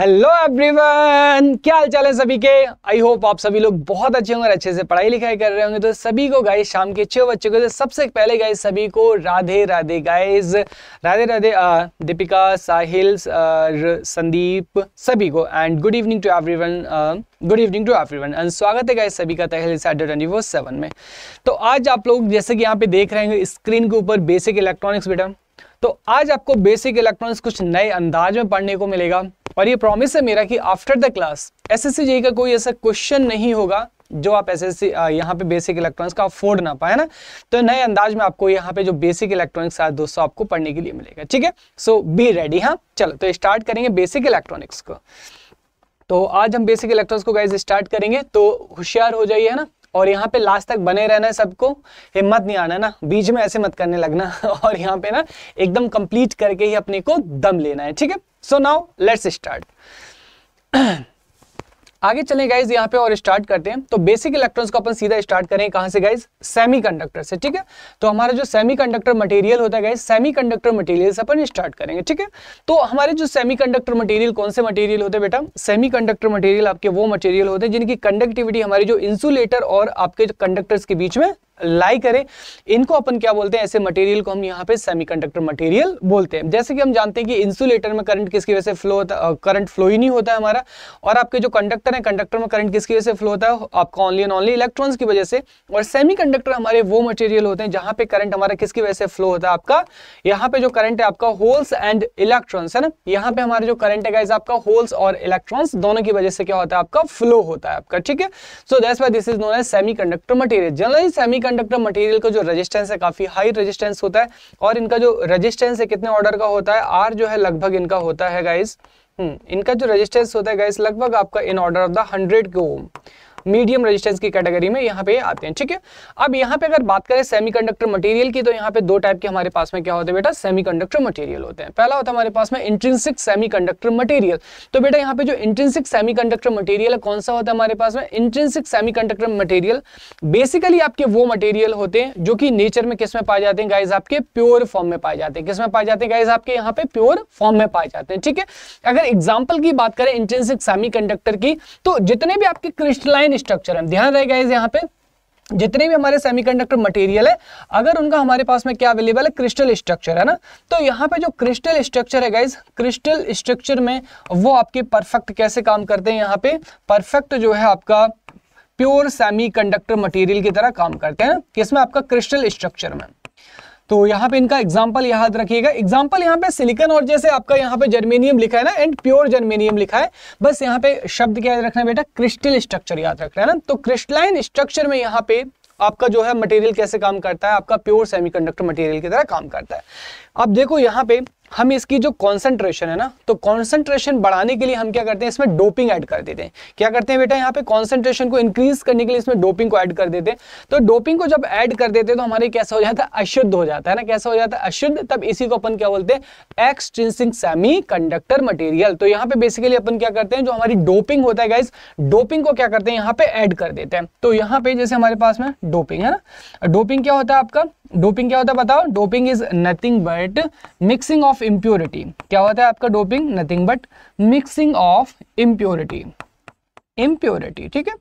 Hello everyone क्या हाल चाल है सभी के आई होप आप सभी लोग बहुत अच्छे होंगे और अच्छे से पढ़ाई लिखाई कर रहे होंगे तो सभी को गाइस शाम के छह बच्चों को तो सबसे पहले गाइस सभी को राधे राधे गाइस राधे राधे दीपिका साहिल संदीप सभी को and good evening to everyone good evening to everyone and स्वागत है गाइस सभी का तहल सैटर ट्वेंटी फोर सेवन में तो आज आप लोग जैसे कि यहाँ पे देख रहे हैं स्क्रीन के ऊपर बेसिक इलेक्ट्रॉनिक्स बेटा तो आज आपको बेसिक इलेक्ट्रॉनिक्स कुछ नए अंदाज में पढ़ने को मिलेगा और ये प्रॉमिस है मेरा कि after the class S S का कोई ऐसा क्वेश्चन नहीं होगा जो आप एस एस यहाँ पे बेसिक इलेक्ट्रॉनिक्स का अफोर्ड ना पाए ना तो नए अंदाज में आपको यहाँ पे जो बेसिक इलेक्ट्रॉनिक्स है दोस्तों आपको पढ़ने के लिए मिलेगा ठीक है सो बी रेडी हाँ चलो तो स्टार्ट करेंगे बेसिक इलेक्ट्रॉनिक्स को तो आज हम बेसिक इलेक्ट्रॉनिक्स को गाइज स्टार्ट करेंगे तो होशियार हो जाइए है ना और यहाँ पे लास्ट तक बने रहना है सबको हिम्मत नहीं आना ना बीच में ऐसे मत करने लगना और यहाँ पे ना एकदम कंप्लीट करके ही अपने को दम लेना है ठीक है सो नाउ लेट्स स्टार्ट आगे चलें गाइज यहाँ पे और स्टार्ट करते हैं तो बेसिक इलेक्ट्रॉन्स को अपन सीधा स्टार्ट करें कहाँ से गाइज सेमीकंडक्टर से ठीक है तो हमारा जो सेमीकंडक्टर मटेरियल होता है गाइज सेमीकंडक्टर मटेरियल से अपन स्टार्ट करेंगे ठीक है तो हमारे जो सेमीकंडक्टर मटेरियल कौन से मटेरियल होते हैं बेटा सेमीकंडक्टर मटेरियल आपके वो मटेरियल होते हैं जिनकी कंडक्टिविटी हमारी जो इंसुलेटर और आपके कंडक्टर्स के बीच में लाई करें इनको अपन क्या बोलते हैं ऐसे मटेरियल को हम यहाँ पे सेमीकंडक्टर मटेरियल बोलते हैं जैसे कि हम जानते हैं कि इंसुलेटर में करंट किसकी वजह से फ्लो होता करंट फ्लो ही नहीं होता है हमारा और आपके जो कंडक्टर है कंडक्टर में करंट किसकी वजह से फ्लो होता है आपका ऑनली एंड ऑनली इलेक्ट्रॉन्स की वजह से और सेमी हमारे वो मटेरियल होते हैं जहाँ पे करंट हमारा किसकी वजह से फ्लो होता है आपका यहाँ पे जो करंट है आपका होल्स एंड इलेक्ट्रॉन्स है ना यहाँ पे हमारे जो करंट है गाइज आपका होल्स और इलेक्ट्रॉन्स दोनों की वजह से क्या होता है आपका फ्लो होता है आपका ठीक है so that's why this is known as semi material generally semi conductor material का जो रेजिस्टेंस है काफी हाई रेजिस्टेंस होता है और इनका जो रेजिस्टेंस है कितने ऑर्डर का होता है आर जो है लगभग इनका होता है गाइज हम्म, इनका जो रेजिस्टेंस होता है गाइस लगभग आपका in order of the hundred K ohm medium resistance की कैटेगरी में यहाँ पे आते हैं ठीक है अब यहाँ पे अगर बात करें सेमीकंडक्टर मटेरियल की तो यहाँ पे दो टाइप के हमारे पास में क्या होते हैं बेटा सेमीकंडक्टर मटेरियल होते हैं पहला होता है हमारे पास में इंट्रेंसिक सेमीकंडक्टर मटेरियल तो बेटा यहाँ पे जो इंट्रेंसिक सेमीकंडक्टर मटेरियल है कौन सा होता है हमारे पास में इंट्रेंसिक सेमीकंडक्टर मटेरियल बेसिकली आपके वो मटेरियल होते हैं जो कि नेचर में किस में पाए जाते हैं गाइज आपके प्योर फॉर्म में पाए जाते हैं किस में पाए जाते हैं गाइज आपके यहाँ पे प्योर फॉर्म में पाए जाते हैं ठीक है अगर एग्जाम्पल की बात करें इंट्रेंसिक सेमी की तो जितने भी आपके क्रिस्टलाइन मेन स्ट्रक्चर है ध्यान रहेगा इस यहाँ पे जितने भी हमारे सेमीकंडक्टर मटेरियल है अगर उनका हमारे पास में क्या अवेलेबल है क्रिस्टल स्ट्रक्चर है ना तो यहाँ पे जो क्रिस्टल स्ट्रक्चर है गाइज क्रिस्टल स्ट्रक्चर में वो आपके परफेक्ट कैसे काम करते हैं यहाँ पे परफेक्ट जो है आपका प्योर सेमीकंडक्टर मटेरियल की तरह काम करते हैं किसमें आपका क्रिस्टल स्ट्रक्चर में तो यहाँ पे इनका एग्जाम्पल याद रखिएगा एग्जाम्पल यहाँ पे सिलिकन और जैसे आपका यहाँ पे जर्मेनियम लिखा है ना एंड प्योर जर्मेनियम लिखा है बस यहाँ पे शब्द क्या याद रखना है बेटा क्रिस्टल स्ट्रक्चर याद रखना है ना तो क्रिस्टलाइन स्ट्रक्चर में यहाँ पे आपका जो है मटेरियल कैसे काम करता है आपका प्योर सेमीकंडक्टर मटेरियल की तरह काम करता है अब देखो यहाँ पे हम इसकी जो कॉन्सेंट्रेशन है ना तो कॉन्सेंट्रेशन बढ़ाने के लिए हम क्या करते हैं इसमें डोपिंग ऐड कर देते हैं क्या करते हैं बेटा यहाँ पे कॉन्सेंट्रेशन को इंक्रीज करने के लिए इसमें डोपिंग को ऐड कर देते हैं तो डोपिंग को जब ऐड कर देते हैं तो हमारे कैसा हो जाता है अशुद्ध हो जाता है ना कैसा हो जाता है अशुद्ध तब इसी को अपन क्या बोलते हैं एक्सट्रिंसिंग सेमी कंडक्टर मटेरियल तो यहाँ पे बेसिकली अपन क्या करते हैं जो हमारी डोपिंग होता है गाइज डोपिंग को क्या करते हैं यहाँ पे ऐड कर देते हैं तो यहाँ पे जैसे हमारे पास में डोपिंग है ना डोपिंग क्या होता है आपका डोपिंग क्या होता है बताओ doping is nothing but mixing of impurity क्या होता है आपका doping nothing but mixing of impurity impurity ठीक है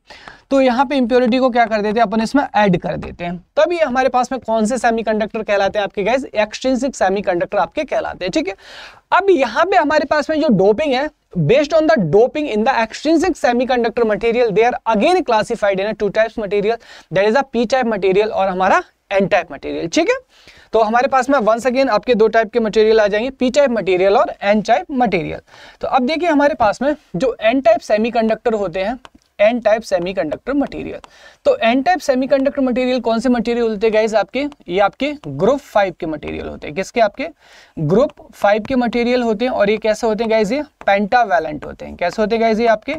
तो यहाँ पे इम्प्योरिटी को क्या कर देते हैं अपन इसमें ऐड कर देते हैं तब तो ये हमारे पास में कौन से सेमीकंडक्टर कहलाते हैं आपके गैस एक्सटेंसिव सेमीकंडक्टर आपके कहलाते हैं ठीक है अब यहाँ पे हमारे पास में जो डोपिंग है based on the doping in the extensive semiconductor material they are again classified into types material that is a P type material और हमारा एन टाइप मटेरियल ठीक है तो हमारे पास में वंस अगेन आपके दो टाइप के मटेरियल आ जाएंगे पी टाइप मटेरियल और एन टाइप मटेरियल तो अब देखिए हमारे पास में जो एन टाइप सेमीकंडक्टर होते हैं एन टाइप सेमीकंडक्टर मटेरियल तो एन टाइप सेमीकंडक्टर मटेरियल कौन से मटेरियल होते हैं गाइज आपके ये आपके ग्रुप फाइव के मटेरियल होते हैं किसके आपके ग्रुप फाइव के मटेरियल होते हैं और ये कैसे होते हैं गाइज ये पेंटावैलेंट होते हैं कैसे होते हैं गाइज ये आपके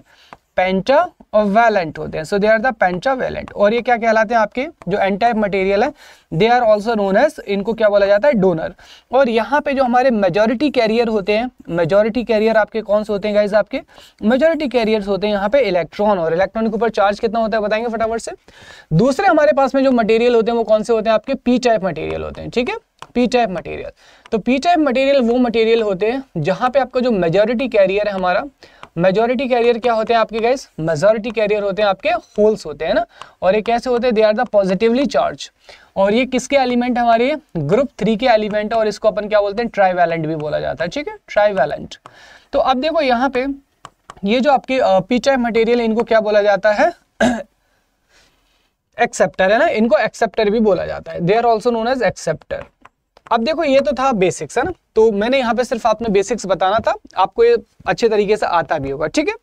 पेंटा और वैलेंट होते हैं so they are the penta valent और ये क्या कहलाते हैं आपके जो एन टाइप मटेरियल है they are also known as इनको क्या बोला जाता है डोनर और यहाँ पे जो हमारे मेजोरिटी कैरियर होते हैं मेजोरिटी कैरियर आपके कौन से होते हैं गाइज आपके मेजोरिटी कैरियर होते हैं यहाँ पे इलेक्ट्रॉन और इलेक्ट्रॉन के ऊपर चार्ज कितना होता है बताएंगे फटाफट से दूसरे हमारे पास में जो मटेरियल होते हैं वो कौन से होते हैं आपके पी टाइप मटेरियल होते हैं ठीक है पी टाइप मटेरियल तो पी टाइप मटेरियल वो मटेरियल होते हैं जहाँ पे आपका जो मेजोरिटी कैरियर है हमारा मेजोरिटी कैरियर क्या होते हैं आपके गैस मेजोरिटी कैरियर होते हैं आपके होल्स होते हैं ना और ये कैसे होते हैं they are the positively charge और ये किसके एलिमेंट हमारे ग्रुप थ्री के एलिमेंट है और इसको अपन क्या बोलते हैं ट्राइवैलेंट भी बोला जाता है ठीक है ट्राइवैलेंट तो अब देखो यहाँ पे ये जो आपके पी टाइप मटेरियल इनको क्या बोला जाता है एक्सेप्टर है ना इनको एक्सेप्टर भी बोला जाता है they are also known as acceptor अब देखो ये तो था बेसिक्स है ना तो मैंने यहां पे सिर्फ आपने बेसिक्स बताना था आपको ये अच्छे तरीके से आता भी होगा ठीक है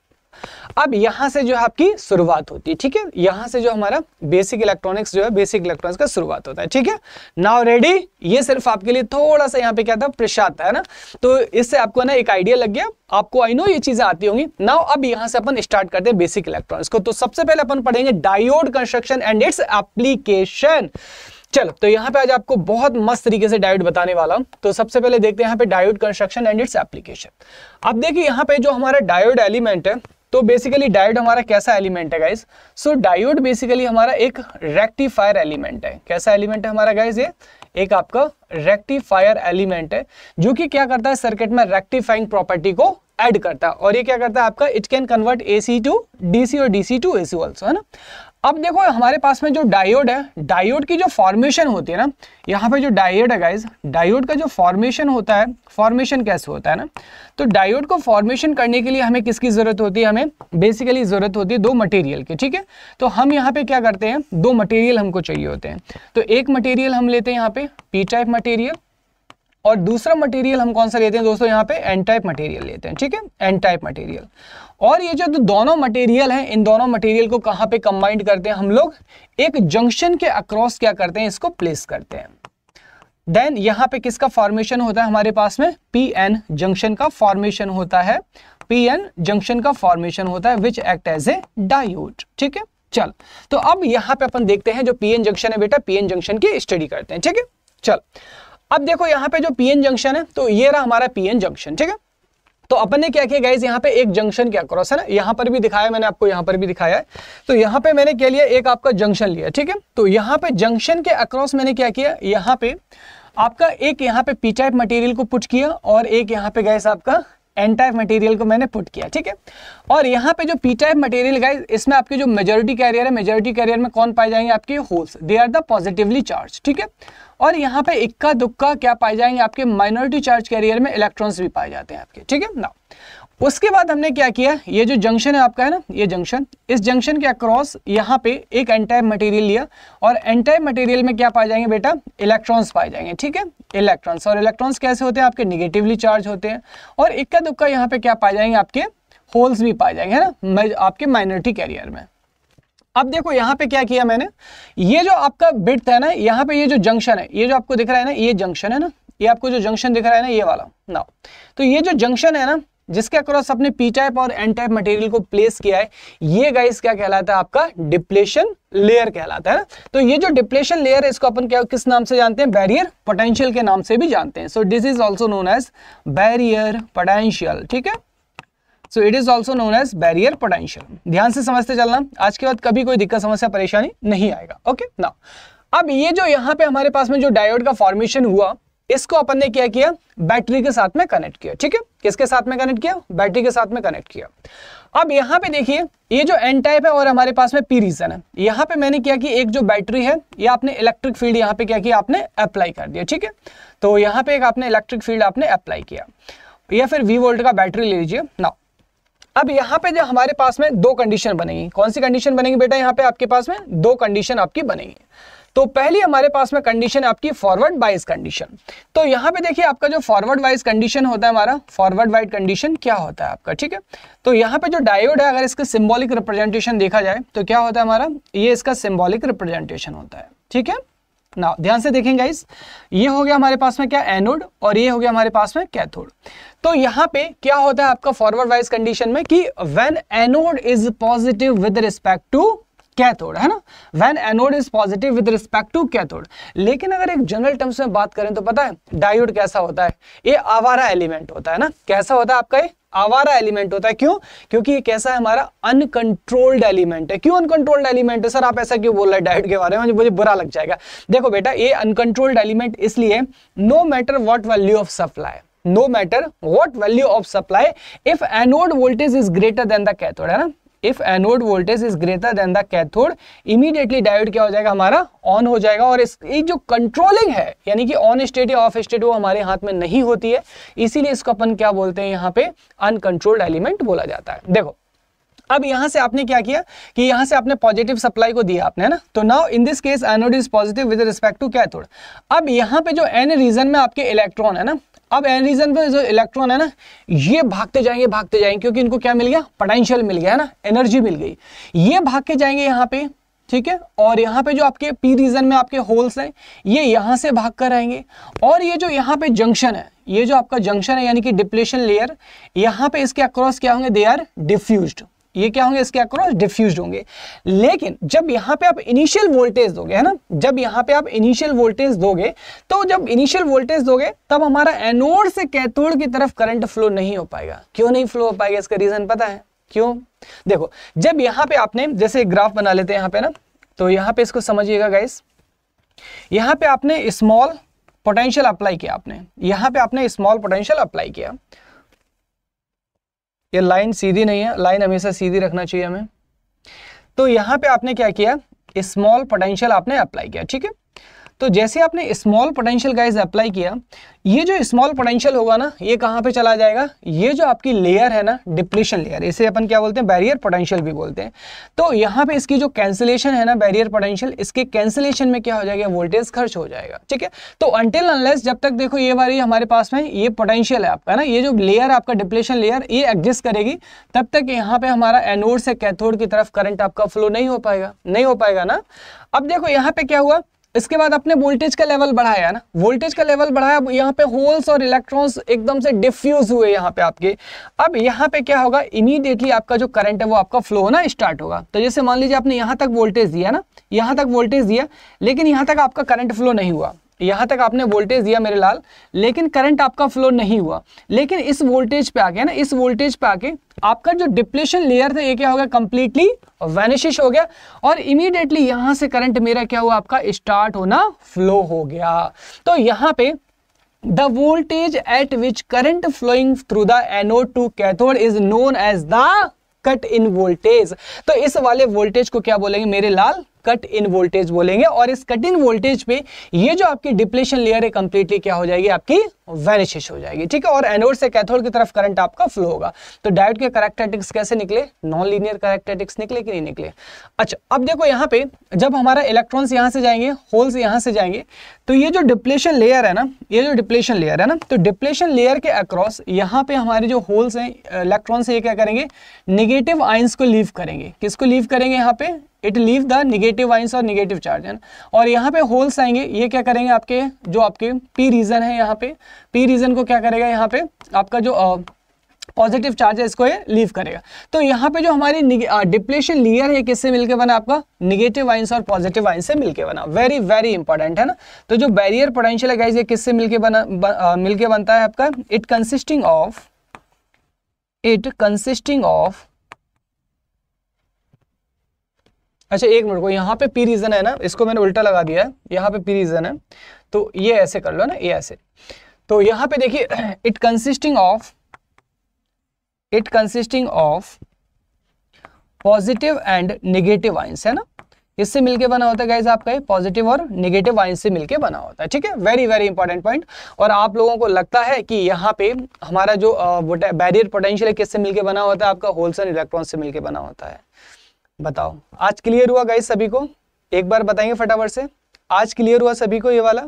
अब यहां से जो है आपकी शुरुआत होती है ठीक है यहां से जो हमारा बेसिक इलेक्ट्रॉनिक्स जो है बेसिक इलेक्ट्रॉनिक्स का शुरुआत होता है ठीक है नाउ रेडी ये सिर्फ आपके लिए थोड़ा सा यहाँ पे क्या था प्रसाद था ना तो इससे आपको ना एक आइडिया लग गया आपको आई नो ये चीजें आती होंगी नाउ अब यहाँ से अपन स्टार्ट करते हैं बेसिक इलेक्ट्रॉनिक्स को तो सबसे पहले अपन पढ़ेंगे diode construction and its application चलो तो यहाँ पे आज आपको बहुत मस्त तरीके से डायोड बताने वाला हूँ तो सबसे पहले देखते हैं यहाँ पे diode construction and its application अब देखिए यहाँ पे जो हमारा डायोड एलिमेंट है तो बेसिकली डायोड हमारा कैसा एलिमेंट है गाइज सो डायोड बेसिकली हमारा एक रेक्टिफायर एलिमेंट है कैसा एलिमेंट है हमारा गाइज ये एक आपका रेक्टिफायर एलिमेंट है जो कि क्या करता है सर्किट में रेक्टिफाइंग प्रॉपर्टी को ऐड करता है और ये क्या करता है आपका it can convert AC to DC और डीसी टू एसी ऑल्सो है ना अब देखो हमारे पास में जो डायोड है डायोड की जो फॉर्मेशन होती है ना यहाँ पे जो डायोड है गाइज डायोड का जो फॉर्मेशन होता है फॉर्मेशन कैसे होता है ना तो डायोड को फॉर्मेशन करने के लिए हमें किसकी ज़रूरत होती है हमें बेसिकली ज़रूरत होती है दो मटेरियल की ठीक है तो हम यहाँ पे क्या करते हैं दो मटेरियल हमको चाहिए होते हैं तो एक मटेरियल हम लेते हैं यहाँ पे पी टाइप मटेरियल और दूसरा मटेरियल हम कौन सा लेते हैं दोस्तों यहाँ पे एन टाइप मटेरियल लेते हैं ठीक है एन टाइप मटेरियल और ये जो दोनों मटेरियल हैं इन दोनों मटेरियल को कहाँ पे कंबाइंड करते हैं हम लोग एक जंक्शन के अक्रॉस क्या करते हैं इसको प्लेस करते हैं देन यहाँ पे किसका फॉर्मेशन होता है हमारे पास में पी एन जंक्शन का फॉर्मेशन होता है पी एन जंक्शन का फॉर्मेशन होता है which act as a diode ठीक है चल तो अब यहाँ पे अपन देखते हैं जो पी एन जंक्शन है बेटा पी एन जंक्शन की स्टडी करते हैं ठीक है चल अब देखो यहाँ पे जो पी एन जंक्शन है तो ये रहा हमारा पी एन जंक्शन ठीक है तो अपन ने क्या किया गाइज यहाँ पे एक जंक्शन के अक्रॉस है ना यहाँ पर भी दिखाया मैंने आपको यहाँ पर भी दिखाया है तो यहाँ पे मैंने क्या लिया एक आपका जंक्शन लिया ठीक है तो यहाँ पे जंक्शन के अक्रॉस मैंने क्या किया यहाँ पे आपका एक यहाँ पे पी टाइप मटेरियल को पुट किया और एक यहाँ पे गैस आपका एन टाइप मटेरियल को मैंने पुट किया ठीक है और यहाँ पे जो पी टाइप मटेरियल गाइज इसमें आपके जो मेजोरिटी कैरियर है मेजोरिटी कैरियर में कौन पाए जाएंगे आपके holes they are the positively charge ठीक है और यहाँ पे इक्का दुक्का क्या पाए जाएंगे आपके माइनॉरिटी चार्ज कैरियर में इलेक्ट्रॉन्स भी पाए जाते हैं आपके ठीक है ना उसके बाद हमने क्या किया ये जो जंक्शन है आपका है ना ये जंक्शन इस जंक्शन के अक्रॉस यहाँ पे एक एंटाइप मटेरियल लिया और एंटाइप मटेरियल में क्या पाए जाएंगे बेटा इलेक्ट्रॉन्स पाए जाएंगे ठीक है इलेक्ट्रॉन्स और इलेक्ट्रॉन्स कैसे होते हैं आपके निगेटिवली चार्ज होते हैं और इक्का दुक्का यहाँ पे क्या पाए जाएंगे आपके होल्स भी पाए जाएंगे है ना आपके माइनॉरिटी कैरियर में अब देखो यहाँ पे क्या किया मैंने ये जो आपका बिट है ना यहाँ पे ये जो जंक्शन है ये जो आपको दिख रहा है ना ये जंक्शन है ना ये आपको जो जंक्शन दिख रहा है ना ये वाला ना तो ये जो जंक्शन है ना जिसके अक्रॉस अपने पी टाइप और एन टाइप मटेरियल को प्लेस किया है ये गाइस क्या कहलाता है आपका डिप्लेशन लेयर कहलाता है तो ये जो डिप्लेशन लेयर है इसको अपन क्या किस नाम से जानते हैं बैरियर पोटेंशियल के नाम से भी जानते हैं so this is also known as barrier potential ठीक है so it is also known as barrier potential ध्यान से समझते चलना आज के बाद कभी कोई दिक्कत समस्या परेशानी नहीं आएगा ओके okay? ना अब ये जो यहाँ पे हमारे पास में जो डायोड का फॉर्मेशन हुआ इसको अपन ने क्या किया बैटरी के साथ में कनेक्ट किया ठीक है किसके साथ में कनेक्ट किया बैटरी के साथ में कनेक्ट किया अब यहां पे देखिए ये जो एन टाइप है और हमारे पास में पी रीजन है यहां पे मैंने क्या कि एक जो बैटरी है ये आपने इलेक्ट्रिक फील्ड यहां पे क्या किया आपने अप्लाई कर दिया ठीक है तो यहां पे एक आपने इलेक्ट्रिक फील्ड आपने अप्लाई किया या फिर वी वोल्ट का बैटरी ले लीजिए ना अब यहां पे जो हमारे पास में दो कंडीशन बनेगी कौन सी कंडीशन बनेगी बेटा यहां पे आपके पास में दो कंडीशन आपकी बनेगी तो पहली हमारे पास में कंडीशन है आपकी फॉरवर्ड वाइज कंडीशन तो यहां पे देखिए आपका जो फॉरवर्ड वाइज कंडीशन होता है हमारा फॉरवर्ड वाइज कंडीशन क्या होता है आपका ठीक है तो यहां पे जो डायोड है अगर इसका सिंबॉलिक रिप्रेजेंटेशन देखा जाए तो क्या होता है हमारा ये इसका सिंबॉलिक रिप्रेजेंटेशन होता है ठीक है ना ध्यान से देखेंगे गाइस ये हो गया हमारे पास में क्या एनोड और ये हो गया हमारे पास में कैथोड तो यहां पे क्या होता है आपका फॉरवर्ड वाइज कंडीशन में कि when anode is positive with respect to cathode है ना when anode is positive with respect to cathode लेकिन अगर एक जनरल टर्म्स में बात करें तो पता है डायोड कैसा होता है ये आवारा एलिमेंट होता है ना कैसा होता है आपका ये आवारा एलिमेंट होता है क्यों क्योंकि ये कैसा है हमारा अनकंट्रोल्ड एलिमेंट है क्यों अनकंट्रोल्ड एलिमेंट है सर आप ऐसा क्यों बोल रहे हैं डायोड के बारे में मुझे बुरा लग जाएगा देखो बेटा ये अनकंट्रोल्ड एलिमेंट इसलिए no matter what value of supply no matter what value of supply if anode voltage is greater than the cathode है ना if anode voltage is greater than the cathode immediately diode क्या हो जाएगा हमारा on हो जाएगा और इस जो कंट्रोलिंग है यानी कि ऑन स्टेट या ऑफ स्टेट वो हमारे हाथ में नहीं होती है इसीलिए इसको अपन क्या बोलते हैं यहां पे अनकंट्रोल्ड एलिमेंट बोला जाता है देखो अब यहां से आपने क्या किया कि यहां से आपने पॉजिटिव सप्लाई को दिया आपने है ना तो now in this case anode is positive with respect to cathode अब यहां पे जो एन रीजन में आपके इलेक्ट्रॉन है ना अब एनरीजन पर जो इलेक्ट्रॉन है ना ये भागते जाएंगे भागते जाएंगे क्योंकि इनको क्या मिल गया पोटेंशियल मिल गया है ना एनर्जी मिल गई ये भाग के जाएंगे यहाँ पे ठीक है और यहाँ पे जो आपके पी रीजन में आपके होल्स हैं ये यहाँ से भाग कर आएंगे और ये जो यहाँ पे जंक्शन है ये जो आपका जंक्शन है यानी कि डिप्लेशन लेयर यहाँ पे इसके अक्रॉस क्या होंगे दे आर डिफ्यूज्ड ये क्या होंगे इसके अक्रॉस डिफ्यूज होंगे लेकिन जब यहाँ पे आप इनिशियल वोल्टेज दोगे है ना जब यहाँ पे आप इनिशियल वोल्टेज दोगे तो जब इनिशियल वोल्टेज दोगे तब हमारा एनोड से कैथोड की तरफ करंट फ्लो नहीं हो पाएगा क्यों नहीं फ्लो हो पाएगा इसका रीजन पता है क्यों देखो जब यहाँ पे आपने जैसे ग्राफ बना लेते हैं यहाँ पे ना तो यहाँ पे इसको समझिएगा गाइस यहाँ पे आपने स्मॉल पोटेंशियल अप्लाई किया आपने यहाँ पे आपने स्मॉल पोटेंशियल अप्लाई किया ये लाइन सीधी नहीं है लाइन हमेशा सीधी रखना चाहिए हमें तो यहां पे आपने क्या किया स्मॉल पोटेंशियल आपने अप्लाई किया ठीक है तो जैसे आपने स्मॉल पोटेंशियल गाइज अप्लाई किया ये जो स्मॉल पोटेंशियल होगा ना ये कहाँ पे चला जाएगा ये जो आपकी लेयर है ना डिप्लीशन लेयर इसे अपन क्या बोलते हैं बैरियर पोटेंशियल भी बोलते हैं तो यहाँ पे इसकी जो कैंसिलेशन है ना बैरियर पोटेंशियल इसके कैंसिलेशन में क्या हो जाएगा वोल्टेज खर्च हो जाएगा ठीक है तो अंटिल अनलेस जब तक देखो ये बार हमारे पास में ये पोटेंशियल है आपका ना ये जो लेयर आपका डिप्लेशन लेयर ये एग्जिस्ट करेगी तब तक यहाँ पे हमारा एनोड से कैथोड की तरफ करंट आपका फ्लो नहीं हो पाएगा नहीं हो पाएगा ना अब देखो यहाँ पे क्या हुआ इसके बाद अपने वोल्टेज का लेवल बढ़ाया ना वोल्टेज का लेवल बढ़ाया यहाँ पे होल्स और इलेक्ट्रॉन्स एकदम से डिफ्यूज हुए यहाँ पे आपके अब यहाँ पे क्या होगा इमीडिएटली आपका जो करंट है वो आपका फ्लो होना स्टार्ट होगा तो जैसे मान लीजिए आपने यहाँ तक वोल्टेज दिया ना यहाँ तक वोल्टेज दिया लेकिन यहाँ तक आपका करंट फ्लो नहीं हुआ यहां तक आपने वोल्टेज दिया मेरे लाल लेकिन करंट आपका फ्लो नहीं हुआ लेकिन इस वोल्टेज पे आके ना इस वोल्टेज पे आके आपका जो डिप्लेशन लेयर था ये क्या हो गया कंप्लीटली वैनिशिश हो गया और इमीडिएटली यहां से करंट मेरा क्या हुआ आपका स्टार्ट होना फ्लो हो गया तो यहाँ पे the voltage at which current flowing through the anode to cathode is known as the cut in voltage तो इस वाले वोल्टेज को क्या बोलेंगे मेरे लाल कट इन वोल्टेज बोलेंगे और इस कट इन वोल्टेज पे ये जो आपकी डिप्लेशन लेयर है कंप्लीटली क्या हो जाएगी आपकी वैनिशिश हो जाएगी ठीक है और एनोड से कैथोड की तरफ करंट आपका फ्लो होगा तो डायोड के करेक्टरिटिक्स कैसे निकले नॉन लीनियर करेक्टरिटिक्स निकले कि नहीं निकले अच्छा अब देखो यहां पे जब हमारा इलेक्ट्रॉन्स यहां से जाएंगे होल्स यहां से जाएंगे तो ये जो डिप्लेशन लेयर है ना ये जो डिप्लेशन लेयर है ना तो डिप्लेशन लेयर के अक्रॉस यहां पे हमारे जो होल्स हैं इलेक्ट्रॉन्स ये क्या करेंगे नेगेटिव आइंस को लीव करेंगे किसको लीव करेंगे यहां पे it leave the negative ions और निगेटिव चार्ज है ना और यहाँ पे होल्स आएंगे ये क्या करेंगे आपके जो आपके पी रीजन है यहाँ पे पी रीजन को क्या करेगा यहाँ पे आपका जो पॉजिटिव चार्ज है इसको ये लीव करेगा तो यहाँ पे जो हमारी डिप्लेशन लेयर है किससे मिलके बना आपका निगेटिव आइंस और पॉजिटिव आइंस से मिलके बना वेरी वेरी इंपॉर्टेंट है ना तो जो बैरियर पोटेंशियल है गाइज ये किससे मिलके बना ब, आ, मिलके बनता है आपका it consisting of it consisting of अच्छा एक मिनट को यहाँ पे पी रीजन है ना इसको मैंने उल्टा लगा दिया है यहाँ पे पी रीजन है तो ये ऐसे कर लो ना ये ऐसे तो यहाँ पे देखिए it consisting of it consisting of positive and negative ions है ना इससे मिलके बना होता है गाइज आपका ये पॉजिटिव और निगेटिव आइंस से मिलके बना होता है ठीक है वेरी वेरी इंपॉर्टेंट पॉइंट और आप लोगों को लगता है कि यहाँ पे हमारा जो बैरियर पोटेंशियल है किससे मिलके बना होता है आपका होल्स एंड इलेक्ट्रॉन से मिलके बना होता है बताओ आज क्लियर हुआ गाइस सभी को एक बार बताएंगे फटाफट से आज क्लियर हुआ सभी को ये वाला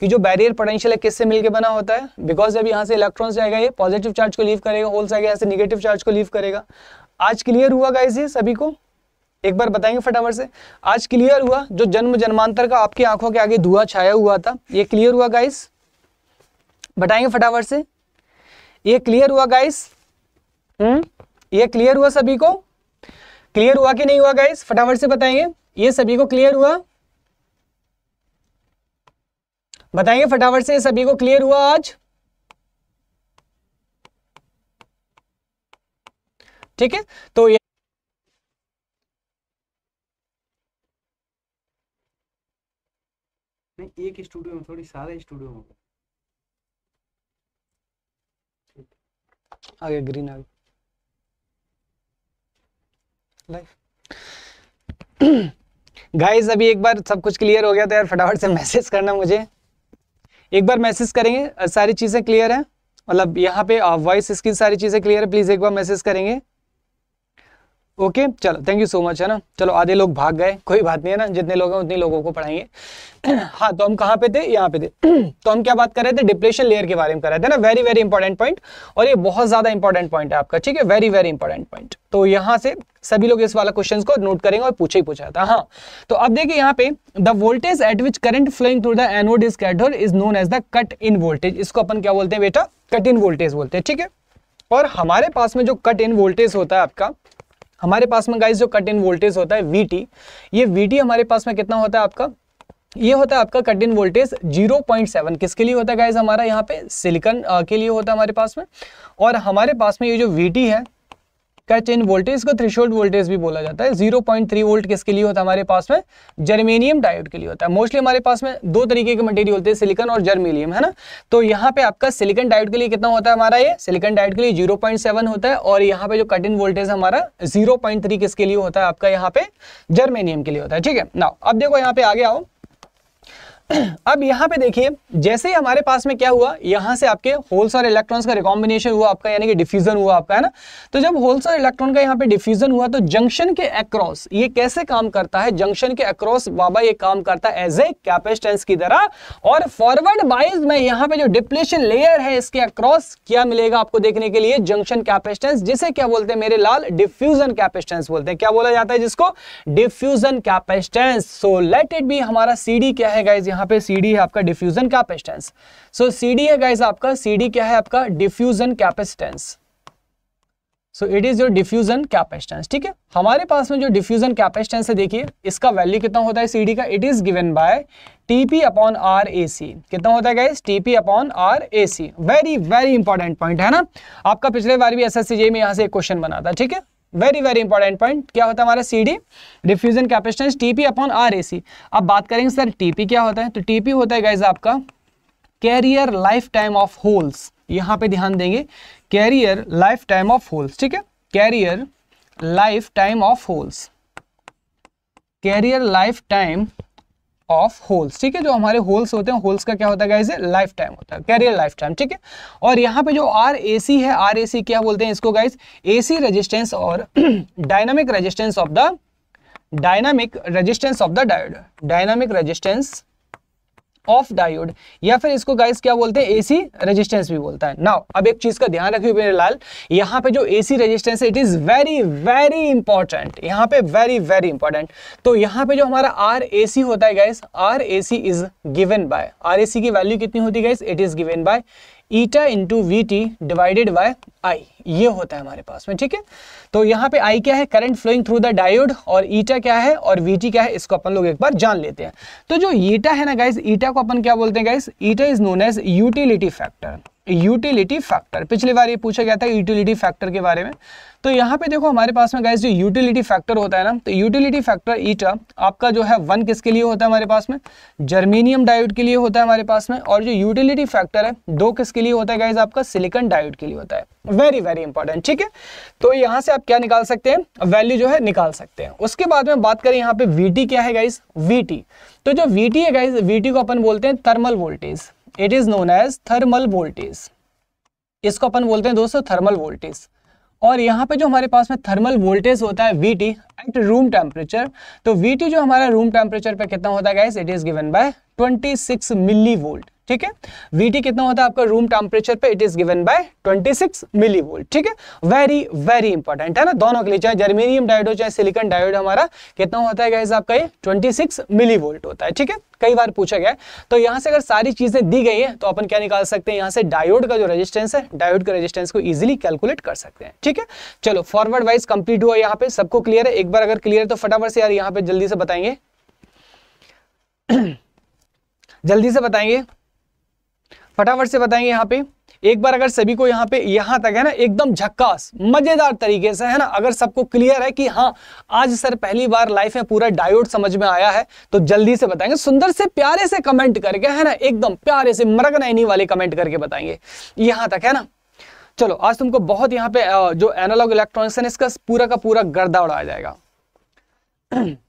कि जो बैरियर पोटेंशियल है किससे मिलके बना होता है बिकॉज जब यहाँ से इलेक्ट्रॉन्स जाएगा ये पॉजिटिव चार्ज को लीव करेगा होल्स आएगा यहाँ से निगेटिव चार्ज को लीव करेगा आज क्लियर हुआ गाइस ये सभी को एक बार बताएंगे फटाफट से आज क्लियर हुआ जो जन्म जन्मांतर का आपकी आंखों के आगे धुआं छाया हुआ था ये क्लियर हुआ गाइस बताएंगे फटाफट से ये क्लियर हुआ गाइस हम्म ये क्लियर हुआ सभी को क्लियर हुआ कि नहीं हुआ गाइस फटाफट से बताएंगे ये सभी को क्लियर हुआ बताएंगे फटाफट से सभी को क्लियर हुआ आज ठीक है तो ये नहीं एक स्टूडियो में थोड़ी सारे स्टूडियो में आगे ग्रीन आगे गाइज गाइस अभी एक बार सब कुछ क्लियर हो गया था तो यार फटाफट से मैसेज करना मुझे एक बार मैसेज करेंगे सारी चीज़ें क्लियर हैं मतलब यहाँ पे वॉइस स्किल सारी चीज़ें क्लियर है प्लीज़ एक बार मैसेज करेंगे ओके चलो थैंक यू सो मच है ना चलो आधे लोग भाग गए कोई बात नहीं है ना जितने लोग हैं उतने लोगों को पढ़ाएंगे हाँ तो हम कहाँ पे थे यहाँ पे थे तो हम क्या बात कर रहे थे डिप्रेशन लेयर के बारे में कर रहे थे ना वेरी वेरी इंपॉर्टेंट पॉइंट और ये बहुत ज्यादा इंपॉर्टेंट पॉइंट है आपका ठीक है वेरी वेरी इंपॉर्टेंट पॉइंट तो यहाँ से सभी लोग इस वाला क्वेश्चन को नोट करेंगे और पूछे ही पूछा था हाँ तो अब देखिए यहाँ पे the voltage at which current flowing through the anode is cathode is known as the cut in voltage इसको अपन क्या बोलते हैं बेटा कट इन वोल्टेज बोलते हैं ठीक है और हमारे पास में जो कट इन वोल्टेज होता है आपका हमारे पास में गाइज जो कट इन वोल्टेज होता है वी ये वी हमारे पास में कितना होता है आपका ये होता है आपका कट इन वोल्टेज 0.7 किसके लिए होता है गाइज हमारा यहाँ पे सिलिकन के लिए होता है हमारे पास में और हमारे पास में ये जो वी है का चेंज वोल्टेज इसको थ्रेशोल्ड वोल्टेज भी बोला जाता है 0.3 वोल्ट किसके लिए होता है हमारे पास में जर्मेनियम डायोड के लिए होता है मोस्टली हमारे पास में दो तरीके के मटेरियल होते हैं सिलिकन और जर्मेनियम है ना तो यहाँ पे आपका सिलिकन डायोड के लिए कितना होता है हमारा ये सिलिकन डायोड के लिए जीरो होता है और यहाँ पे जो कट इन वोल्टेज हमारा जीरो किसके लिए होता है आपका यहाँ पे जर्मेनियम के लिए होता है ठीक है ना अब देखो यहाँ पे आगे आओ अब यहां पे देखिए जैसे ही हमारे पास में क्या हुआ यहां से आपके होल्स और इलेक्ट्रॉन्स का रिकॉम्बिनेशन हुआ आपका यानी कि डिफ्यूजन हुआ आपका है ना तो जब होल्स और इलेक्ट्रॉन का यहां पे डिफ्यूजन हुआ तो जंक्शन के अक्रॉस ये कैसे काम करता है जंक्शन के अक्रॉस बाबा ये काम करता है एज ए कैपेसिटेंस की तरह और फॉरवर्ड बाइज में यहां पे जो डिप्लेशन लेयर है इसके अक्रॉस क्या मिलेगा आपको देखने के लिए जंक्शन कैपेसिटेंस जिसे क्या बोलते हैं मेरे लाल डिफ्यूजन कैपेसिटेंस बोलते हैं क्या बोला जाता है जिसको diffusion capacitance so let it be हमारा सीडी क्या है गाइज यहाँ पे सी है आपका diffusion capacitance so C D है गाइज आपका सी क्या है आपका diffusion capacitance so it is your diffusion capacitance ठीक है हमारे पास में जो डिफ्यूजन कैपेसिटेंस है देखिए इसका वैल्यू कितना होता है सीडी का it is given by TP upon R A C कितना होता है guys TP upon R A C very very important point है ना आपका पिछले बार भी एस एस सी जे में यहाँ से एक क्वेश्चन बना था ठीक है वेरी वेरी इंपॉर्टेंट पॉइंट क्या होता है हमारा C D diffusion capacitance TP upon R AC अब बात करेंगे सर टीपी क्या होता है तो टीपी होता है गाइज आपका carrier life time of holes यहां पे ध्यान देंगे carrier life time of holes ठीक है carrier life time of holes carrier life time of holes ठीक है जो हमारे होल्स होते हैं होल्स का क्या होता है गाइज लाइफ टाइम होता है कैरियर लाइफ टाइम ठीक है और यहाँ पे जो आर ए सी है आर ए सी क्या बोलते हैं इसको गाइज ए सी रजिस्टेंस और dynamic resistance of the dynamic resistance of the diode dynamic resistance of diode या फिर इसको गाइस क्या बोलते हैं एसी रेजिस्टेंस भी बोलता है नाउ अब एक चीज का ध्यान रखिए मेरे लाल यहां पे जो एसी रेजिस्टेंस है it is very very important यहां पे वेरी वेरी इंपॉर्टेंट तो यहां पे जो हमारा आर एसी होता है guys R AC is given by R AC की वैल्यू कितनी होती है guys it is given by eta into V T divided by I ये होता है हमारे पास में ठीक है तो यहाँ पे आई क्या है current flowing through the diode और ईटा क्या है और वी टी क्या है इसको अपन लोग एक बार जान लेते हैं तो जो ईटा है ना गाइज ईटा को अपन क्या बोलते हैं guys eta is known as utility factor utility factor पिछली बार ये पूछा गया था यूटिलिटी फैक्टर के बारे में तो यहाँ पे देखो हमारे पास में गाइस जो यूटिलिटी फैक्टर होता है ना तो यूटिलिटी फैक्टर ईटा आपका जो है वन किसके लिए होता है हमारे पास में जर्मीनियम डायोड के लिए होता है हमारे पास में और जो यूटिलिटी फैक्टर है दो किसके लिए होता है गाइज आपका सिलिकन डायोड के लिए होता है वेरी वेरी इंपॉर्टेंट ठीक है तो यहाँ से आप क्या निकाल सकते हैं वैल्यू जो है निकाल सकते हैं उसके बाद में बात करें यहाँ पे वी क्या है गाइज वी तो जो वी है गाइज वी को अपन बोलते हैं thermal voltage it is known as thermal voltage इसको अपन बोलते हैं दोस्तों थर्मल वोल्टेज और यहाँ पे जो हमारे पास में थर्मल वोल्टेज होता है V T at room temperature तो वी टी जो हमारा रूम टेम्परेचर पे कितना होता है guys it is given by 26 milli volt ठीक है वीटी कितना होता है आपका रूम टेम्परेचर पे it is given by 26 six milli volt ठीक है वेरी वेरी इंपॉर्टेंट है ना दोनों के लिए चाहे जर्मेनियम डायोड हो चाहे सिलिकॉन डायोड हमारा कितना होता है गाइस आपका ये 26 सिक्स मिली वोल्ट होता है ठीक है कई बार पूछा गया तो यहां से अगर सारी चीजें दी गई है तो अपन क्या निकाल सकते हैं यहां से डायोड का जो रेजिस्टेंस है डायोड का रेजिस्टेंस को इजिली कैलकुलेट कर सकते हैं ठीक है चलो फॉरवर्ड वाइज कंप्लीट हुआ यहाँ पे सबको क्लियर है एक बार अगर क्लियर है तो फटाफट से यार यहाँ पे जल्दी से बताएंगे जल्दी से बताएंगे फटाफट से बताएंगे यहाँ पे एक बार अगर सभी को यहाँ पे यहाँ तक है ना एकदम झक्कास मजेदार तरीके से है ना अगर सबको क्लियर है कि हाँ आज सर पहली बार लाइफ में पूरा डायोड समझ में आया है तो जल्दी से बताएंगे सुंदर से प्यारे से कमेंट करके है ना एकदम प्यारे से मरग नैनी वाले कमेंट करके बताएंगे यहाँ तक है ना चलो आज तुमको बहुत यहाँ पे जो एनालॉग इलेक्ट्रॉनिक्स है इसका पूरा का पूरा गर्दा उड़ाया जाएगा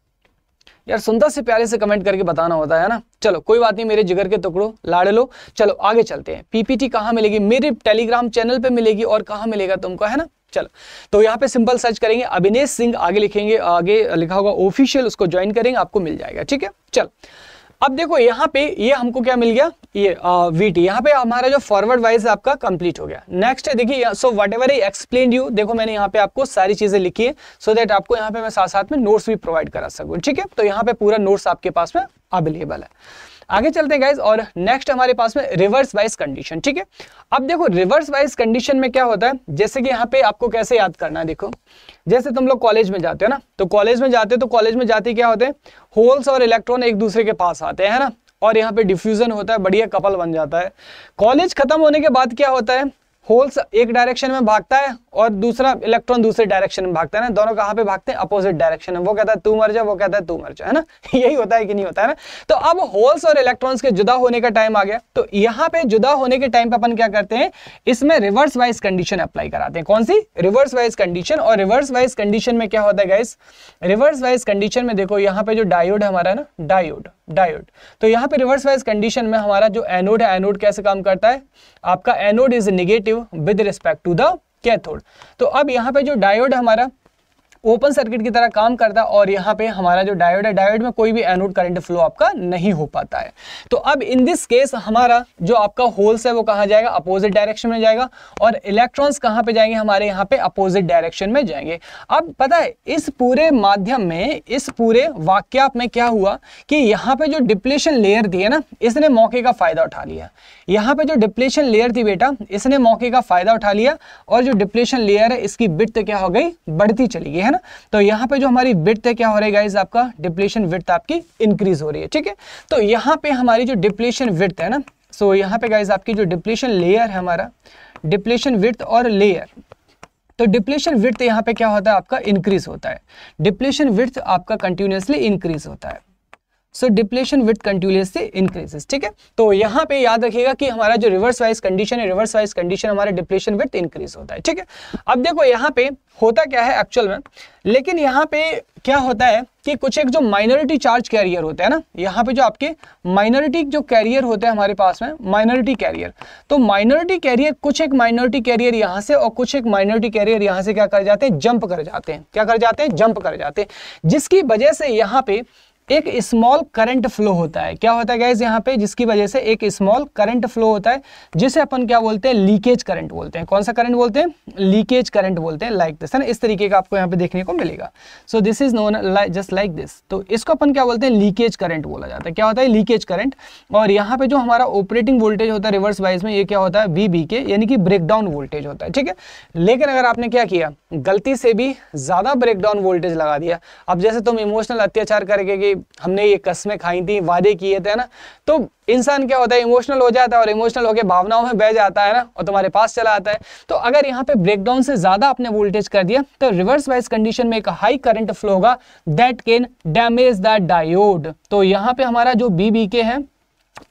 यार सुंदर से प्यारे से कमेंट करके बताना होता है ना चलो कोई बात नहीं मेरे जिगर के टुकड़ो लाड़ लो चलो आगे चलते हैं पीपीटी कहाँ मिलेगी मेरे टेलीग्राम चैनल पे मिलेगी और कहाँ मिलेगा तुमको है ना चलो तो यहाँ पे सिंपल सर्च करेंगे अभिनेश सिंह आगे लिखेंगे आगे लिखा होगा ऑफिशियल उसको ज्वाइन करेंगे आपको मिल जाएगा ठीक है चलो अब देखो यहाँ पे ये हमको क्या मिल गया ये वी टी यहाँ पे हमारा जो फॉरवर्ड वाइज आपका कंप्लीट हो गया नेक्स्ट है देखिए so whatever I explain you देखो मैंने यहाँ पे आपको सारी चीजें लिखी है सो so देट आपको यहाँ पे मैं साथ साथ में नोट्स भी प्रोवाइड करा सकूँ ठीक है तो यहाँ पे पूरा नोट्स आपके पास में अवेलेबल है आगे चलते हैं गाइज और नेक्स्ट हमारे पास में रिवर्स वाइज कंडीशन ठीक है अब देखो रिवर्स वाइज कंडीशन में क्या होता है जैसे कि यहाँ पे आपको कैसे याद करना है देखो जैसे तुम लोग कॉलेज में जाते हो ना तो कॉलेज में जाते हो तो कॉलेज में जाते क्या होते हैं होल्स और इलेक्ट्रॉन एक दूसरे के पास आते हैं ना और यहाँ पे डिफ्यूजन होता है बढ़िया कपल बन जाता है कॉलेज खत्म होने के बाद क्या होता है होल्स एक डायरेक्शन में भागता है और दूसरा इलेक्ट्रॉन दूसरे डायरेक्शन में भागता है ना दोनों कहाँ पे भागते हैं अपोजिट डायरेक्शन में वो कहता है तू मर जा वो कहता है तू मर जा है ना यही होता है कि नहीं होता है ना तो अब होल्स और इलेक्ट्रॉन्स के जुदा होने का टाइम आ गया तो यहाँ पे जुदा होने के टाइम पे अपन क्या करते हैं इसमें रिवर्स वाइज कंडीशन अप्लाई कराते हैं कौन सी रिवर्स वाइज कंडीशन और रिवर्स वाइज कंडीशन में क्या होता है गाइस रिवर्स वाइज कंडीशन में देखो यहाँ पे जो डायोड हमारा है ना डायोड डायोड तो यहाँ पे रिवर्स वाइज कंडीशन में हमारा जो एनोड है एनोड कैसे काम करता है आपका anode is negative with respect to the cathode तो अब यहाँ पे जो डायोड हमारा ओपन सर्किट की तरह काम करता है और यहाँ पे हमारा जो डायोड है डायोड में कोई भी एनोड करंट फ्लो आपका नहीं हो पाता है तो अब इन दिस केस हमारा जो आपका होल्स है वो कहाँ जाएगा अपोजिट डायरेक्शन में जाएगा और इलेक्ट्रॉन्स कहाँ पे जाएंगे हमारे यहाँ पे अपोजिट डायरेक्शन में जाएंगे अब पता है इस पूरे माध्यम में इस पूरे वाक्याप में क्या हुआ कि यहाँ पे जो डिप्लेशन लेयर थी है ना इसने मौके का फायदा उठा लिया यहाँ पे जो डिप्लेशन लेयर थी बेटा इसने मौके का फायदा उठा लिया और जो डिप्लेशन लेयर है इसकी बिट क्या हो गई बढ़ती चली गई है ना तो यहाँ पे जो हमारी विथ है क्या हो रही है गाइज आपका डिप्लेशन विथ आपकी इंक्रीज हो रही है ठीक है तो यहाँ पे हमारी जो डिप्लेशन विथ है ना सो यहाँ पे गाइज आपकी जो डिप्लेशन लेयर है हमारा डिप्लेशन विथ और लेयर तो डिप्लेशन विथ यहाँ पे क्या होता है आपका इंक्रीज होता है डिप्लेशन विथ आपका कंटिन्यूसली इंक्रीज होता है सो डिप्लेशन विथ कंटिन्यूस से इंक्रीजेस ठीक है तो यहाँ पे याद रखिएगा कि हमारा जो रिवर्स वाइज कंडीशन है रिवर्स वाइज कंडीशन हमारे डिप्लेशन विथ इंक्रीज होता है ठीक है अब देखो यहाँ पे होता क्या है एक्चुअल में लेकिन यहाँ पे क्या होता है कि कुछ एक जो माइनॉरिटी चार्ज कैरियर होता है ना यहाँ पे जो आपके माइनॉरिटी जो कैरियर होते हैं हमारे पास में माइनॉरिटी कैरियर तो माइनॉरिटी कैरियर कुछ एक माइनॉरिटी कैरियर यहाँ से और कुछ एक माइनॉरिटी कैरियर यहाँ से क्या कर जाते हैं जंप कर जाते हैं क्या कर जाते हैं जंप कर जाते हैं जिसकी वजह से यहाँ पे एक स्मॉल करंट फ्लो होता है क्या होता है गैस यहाँ पे जिसकी वजह से एक स्मॉल करंट फ्लो होता है जिसे अपन क्या बोलते हैं लीकेज करंट बोलते हैं कौन सा करंट बोलते हैं लीकेज करंट बोलते हैं लाइक दिस है ना इस तरीके का आपको यहाँ पे देखने को मिलेगा so this is known just like this तो इसको अपन क्या बोलते हैं लीकेज करंट बोला जाता है क्या होता है लीकेज करंट और यहाँ पे जो हमारा ऑपरेटिंग वोल्टेज होता है रिवर्स वाइज में ये क्या होता है वी के यानी कि ब्रेकडाउन वोल्टेज होता है ठीक है लेकिन अगर आपने क्या किया गलती से भी ज़्यादा ब्रेकडाउन वोल्टेज लगा दिया अब जैसे तुम इमोशनल अत्याचार करके हमने ये कस्में खाई थी वादे किए थे ना तो इंसान क्या होता है इमोशनल हो जाता है और इमोशनल होकर भावनाओं में बह जाता है ना और तुम्हारे पास चला आता है तो अगर यहाँ पे ब्रेकडाउन से ज़्यादा आपने वोल्टेज कर दिया तो रिवर्स वाइज कंडीशन में एक हाई करंट फ्लो होगा that can damage the diode तो यहाँ पे हमारा जो बीबीके है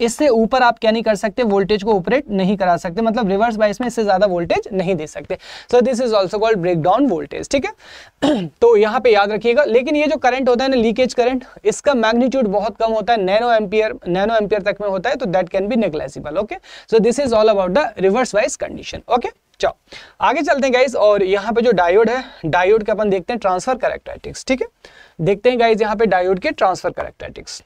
इससे ऊपर आप क्या नहीं कर सकते वोल्टेज को ऑपरेट नहीं करा सकते मतलब रिवर्स बाइस में इससे ज़्यादा वोल्टेज नहीं दे सकते so this is also called breakdown voltage ठीक है तो यहाँ पे याद रखिएगा लेकिन ये जो करंट होता है ना लीकेज करंट इसका मैग्नीट्यूड बहुत कम होता है नैनो एम्पियर नैनो एम्पियर तक में होता है तो that can be negligible okay so this is all about the reverse bias condition okay चलो आगे चलते हैं गाइज और यहाँ पे जो डायोड है डायोड के अपन देखते हैं ट्रांसफर करेक्टरिटिक्स ठीक है देखते हैं गाइज यहाँ पे डायोड के transfer characteristics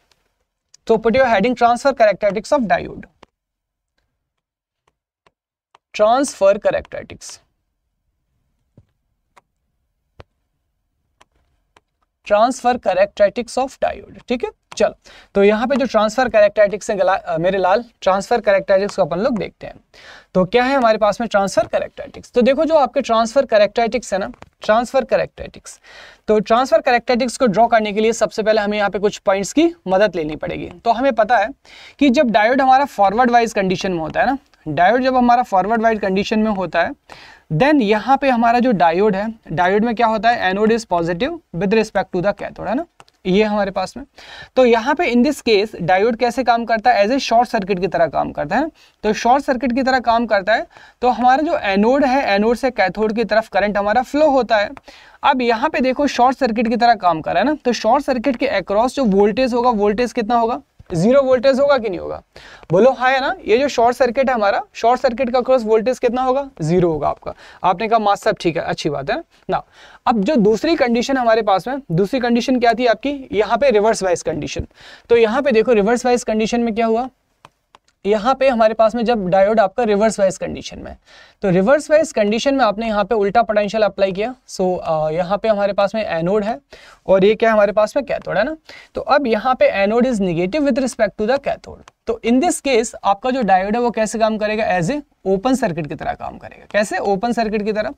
So put your heading transfer characteristics of diode. Transfer characteristics. Transfer characteristics of diode ठीक है चलो तो यहाँ पे जो ट्रांसफर करेक्टराइटिक्स है मेरे लाल ट्रांसफर करेक्टराइटिक्स को अपन लोग देखते हैं तो क्या है हमारे पास में ट्रांसफर करेक्टराइटिक्स तो देखो जो आपके ट्रांसफर करेक्टराइटिक्स है ना ट्रांसफर करेक्टराइटिक्स तो ट्रांसफर करेक्टराइटिक्स को ड्रॉ करने के लिए सबसे पहले हमें यहाँ पे कुछ पॉइंट्स की मदद लेनी पड़ेगी तो हमें पता है कि जब डायोड हमारा फॉरवर्ड वाइज कंडीशन में होता है ना डायोड जब हमारा फॉरवर्ड वाइज कंडीशन में होता है देन यहाँ पे हमारा जो डायोड है डायोड में क्या होता है anode is positive with respect to the cathode है ना ये हमारे पास में तो यहाँ पे इन दिस केस डायोड कैसे काम करता है एज ए शॉर्ट सर्किट की तरह काम करता है तो शॉर्ट सर्किट की तरह काम करता है तो हमारा जो एनोड है एनोड से कैथोड की तरफ करंट हमारा फ्लो होता है अब यहाँ पे देखो शॉर्ट सर्किट की तरह काम कर रहा है ना तो शॉर्ट सर्किट के अक्रॉस जो वोल्टेज होगा वोल्टेज कितना होगा जीरो वोल्टेज होगा कि नहीं होगा बोलो हाँ है ना ये जो शॉर्ट सर्किट है हमारा शॉर्ट सर्किट का क्रॉस वोल्टेज कितना होगा जीरो होगा आपका आपने कहा मास सब ठीक है अच्छी बात है ना अब जो दूसरी कंडीशन हमारे पास में दूसरी कंडीशन क्या थी आपकी यहाँ पे रिवर्स वाइज कंडीशन तो यहाँ पे देखो रिवर्स वाइज कंडीशन में क्या हुआ यहाँ पे हमारे पास में जब डायोड आपका रिवर्स वाइज कंडीशन में तो रिवर्स वाइज कंडीशन में आपने यहाँ पे उल्टा पोटेंशियल अप्लाई किया सो so, यहाँ पे हमारे पास में एनोड है और ये क्या हमारे पास में कैथोड है ना तो अब यहाँ पे anode is negative with respect to the cathode तो इन दिस केस आपका जो डायोड है वो कैसे काम करेगा एज ए ओपन सर्किट की तरह काम करेगा कैसे ओपन सर्किट की तरह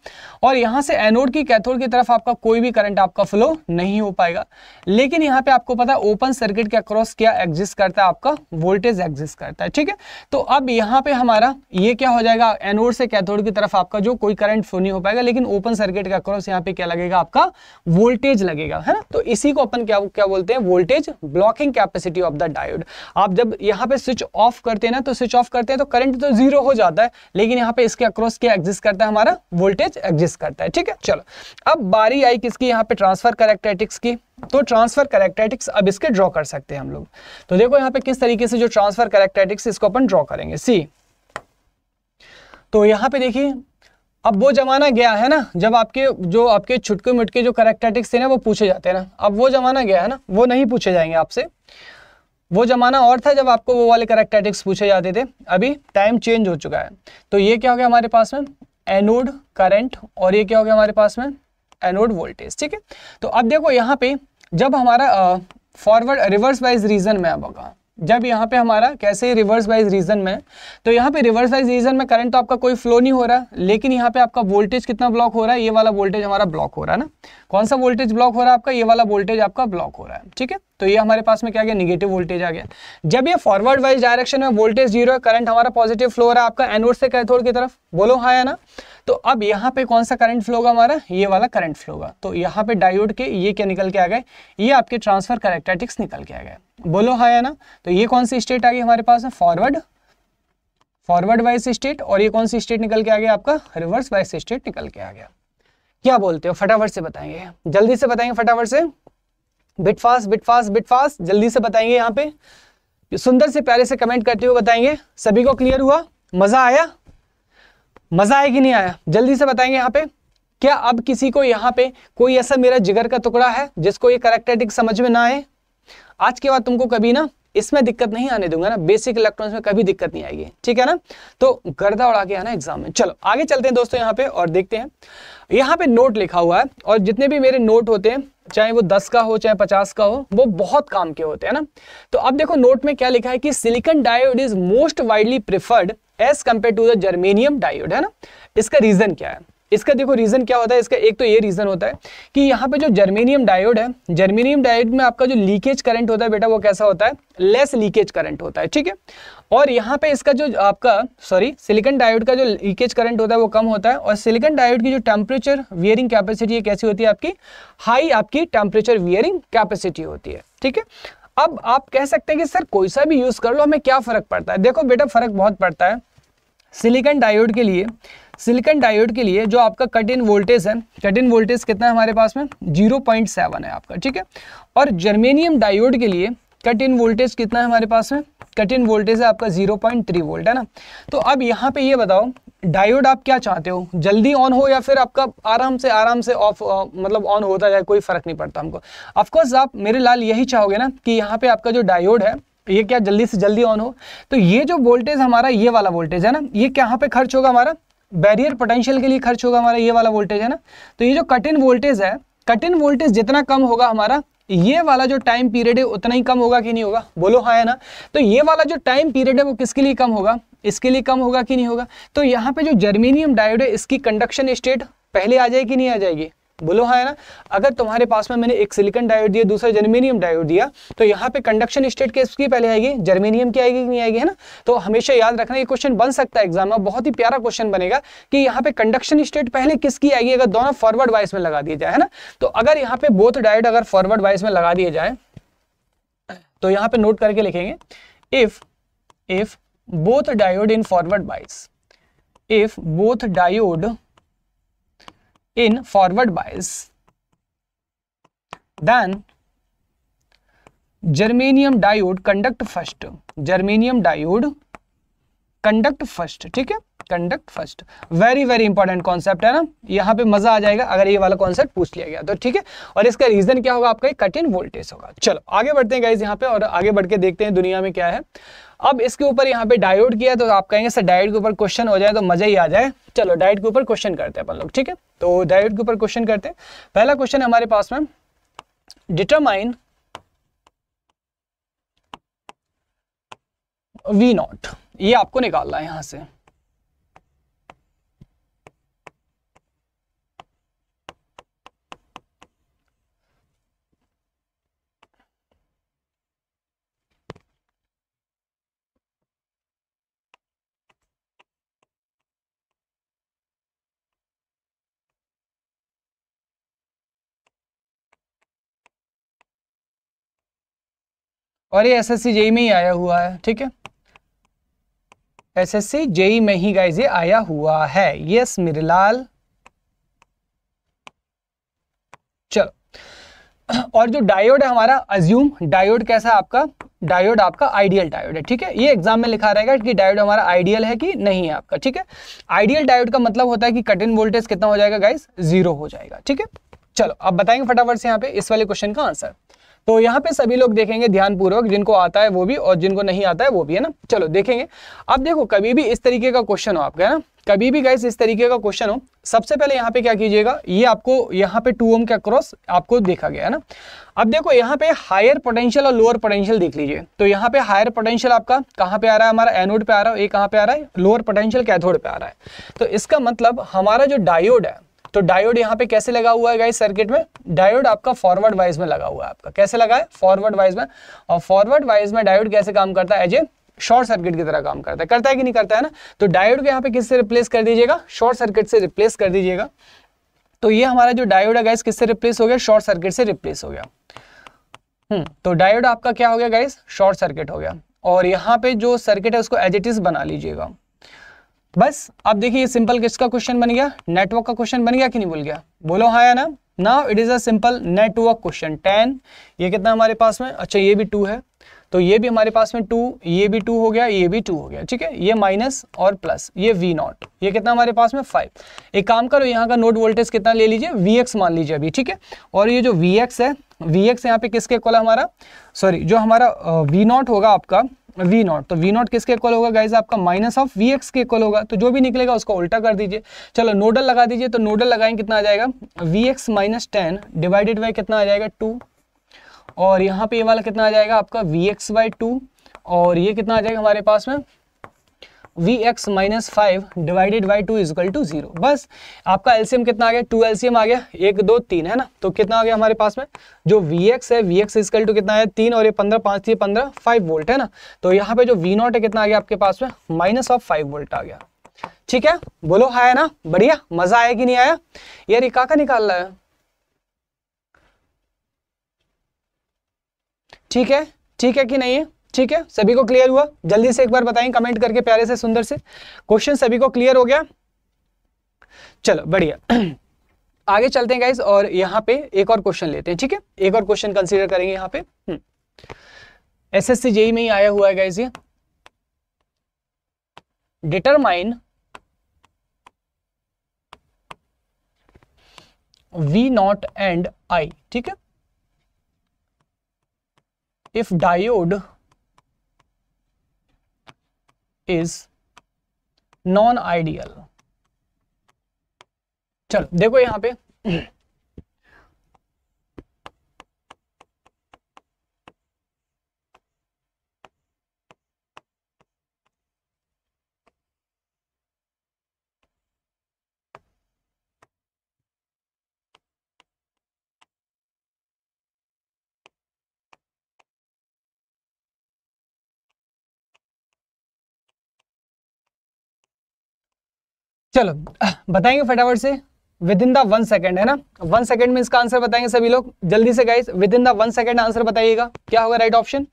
और यहां से एनोड की कैथोड की तरफ आपका कोई भी करंट आपका फ्लो नहीं हो पाएगा लेकिन यहां पे आपको पता है ओपन सर्किट के अक्रॉस क्या एग्जिस्ट करता है आपका वोल्टेज एग्जिस्ट करता है ठीक है तो अब यहां पे हमारा ये क्या हो जाएगा एनोड से कैथोड की तरफ आपका जो कोई करंट फ्लो नहीं हो पाएगा लेकिन ओपन सर्किट के अक्रॉस यहाँ पे क्या लगेगा आपका वोल्टेज लगेगा है ना तो इसी को अपन क्या क्या बोलते हैं voltage blocking capacity of the diode आप जब यहां पे स्विच ऑफ करते हैं ना तो स्विच ऑफ करते हैं तो करंट तो जीरो हो जाता है लेकिन यहाँ पे इसके अक्रॉस क्या एग्जिस्ट करता है हमारा वोल्टेज एग्जिस्ट करता है ठीक है चलो अब बारी आई किसकी यहाँ पे ट्रांसफर करेक्टेटिक्स की तो ट्रांसफर करेक्टेटिक्स अब इसके ड्रॉ कर सकते हैं हम लोग तो देखो यहाँ पे किस तरीके से जो ट्रांसफर करेक्टेटिक्स इसको अपन ड्रॉ करेंगे सी तो यहाँ पे देखिए अब वो जमाना गया है ना जब आपके जो आपके छुटके मुटके जो करेक्टेटिक्स थे ना वो पूछे जाते हैं ना अब वो जमाना गया है ना वो नहीं पूछे जाएंगे आपसे वो ज़माना और था जब आपको वो वाले करेक्टेटिक्स पूछे जाते थे अभी टाइम चेंज हो चुका है तो ये क्या हो गया हमारे पास में एनोड करंट और ये क्या हो गया हमारे पास में एनोड वोल्टेज ठीक है तो अब देखो यहाँ पे जब हमारा फॉरवर्ड रिवर्स वाइज रीजन में अब होगा जब यहाँ पे हमारा कैसे रिवर्स वाइज रीजन में तो यहाँ पे रिवर्स वाइज रीजन में करंट तो आपका कोई फ्लो नहीं हो रहा लेकिन यहाँ पे आपका वोल्टेज कितना ब्लॉक हो रहा है ये वाला वोल्टेज हमारा ब्लॉक हो रहा है ना कौन सा वोल्टेज ब्लॉक हो रहा है आपका ये वाला वोल्टेज आपका ब्लॉक हो रहा है ठीक है तो ये हमारे पास में क्या गया निगेटिव वोल्टेज आ गया जब ये फॉरवर्ड वाइज डायरेक्शन में वोल्टेज जीरो है करंट हमारा पॉजिटिव फ्लो हो रहा है आपका एनोड से कैथोड की तरफ बोलो हाँ ना तो अब यहाँ पे कौन सा करंट फ्लो होगा हमारा ये वाला करंट फ्लो होगा तो यहाँ पे डायोड के ये क्या निकल के आ गए ये आपके ट्रांसफर करेक्टेटिक्स निकल के आ गए बोलो हाँ या ना तो ये कौन सी स्टेट आ गई हमारे पास में फॉरवर्ड फॉरवर्ड वाइज स्टेट और ये कौन सी स्टेट निकल के आ गया आपका रिवर्स वाइज स्टेट निकल के आ गया क्या बोलते हो फटाफट से बताएंगे जल्दी से बताएंगे फटाफट से बिट फास्ट बिट जल्दी से बताएंगे यहाँ पे सुंदर से प्यारे से कमेंट करते हुए बताएंगे सभी को क्लियर हुआ मजा आया मज़ा आया कि नहीं आया जल्दी से बताएंगे यहाँ पे क्या अब किसी को यहाँ पे कोई ऐसा मेरा जिगर का टुकड़ा है जिसको ये करेक्टेटिक समझ में ना आए आज के बाद तुमको कभी ना इसमें दिक्कत नहीं आने दूंगा ना बेसिक इलेक्ट्रॉनिक्स में कभी दिक्कत नहीं आएगी ठीक है ना तो गर्दा उड़ा के आना एग्जाम में चलो आगे चलते हैं दोस्तों यहाँ पे और देखते हैं यहाँ पे नोट लिखा हुआ है और जितने भी मेरे नोट होते हैं चाहे वो दस का हो चाहे पचास का हो वो बहुत काम के होते हैं ना तो अब देखो नोट में क्या लिखा है कि silicon diode is most widely preferred as compare to the germanium diode है ना इसका रीजन क्या है इसका देखो रीजन क्या होता है इसका एक तो ये रीजन होता है कि यहाँ पे जो जर्मेनियम डायोड है जर्मेनियम डायोड में आपका जो लीकेज करंट होता है बेटा वो कैसा होता है लेस लीकेज करंट होता है ठीक है और यहाँ पे इसका जो आपका सॉरी सिलिकॉन डायोड का जो लीकेज करंट होता है वो कम होता है और सिलिकॉन डायोड की जो टेम्परेचर वियरिंग कैपेसिटी है कैसी होती है आपकी हाई आपकी टेम्परेचर वियरिंग कैपेसिटी होती है ठीक है अब आप कह सकते हैं कि सर कोई सा भी यूज़ कर लो हमें क्या फ़र्क पड़ता है देखो बेटा फ़र्क बहुत पड़ता है सिलिकन डायोड के लिए सिलिकन डायोड के लिए जो आपका कट इन वोल्टेज है कट इन वोल्टेज कितना है हमारे पास में 0.7 है आपका ठीक है और जर्मेनियम डायोड के लिए कट इन वोल्टेज कितना है हमारे पास में कट इन वोल्टेज है आपका 0.3 वोल्ट है ना तो अब यहाँ पे ये बताओ डायोड आप क्या चाहते हो जल्दी ऑन हो या फिर आपका आराम से आराम से ऑफ मतलब ऑन होता जाए कोई फर्क नहीं पड़ता हमको ऑफकोर्स आप मेरे लाल यही चाहोगे ना कि यहाँ पे आपका जो डायोड है ये क्या जल्दी से जल्दी ऑन हो तो ये जो वोल्टेज हमारा ये वाला वोल्टेज है ना ये कहाँ पे खर्च होगा हमारा बैरियर पोटेंशियल के लिए खर्च होगा हमारा ये वाला वोल्टेज है ना तो ये जो कट इन वोल्टेज है कट इन वोल्टेज जितना कम होगा हमारा ये वाला जो टाइम पीरियड है उतना ही कम होगा कि नहीं होगा बोलो हाँ है ना तो ये वाला जो टाइम पीरियड है वो किसके लिए कम होगा इसके लिए कम होगा कि नहीं होगा तो यहाँ पे जो जर्मेनियम डायोड है इसकी कंडक्शन स्टेट पहले आ जाएगी नहीं आ जाएगी बोलो हाँ है ना अगर तुम्हारे पास में मैंने एक सिलिकॉन डायोड दिया दूसरा जर्मेनियम डायोड दिया तो यहाँ पे कंडक्शन स्टेट केस की पहले आएगी जर्मेनियम की आएगी नहीं आएगी है ना तो हमेशा याद रखना ये क्वेश्चन बन सकता है एग्जाम में बहुत ही प्यारा क्वेश्चन बनेगा कि यहाँ पे कंडक्शन स्टेट पहले किसकी आएगी अगर दोनों फॉरवर्ड वाइज में लगा दिया जाए है ना तो अगर यहाँ पे बोथ डायोड अगर फॉरवर्ड वाइज में लगा दिया जाए तो यहाँ पे नोट करके लिखेंगे if if both diode in forward bias if both diode in forward bias then germanium diode conduct first germanium diode conduct first ठीक है conduct first very very important concept है ना यहां पे मजा आ जाएगा अगर ये वाला कॉन्सेप्ट पूछ लिया गया तो ठीक है और इसका रीजन क्या होगा आपका कट इन वोल्टेज होगा चलो आगे बढ़ते हैं गाइज यहां पे और आगे बढ़ के देखते हैं दुनिया में क्या है अब इसके ऊपर यहाँ पे डायोड किया तो आप कहेंगे सर डायोड के ऊपर क्वेश्चन हो जाए तो मजा ही आ जाए चलो डाइट के ऊपर क्वेश्चन करते हैं अपन लोग ठीक है तो डाइट के ऊपर क्वेश्चन करते हैं पहला क्वेश्चन हमारे पास में डिटरमाइन वी नॉट ये आपको निकालना है यहां से और ये एसएससी जेई e में ही आया हुआ है ठीक है एसएससी जेई e में ही गाइज ये आया हुआ है यस मिरलाल चलो और जो डायोड है हमारा अज्यूम डायोड कैसा है आपका डायोड आपका आइडियल डायोड है ठीक है ये एग्जाम में लिखा रहेगा कि डायोड हमारा आइडियल है कि नहीं है आपका ठीक है आइडियल डायोड का मतलब होता है कि कट इन वोल्टेज कितना हो जाएगा गाइस जीरो हो जाएगा ठीक है चलो अब बताएंगे फटाफट से यहाँ पे इस वाले क्वेश्चन का आंसर तो यहाँ पे सभी लोग देखेंगे ध्यानपूर्वक जिनको आता है वो भी और जिनको नहीं आता है वो भी है ना चलो देखेंगे अब देखो कभी भी इस तरीके का क्वेश्चन हो आपका है ना कभी भी गैस इस तरीके का क्वेश्चन हो सबसे पहले यहाँ पे क्या कीजिएगा ये आपको यहाँ पे टू ओम का क्रॉस आपको देखा गया है ना अब देखो यहाँ पे हायर पोटेंशियल और लोअर पोटेंशियल देख लीजिए तो यहाँ पे हायर पोटेंशियल आपका कहाँ पे आ रहा है हमारा एनोड पे आ रहा है ये कहाँ पे आ रहा है लोअर पोटेंशियल कैथोड पे आ रहा है तो इसका मतलब हमारा जो डायोड है तो डायोड यहाँ पे कैसे लगा हुआ है सर्किट में डायोड आपका फॉरवर्ड वाइज में लगा हुआ है आपका कैसे लगा है फॉरवर्ड वाइज में और फॉरवर्ड वाइज में डायोड कैसे काम करता है एज ए शॉर्ट सर्किट की तरह काम करता है करता है कि नहीं करता है ना तो डायोड को यहाँ पे किससे रिप्लेस कर दीजिएगा शॉर्ट सर्किट से रिप्लेस कर दीजिएगा तो ये हमारा जो डायोड है गाइस किससे रिप्लेस हो गया शॉर्ट सर्किट से रिप्लेस हो गया हम्म तो डायोड आपका क्या हो गया गाइस शॉर्ट सर्किट हो गया और यहाँ पे जो सर्किट है उसको एज इट इज बना लीजिएगा बस अब देखिए सिंपल किसका क्वेश्चन बन गया नेटवर्क का क्वेश्चन बन गया कि नहीं बोल गया बोलो हाँ या ना now it is a simple network question ten ये कितना हमारे पास में अच्छा ये भी टू है तो ये भी हमारे पास में टू ये भी टू हो गया ये भी टू हो गया ठीक है ये माइनस और प्लस ये वी नॉट ये कितना हमारे पास में फाइव एक काम करो यहाँ का नोड वोल्टेज कितना ले लीजिए वी एक्स मान लीजिए अभी ठीक है और ये जो वी एक्स है वी एक्स यहाँ पे किसके कॉल हमारा सॉरी जो हमारा वी नॉट होगा आपका v नॉट तो v नॉट किसके इक्वल होगा गाइज आपका माइनस ऑफ वी एक्स के इक्वल होगा तो जो भी निकलेगा उसको उल्टा कर दीजिए चलो नोडल लगा दीजिए तो नोडल लगाएं कितना आ जाएगा V X minus ten divided by कितना आ जाएगा टू और यहाँ पे ये वाला कितना आ जाएगा आपका वी एक्स बाई टू और ये कितना आ जाएगा हमारे पास में V X minus five divided by two equal to zero बस आपका एलसीएम कितना आ गया टू एलसीएम आ गया एक दो तीन है ना तो कितना आ गया हमारे पास में जो वी एक्स है वी एक्स इजकल टू कितना है तीन और ये पंद्रह पाँच थी पंद्रह फाइव वोल्ट है ना तो यहाँ पे जो वी नॉट है कितना आ गया आपके पास में माइनस ऑफ फाइव वोल्ट आ गया ठीक है बोलो आया ना बढ़िया मजा आया कि नहीं आया यार ये काका निकाल रहा है ठीक है ठीक है कि नहीं है ठीक है सभी को क्लियर हुआ जल्दी से एक बार बताएं कमेंट करके प्यारे से सुंदर से क्वेश्चन सभी को क्लियर हो गया चलो बढ़िया आगे चलते हैं गाइज और यहाँ पे एक और क्वेश्चन लेते हैं ठीक है एक और क्वेश्चन कंसीडर करेंगे यहाँ पे एस एस जेई में ही आया हुआ है गाइज ये determine V naught and I ठीक है if diode is non ideal चलो देखो यहां पे चलो बताएंगे फटाफट से within the one second है ना वन सेकेंड में इसका आंसर बताएंगे सभी लोग जल्दी से guys within the one second answer बताइएगा क्या होगा राइट ऑप्शन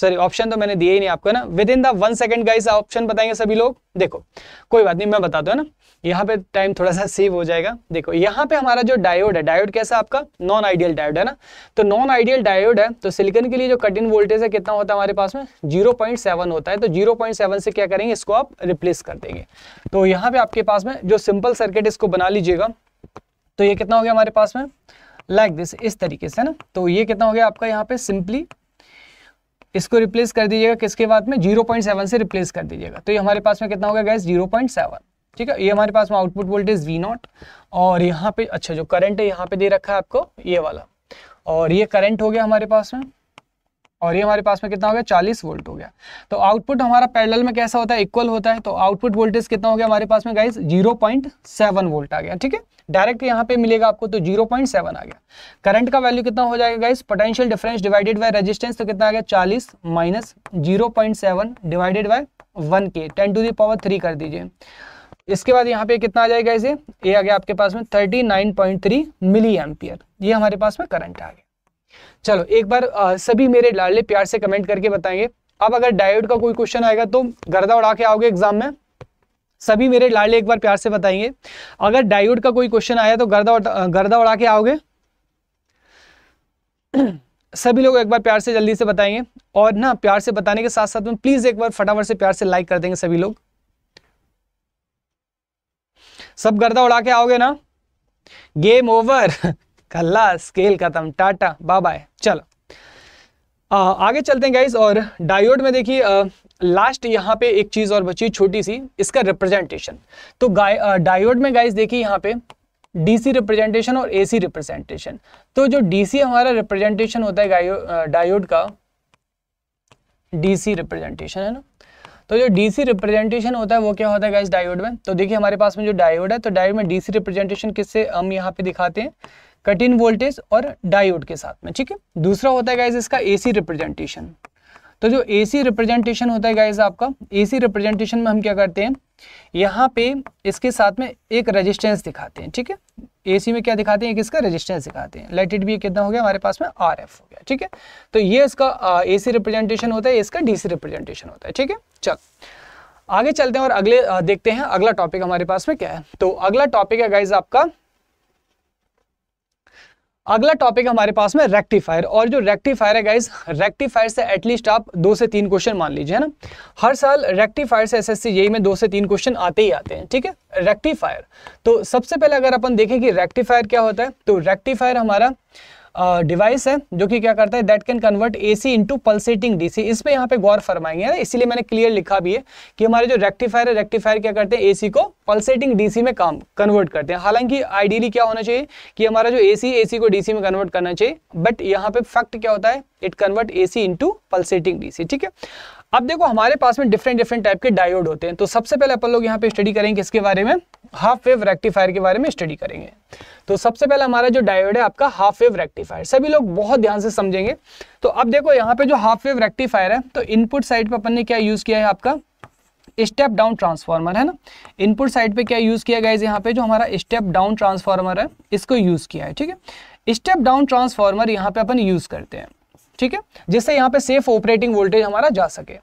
सॉरी ऑप्शन तो मैंने दिया ही नहीं आपको ना within the one second guys option बताएंगे सभी लोग देखो कोई बात नहीं मैं बताता हूँ ना यहाँ पे टाइम थोड़ा सा सेव हो जाएगा देखो यहाँ पे हमारा जो डायोड है डायोड कैसा आपका नॉन आइडियल डायोड है ना तो नॉन आइडियल डायोड है तो सिलिकन के लिए जो कट इन वोल्टेज है कितना होता है हमारे पास में 0.7 होता है तो 0.7 से क्या करेंगे इसको आप रिप्लेस कर देंगे तो यहाँ पे आपके पास में जो सिंपल सर्किट इसको बना लीजिएगा तो ये कितना हो गया हमारे पास में लाइक like दिस इस तरीके से ना तो ये कितना हो गया आपका यहाँ पे सिंपली इसको रिप्लेस कर दीजिएगा किसके बाद में 0.7 से रिप्लेस कर दीजिएगा तो ये हमारे पास में कितना हो गया गैस 0.7 ठीक है ये हमारे पास आउटपुट वोल्टेज वी नॉट और यहाँ पे अच्छा जो करंट है यहाँ पे दे रखा है आपको ये वाला और ये करंट हो गया हमारे पास में और ये हमारे पास में कितना हो गया 40 वोल्ट हो गया तो आउटपुट हमारा पैरेलल में कैसा होता है इक्वल होता है तो आउटपुट वोल्टेज कितना हो गया हमारे पास में गाइस 0.7 वोल्ट आ गया ठीक है डायरेक्ट यहाँ पे मिलेगा आपको तो 0.7 आ गया करंट का वैल्यू कितना हो जाएगा guys potential difference divided by resistance तो कितना आ गया चालीस minus zero divided by one K ten to the power three कर दीजिए इसके बाद यहाँ पे कितना आ जाएगा इसे ये आ गया आपके पास में 39.3 मिली एम्पियर ये हमारे पास में करंट आ गया चलो एक बार आ, सभी मेरे लाडले प्यार से कमेंट करके बताएंगे अब अगर डायोड का कोई क्वेश्चन आएगा तो गर्दा उड़ा के आओगे एग्जाम में सभी मेरे लाडले एक बार प्यार से बताएंगे अगर डायोड का कोई क्वेश्चन आया तो गर्दा गर्दा उड़ा के आओगे सभी लोग एक बार प्यार से जल्दी से बताएंगे और ना प्यार से बताने के साथ साथ में प्लीज़ एक बार फटाफट से प्यार से लाइक कर देंगे सभी लोग सब गर्दा उड़ा के आओगे ना गेम ओवर कल्ला स्केल खत्म टाटा बाय चलो आ, आगे चलते हैं गाइज और डायोड में देखिए लास्ट यहाँ पे एक चीज और बची छोटी सी इसका रिप्रेजेंटेशन तो गाय डायोड में गाइज देखिए यहाँ पे डीसी रिप्रेजेंटेशन और एसी रिप्रेजेंटेशन तो जो डीसी हमारा रिप्रेजेंटेशन होता है डायोड का डीसी रिप्रेजेंटेशन है ना तो जो डीसी रिप्रेजेंटेशन होता है वो क्या होता है गाइस डायोड में तो देखिए हमारे पास में जो डायोड है तो डायोड में डीसी रिप्रेजेंटेशन किससे हम यहाँ पे दिखाते हैं कट इन वोल्टेज और डायोड के साथ में ठीक है दूसरा होता है गाइज इसका एसी रिप्रेजेंटेशन तो जो एसी रिप्रेजेंटेशन होता है गाइज आपका एसी रिप्रेजेंटेशन में हम क्या करते हैं यहाँ पे इसके साथ में एक रेजिस्टेंस दिखाते हैं ठीक है एसी में क्या दिखाते हैं किसका रेजिस्टेंस दिखाते हैं लेट इट बी कितना हो गया हमारे पास में आर एफ हो गया ठीक है तो ये इसका एसी रिप्रेजेंटेशन होता है इसका डीसी रिप्रेजेंटेशन होता है ठीक है चल आगे चलते हैं और अगले देखते हैं अगला टॉपिक हमारे पास में क्या है तो अगला टॉपिक है गाइज आपका अगला टॉपिक हमारे पास में रेक्टिफायर और जो रेक्टिफायर है गाइज रेक्टिफायर से एटलीस्ट आप दो से तीन क्वेश्चन मान लीजिए है ना हर साल रेक्टिफायर से एसएससी यही में दो से तीन क्वेश्चन आते ही आते हैं ठीक है रेक्टिफायर तो सबसे पहले अगर अपन देखें कि रेक्टिफायर क्या होता है तो रेक्टिफायर हमारा डिवाइस है जो कि क्या करता है that can convert A C into pulsating D C इस पर यहाँ पे गौर फरमाएंगे इसीलिए मैंने क्लियर लिखा भी है कि हमारे जो रेक्टिफायर है रेक्टिफायर क्या करते हैं ए सी को पल्सेटिंग डी सी में काम कन्वर्ट करते हैं हालांकि आइडियली क्या होना चाहिए कि हमारा जो ए सी ए सी को डी सी में कन्वर्ट करना चाहिए बट यहाँ पे फैक्ट क्या होता है it convert A C into pulsating D C ठीक है अब देखो हमारे पास में डिफरेंट डिफरेंट टाइप के डायोड होते हैं तो सबसे पहले अपन लोग यहाँ पे स्टडी करेंगे इसके बारे में हाफ वेव रेक्टिफायर के बारे में स्टडी करेंगे तो सबसे पहले हमारा जो डायोड है आपका हाफ वेव रेक्टिफायर सभी लोग बहुत ध्यान से समझेंगे तो अब देखो यहाँ पे जो हाफ वेव रेक्टिफायर है तो इनपुट साइड पर अपन ने क्या यूज़ किया है आपका स्टेप डाउन ट्रांसफार्मर है ना इनपुट साइड पे क्या यूज़ किया गया है यहाँ पे जो हमारा स्टेप डाउन ट्रांसफार्मर है इसको यूज़ किया है ठीक है स्टेप डाउन ट्रांसफार्मर यहाँ पे अपन यूज़ करते हैं ठीक है जिससे यहाँ पे सेफ ऑपरेटिंग वोल्टेज हमारा जा सके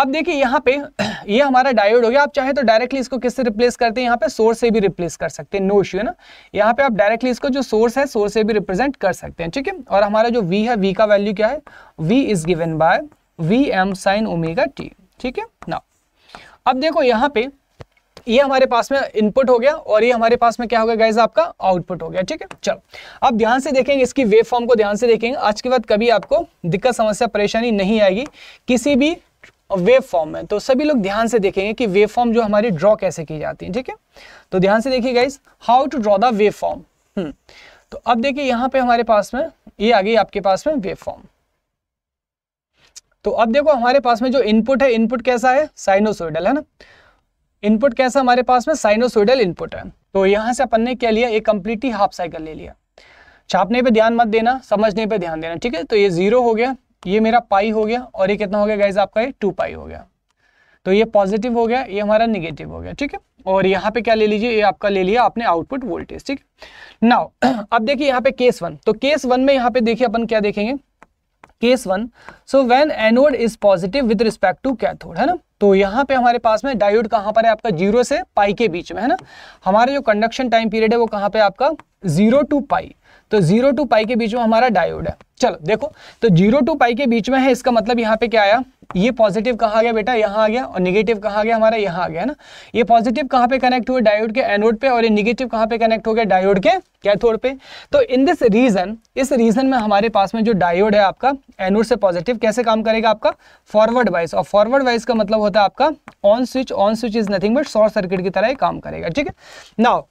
अब देखिए यहाँ पे ये हमारा डायोड हो गया आप चाहे तो डायरेक्टली इसको किससे रिप्लेस करते हैं यहाँ पे सोर्स से भी रिप्लेस कर सकते हैं नो इश्यू है ना यहाँ पे आप डायरेक्टली इसको जो सोर्स है सोर्स से भी रिप्रेजेंट कर सकते हैं ठीक है और हमारा जो वी है वी का वैल्यू क्या है V is given by V M sine omega T ठीक है ना अब देखो यहाँ पे ये हमारे पास में इनपुट हो गया और ये हमारे पास में क्या हो गया गाइज आपका आउटपुट हो गया ठीक है चलो अब ध्यान से देखेंगे इसकी वेव फॉर्म को ध्यान से देखेंगे आज के बाद कभी आपको दिक्कत समस्या परेशानी नहीं आएगी किसी भी और वेव फॉर्म में तो सभी लोग ध्यान से देखेंगे कि वेव फॉर्म जो हमारी ड्रॉ कैसे की जाती है ठीक है तो ध्यान से देखिए guys how to draw the wave form तो अब देखिए यहाँ पे हमारे पास में ये आ गई आपके पास में वेव फॉर्म तो अब देखो हमारे पास में जो इनपुट है इनपुट कैसा है साइनोसोइडल है ना इनपुट कैसा हमारे पास में साइनोसोइडल इनपुट है तो यहां से अपन ने क्या लिया एक कंप्लीटली हाफ साइकिल ले लिया छापने पे ध्यान मत देना समझने पे ध्यान देना ठीक है तो ये जीरो हो गया ये मेरा पाई हो गया और ये कितना हो गया गाइज आपका ये टू पाई हो गया तो ये पॉजिटिव हो गया ये हमारा निगेटिव हो गया ठीक है और यहाँ पे क्या ले लीजिए ये आपका ले लिया आपने आउटपुट वोल्टेज ठीक नाउ अब देखिए यहाँ पे केस वन तो केस वन में यहाँ पे देखिए अपन क्या देखेंगे case one so when anode is positive with respect to cathode है ना तो यहाँ पे हमारे पास में डायोड कहाँ पर है आपका जीरो से पाई के बीच में है ना हमारे जो कंडक्शन टाइम पीरियड है वो कहाँ पे आपका जीरो टू पाई तो जीरो टू पाई के बीच में हमारा डायोड है चलो देखो तो जीरो टू पाई के बीच में है इसका मतलब यहाँ पे क्या आया ये पॉजिटिव कहा गया बेटा यहाँ आ गया और निगेटिव कहा गया हमारा यहाँ आ गया ना ये पॉजिटिव कहाँ पे कनेक्ट हुए डायोड के एनोड पे और ये निगेटिव कहाँ पे कनेक्ट हो गया डायोड के कैथोड पे तो इन दिस रीजन इस रीजन में हमारे पास में जो डायोड है आपका एनोड से पॉजिटिव कैसे काम करेगा आपका फॉरवर्ड वाइज और फॉरवर्ड वाइज का मतलब होता है आपका on switch on switch is nothing but short circuit की तरह ही काम करेगा ठीक है नाउ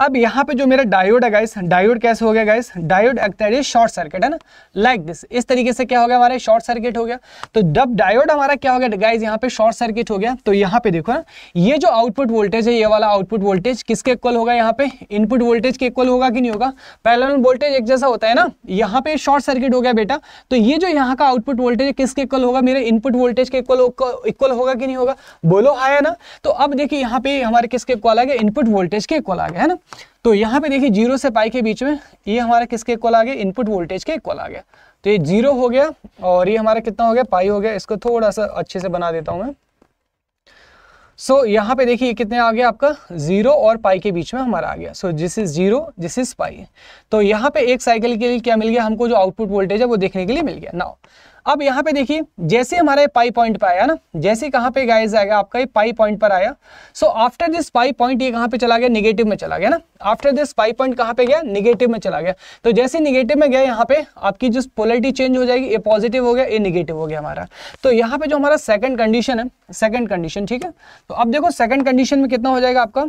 अब यहाँ पे जो मेरा डायोड है गाइस डायोड कैसे हो गया guys diode act as short circuit है ना लाइक दिस इस तरीके से क्या हो गया हमारा शॉर्ट सर्किट हो गया तो जब डायोड हमारा क्या हो गया गाइस यहाँ पे शॉर्ट सर्किट हो गया तो यहाँ पे देखो ना ये जो आउटपुट वोल्टेज है ये वाला आउटपुट वोल्टेज किसके इक्वल होगा यहाँ पे इनपुट वोल्टेज के इक्वल होगा कि नहीं होगा पैरल वोल्टेज एक जैसा होता है ना यहाँ पे शॉर्ट सर्किट हो गया बेटा तो ये जो यहाँ का आउटपुट वोल्टेज किसके इक्वल होगा मेरे इनपुट वोल्टेज के इक्वल इक्वल होगा कि नहीं होगा बोलो आया ना तो अब देखिए यहाँ पे हमारे किसके इक्वल आ गया इनपुट वोल्टेज के इक्वल आ गया है ना तो यहाँ पे देखिए जीरो से पाई के बीच में ये हमारा किसके इक्वल आ गया इनपुट वोल्टेज के इक्वल आ गया तो ये जीरो हो गया और ये हमारा कितना हो गया पाई हो गया इसको थोड़ा सा अच्छे से बना देता हूँ मैं सो so, यहाँ पे देखिए कितने आ गया आपका जीरो और पाई के बीच में हमारा आ गया so this is zero this is pi तो यहाँ पे एक साइकिल के लिए क्या मिल गया हमको जो आउटपुट वोल्टेज है वो देखने के लिए मिल गया नाउ अब यहाँ पे देखिए जैसे हमारे पाई पॉइंट पर आया ना जैसे कहाँ पे गाइज आएगा आपका ये पाई पॉइंट पर आया so after this pi point ये कहाँ पे चला गया निगेटिव में चला गया ना आफ्टर दिस पाई पॉइंट कहाँ पे गया निगेटिव में चला गया तो जैसे निगेटिव में गया यहाँ पे आपकी जो पोलिटी चेंज हो जाएगी ये पॉजिटिव हो गया ये निगेटिव हो गया हमारा तो यहाँ पे जो हमारा सेकंड कंडीशन है सेकंड कंडीशन ठीक है तो अब देखो सेकंड कंडीशन में कितना हो जाएगा आपका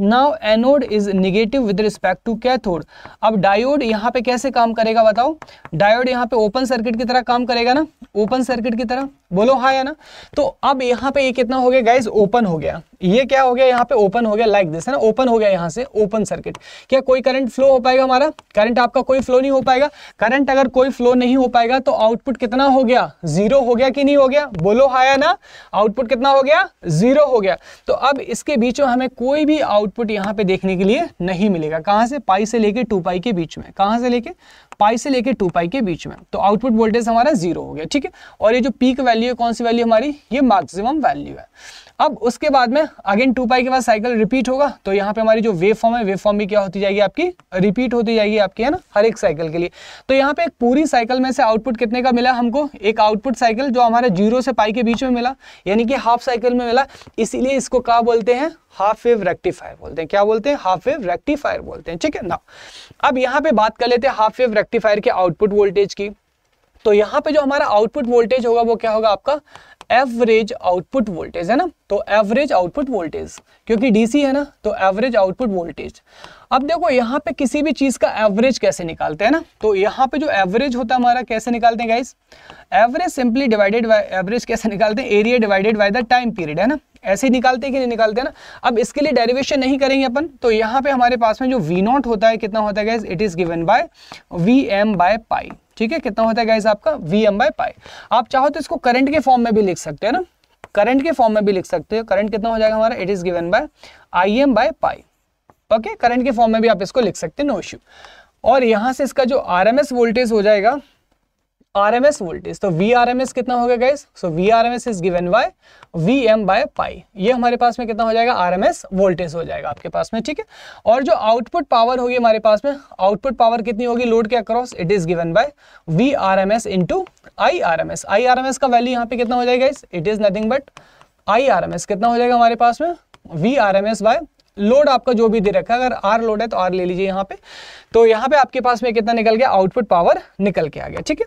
now anode is negative with respect to cathode अब डायोड यहाँ पे कैसे काम करेगा बताओ डायोड यहाँ पे ओपन सर्किट की तरह काम करेगा ना ओपन सर्किट की तरह बोलो हाँ या ना तो अब यहाँ पे ये कितना हो गया गाइज ओपन हो गया ये क्या हो गया यहाँ पे ओपन हो गया लाइक दिस है ना ओपन हो गया यहाँ से ओपन सर्किट क्या कोई करंट फ्लो हो पाएगा हमारा करंट आपका कोई फ्लो नहीं हो पाएगा करंट अगर कोई फ्लो नहीं हो पाएगा तो आउटपुट कितना हो गया जीरो हो गया कि नहीं हो गया बोलो हाया ना आउटपुट कितना हो गया जीरो हो गया तो अब इसके बीच में हमें कोई भी आउटपुट यहाँ पे देखने के लिए नहीं मिलेगा कहाँ से पाई से लेके टू पाई के बीच में कहाँ से लेके पाई से लेके टू पाई के बीच में तो आउटपुट वोल्टेज हमारा जीरो हो गया ठीक है और ये जो पीक वैल्यू है कौन सी वैल्यू हमारी ये मैक्सिमम वैल्यू है अब उसके बाद में अगेन टू पाई के बाद साइकिल रिपीट होगा तो यहाँ पे हमारी जो वेव फॉर्म है वेव फॉर्म भी क्या होती जाएगी आपकी रिपीट होती जाएगी आपकी है ना हर एक साइकिल के लिए तो यहाँ पे एक पूरी साइकिल में से आउटपुट कितने का मिला हमको एक आउटपुट साइकिल जो हमारे जीरो से पाई के बीच में मिला यानी कि हाफ साइकिल में मिला इसीलिए इसको क्या बोलते हैं हाफ वेव रेक्टिफायर बोलते हैं क्या बोलते हैं हाफ वेव रेक्टिफायर बोलते हैं ठीक है ना अब यहाँ पे बात कर लेते हैं हाफ वेव रेक्टिफायर के आउटपुट वोल्टेज की तो यहाँ पे जो हमारा आउटपुट वोल्टेज होगा वो क्या होगा आपका एवरेज आउटपुट वोल्टेज है ना तो एवरेज आउटपुट वोल्टेज क्योंकि डीसी है ना तो एवरेज आउटपुट वोल्टेज अब देखो यहाँ पे किसी भी चीज़ का एवरेज कैसे निकालते हैं ना तो यहाँ पे जो एवरेज होता है हमारा कैसे निकालते हैं guys average simply divided average कैसे निकालते हैं area divided by the time period है ना ऐसे ही निकालते कि नहीं निकालते ना अब इसके लिए डेरिवेशन नहीं करेंगे अपन तो यहाँ पे हमारे पास में जो वी नॉट होता है कितना होता है guys it is given by V M by pi ठीक है कितना होता है गाइज आपका वी एम बाई पाई आप चाहो तो इसको करंट के फॉर्म में भी लिख सकते हैं ना करंट के फॉर्म में भी लिख सकते हो करंट कितना हो जाएगा हमारा it is given by I M by pi okay current के फॉर्म में भी आप इसको लिख सकते हैं नो इश्यू और यहां से इसका जो आर वोल्टेज हो जाएगा आरएमएस वोल्टेज तो वी आरएमएस कितना हो गया guys so V RMS is given by V M by pi ये हमारे पास में कितना हो जाएगा आरएमएस वोल्टेज हो जाएगा आपके पास में ठीक है और जो आउटपुट पावर होगी हमारे पास में आउटपुट पावर कितनी होगी लोड के across it is given by V R M S into I R M S I R M S का वैल्यू यहाँ पे कितना हो जाएगा इस it is nothing but I R M S कितना हो जाएगा हमारे पास में V R M S by load आपका जो भी दे रखा है अगर आर लोड है तो आर ले लीजिए यहाँ पे तो यहाँ पे आपके पास में कितना निकल गया आउटपुट पावर निकल के आ गया ठीक है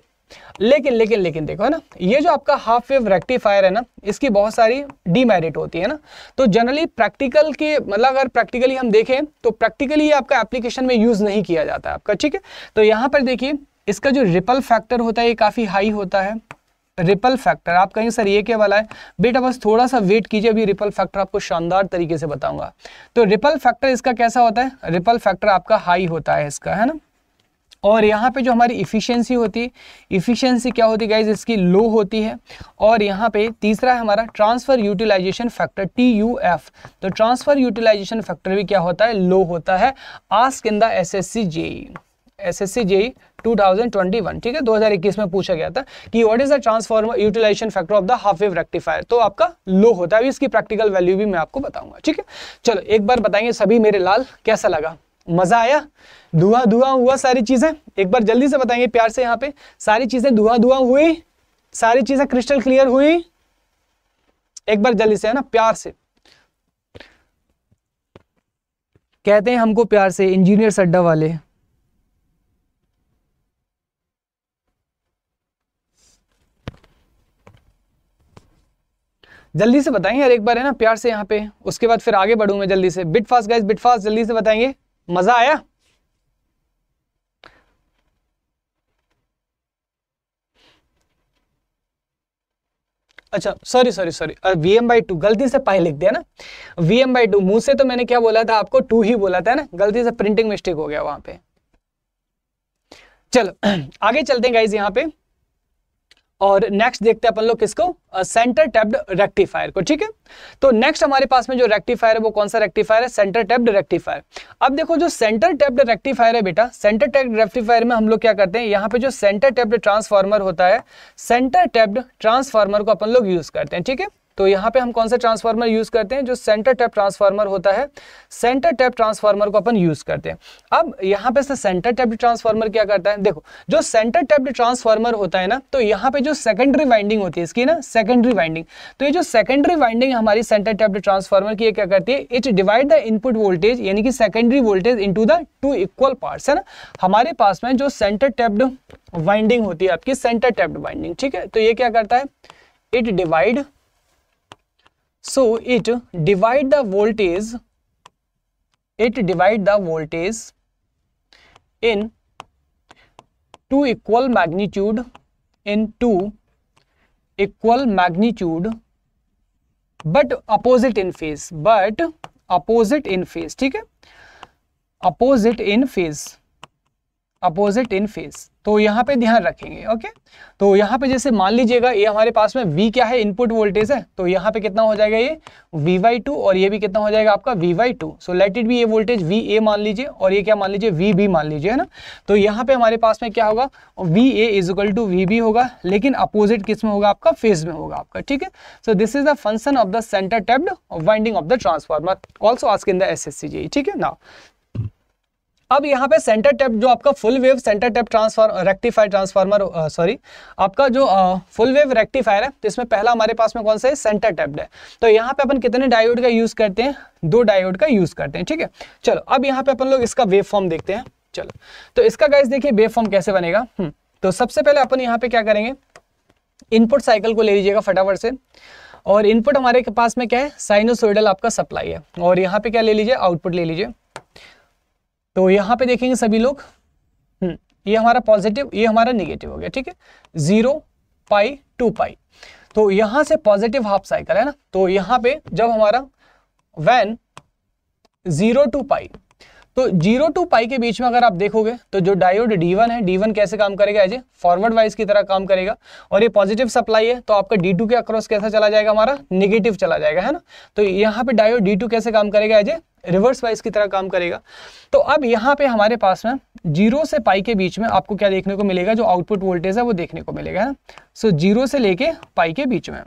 लेकिन लेकिन लेकिन देखो है ना ये जो आपका हाफ वेव रेक्टिफायर है ना इसकी बहुत सारी डीमेरिट होती है ना तो जनरली प्रैक्टिकल के मतलब अगर प्रैक्टिकली हम देखें तो प्रैक्टिकली ये आपका एप्लीकेशन में यूज़ नहीं किया जाता है आपका ठीक है तो यहाँ पर देखिए इसका जो रिपल फैक्टर होता है ये काफ़ी हाई होता है रिपल फैक्टर आप कहेंगे सर ये क्या वाला है बेटा बस थोड़ा सा वेट कीजिए अभी रिपल फैक्टर आपको शानदार तरीके से बताऊंगा तो रिपल फैक्टर इसका कैसा होता है रिपल फैक्टर आपका हाई होता है इसका है ना और यहाँ पे जो हमारी इफ़िशियंसी होती है इफ़िशियंसी क्या होती है गाइज इसकी लो होती है और यहाँ पे तीसरा है हमारा transfer utilization factor T U F तो ट्रांसफ़र यूटिलाइजेशन फैक्टर भी क्या होता है लो होता है asked in the S S C JE S S C JE 2021 ठीक है 2021 में पूछा गया था कि what is the transformer utilization factor of the half wave rectifier तो आपका लो होता है अभी इसकी प्रैक्टिकल वैल्यू भी मैं आपको बताऊंगा ठीक है चलो एक बार बताएंगे सभी मेरे लाल कैसा लगा मज़ा आया धुआं धुआं हुआ सारी चीज़ें एक बार जल्दी से बताएंगे प्यार से यहां पे सारी चीज़ें धुआं धुआं हुई सारी चीज़ें क्रिस्टल क्लियर हुई एक बार जल्दी से है ना प्यार से कहते हैं हमको प्यार से इंजीनियर सड्डा वाले जल्दी से बताएंगे यार एक बार है ना प्यार से यहाँ पे उसके बाद फिर आगे बढ़ूँ मैं जल्दी से bit fast guys bit fast जल्दी से बताएंगे मजा आया अच्छा sorry sorry sorry V M by two गलती से पाई लिख दिया ना वी एम बाई टू मुंह से तो मैंने क्या बोला था आपको टू ही बोला था ना गलती से प्रिंटिंग मिस्टेक हो गया वहां पे चलो आगे चलते हैं गाइज यहाँ पे और नेक्स्ट देखते हैं अपन लोग किसको सेंटर टेब्ड रेक्टिफायर को ठीक है तो नेक्स्ट हमारे पास में जो रेक्टिफायर है वो कौन सा रेक्टिफायर है सेंटर टेब्ड रेक्टिफायर अब देखो जो सेंटर टेप्ड रेक्टिफायर है बेटा सेंटर टेप्ड रेक्टिफायर में हम लोग क्या करते हैं यहाँ पे जो सेंटर टेप्ड ट्रांसफार्मर होता है सेंटर टेप्ड ट्रांसफार्मर को अपन लोग यूज करते हैं ठीक है तो यहाँ पे हम कौन सा ट्रांसफार्मर यूज करते हैं जो सेंटर टैप ट्रांसफार्मर होता है सेंटर टैप ट्रांसफार्मर को अपन यूज करते हैं अब यहाँ पे से सेंटर टैप ट्रांसफार्मर क्या करता है देखो जो सेंटर टैप ट्रांसफार्मर होता है ना तो यहाँ पे जो सेकेंडरी वाइंडिंग होती है इसकी ना सेकेंडरी वाइंडिंग तो ये जो सेकेंडरी वाइंडिंग हमारी सेंटर टैप ट्रांसफार्मर की ये क्या करती है it divide the input voltage यानी कि secondary voltage into the two equal parts है ना हमारे पास में जो सेंटर टैप्ड वाइंडिंग होती है आपकी सेंटर टैप्ड वाइंडिंग ठीक है तो ये क्या करता है it divide So it divide the voltage, it divide the voltage in two equal magnitude in two equal magnitude but opposite in phase but opposite in phase ठीक है opposite in phase opposite in phase तो यहाँ पे ध्यान रखेंगे okay तो यहाँ पे जैसे मान लीजिएगा ये हमारे पास में V क्या है इनपुट वोल्टेज है तो यहाँ पे कितना हो जाएगा ये वी वाई टू और ये भी कितना हो जाएगा आपका V by two so let it भी ये वोल्टेज वी ए मान लीजिए और ये क्या मान लीजिए वी बी मान लीजिए है ना तो यहाँ पे हमारे पास में क्या होगा V A is equal to V B होगा लेकिन अपोजिट किस में होगा आपका फेज में होगा आपका ठीक है so this is the function of the center tapped winding of the transformer also asked in the S S C JE ठीक है ना अब यहाँ पे सेंटर टेप जो आपका full wave center tap transform rectifier transformer sorry आपका जो फुल वेव रेक्टिफायर है तो इसमें पहला हमारे पास में कौन सा है सेंटर टैप्ड है तो यहाँ पे अपन कितने डायोड का यूज करते हैं दो डायोड का यूज करते हैं ठीक है चलो अब यहाँ पे अपन लोग इसका वेव फॉर्म देखते हैं चलो तो इसका गाइस देखिए वेव फॉर्म कैसे बनेगा हम्म, तो सबसे पहले अपन यहाँ पे क्या करेंगे इनपुट साइकिल को ले लीजिएगा फटाफट से और इनपुट हमारे पास में क्या है साइनोसोइडल आपका सप्लाई है और यहाँ पे क्या ले लीजिए आउटपुट ले लीजिए तो यहां पे देखेंगे सभी लोग हम्म, ये हमारा पॉजिटिव ये हमारा निगेटिव हो गया ठीक है जीरो पाई टू पाई तो यहां से पॉजिटिव हाफ साइकिल है ना तो यहां पे जब हमारा वैन जीरो टू पाई तो जीरो टू पाई के बीच में अगर आप देखोगे तो जो डायोड डी वन है डी वन कैसे काम करेगा एज ए फॉरवर्ड वाइज की तरह काम करेगा और ये पॉजिटिव सप्लाई है तो आपका डी टू के अक्रॉस कैसा चला जाएगा हमारा निगेटिव चला जाएगा है ना तो यहाँ पे डायोड डी टू कैसे काम करेगा एज ए रिवर्स वाइज की तरह काम करेगा तो अब यहाँ पे हमारे पास में जीरो से पाई के बीच में आपको क्या देखने को मिलेगा जो आउटपुट वोल्टेज है वो देखने को मिलेगा है ना सो जीरो से लेके पाई के बीच में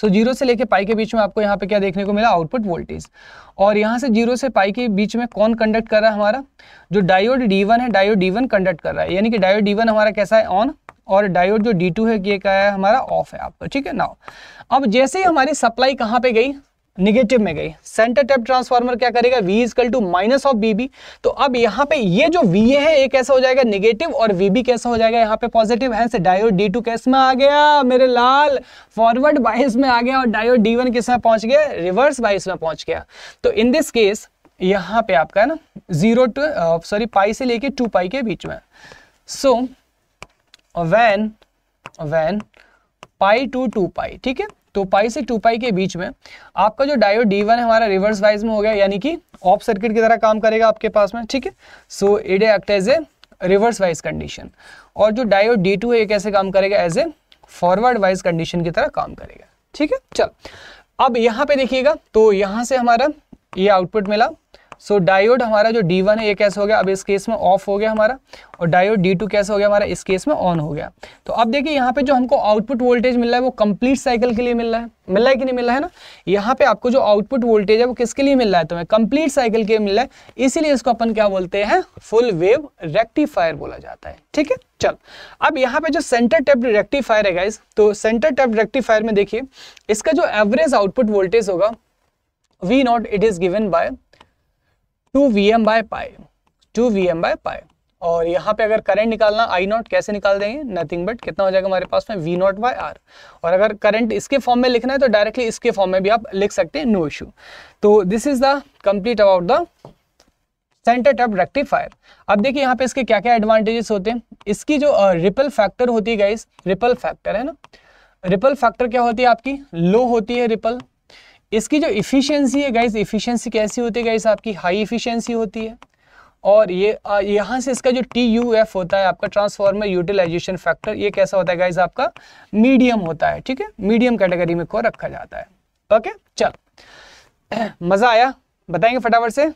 सो जीरो से लेके पाई के बीच में आपको यहाँ पे क्या देखने को मिला आउटपुट वोल्टेज और यहाँ से जीरो से पाई के बीच में कौन कंडक्ट कर रहा है हमारा जो डायोड डी है डायोड डी कंडक्ट कर रहा है यानी कि डायोड डी हमारा कैसा है ऑन और डायोड जो डी है ये क्या है हमारा ऑफ है आपका ठीक है ना अब जैसे ही हमारी सप्लाई कहाँ पे गई निगेटिव में गई सेंटर टेप ट्रांसफार्मर क्या करेगा V is equal to minus of B तो अब यहाँ पे ये जो वी है ये कैसा हो जाएगा निगेटिव और वी कैसा हो जाएगा यहाँ पे पॉजिटिव है से डायोड डी टू कैस में आ गया मेरे लाल फॉरवर्ड बाइस में आ गया और डायोड डी वन किस में पहुंच गया रिवर्स बाइस में पहुंच गया तो इन दिस केस यहाँ पे आपका ना जीरो टू सॉरी पाई से लेके टू पाई के बीच में so when when pi to two pi ठीक है तो पाई से टू पाई के बीच में आपका जो डायोड डी वन हमारा रिवर्स वाइज में हो गया यानी कि ऑफ सर्किट की तरह काम करेगा आपके पास में ठीक है so it act as a reverse bias condition और जो डायोड डी टू है ये कैसे काम करेगा as a forward bias condition की तरह काम करेगा ठीक है चल अब यहाँ पे देखिएगा तो यहाँ से हमारा ये आउटपुट मिला सो डायोड हमारा जो डी वन है ये कैसे हो गया अब इस केस में ऑफ हो गया हमारा और डायोड डी टू कैसे हो गया हमारा इस केस में ऑन हो गया तो अब देखिए यहाँ पे जो हमको आउटपुट वोल्टेज मिल रहा है वो कंप्लीट साइकिल के लिए मिल रहा है मिल रहा है कि नहीं मिल रहा है ना यहाँ पे आपको जो आउटपुट वोल्टेज है वो किसके लिए मिल रहा है तुम्हें कंप्लीट साइकिल के लिए मिल रहा है इसीलिए इसको अपन क्या बोलते हैं फुल वेव रेक्टिफायर बोला जाता है ठीक है चल अब यहाँ पे जो सेंटर टेप रेक्टिफायर है गाइज तो सेंटर टेप रेक्टिफायर में देखिए इसका जो एवरेज आउटपुट वोल्टेज होगा V not it is given by two V M by pi two V M by pi और यहाँ पे अगर करंट निकालना आई नॉट कैसे निकाल देंगे नथिंग बट कितना हो जाएगा हमारे पास में वी नॉट बाय आर और अगर करंट इसके फॉर्म में लिखना है तो डायरेक्टली इसके फॉर्म में भी आप लिख सकते हैं नो इशू तो this is the complete about the center tap rectifier अब देखिए यहाँ पे इसके क्या क्या एडवांटेजेस होते हैं इसकी जो रिपल फैक्टर होती है गाइस रिपल फैक्टर है ना रिपल फैक्टर क्या होती है आपकी लो होती है रिपल इसकी जो इफ़िशियंसी है गाइज इफ़िशियंसी कैसी होती है गाइज आपकी हाई इफ़िशियंसी होती है और ये यहाँ से इसका जो टी यू एफ होता है आपका ट्रांसफॉर्मर यूटिलाइजेशन फैक्टर ये कैसा होता है गाइज आपका मीडियम होता है ठीक है मीडियम कैटेगरी में को रखा जाता है ओके चल मज़ा आया बताएंगे फटाफट से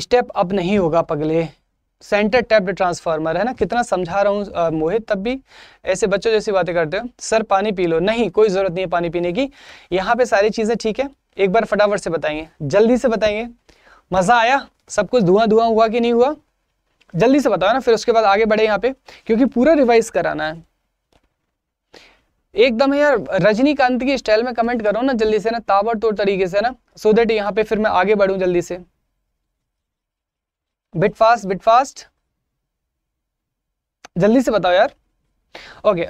स्टेप अब नहीं होगा पगले सेंटर टैप्ड ट्रांसफार्मर है ना कितना समझा रहा हूँ मोहित तब भी ऐसे बच्चों जैसी बातें करते हो सर पानी पी लो नहीं कोई ज़रूरत नहीं है पानी पीने की यहाँ पे सारी चीज़ें ठीक है एक बार फटाफट से बताएंगे जल्दी से बताएंगे मज़ा आया सब कुछ धुआं धुआं हुआ कि नहीं हुआ जल्दी से बताओ ना फिर उसके बाद आगे बढ़े यहाँ पे क्योंकि पूरा रिवाइज कराना है एकदम यार रजनीकांत की स्टाइल में कमेंट करो ना जल्दी से ना ताबड़तोड़ तरीके से ना सो देट यहाँ पे फिर मैं आगे बढ़ूँ जल्दी से बिट फास्ट बिट फास्ट जल्दी से बताओ यार ओके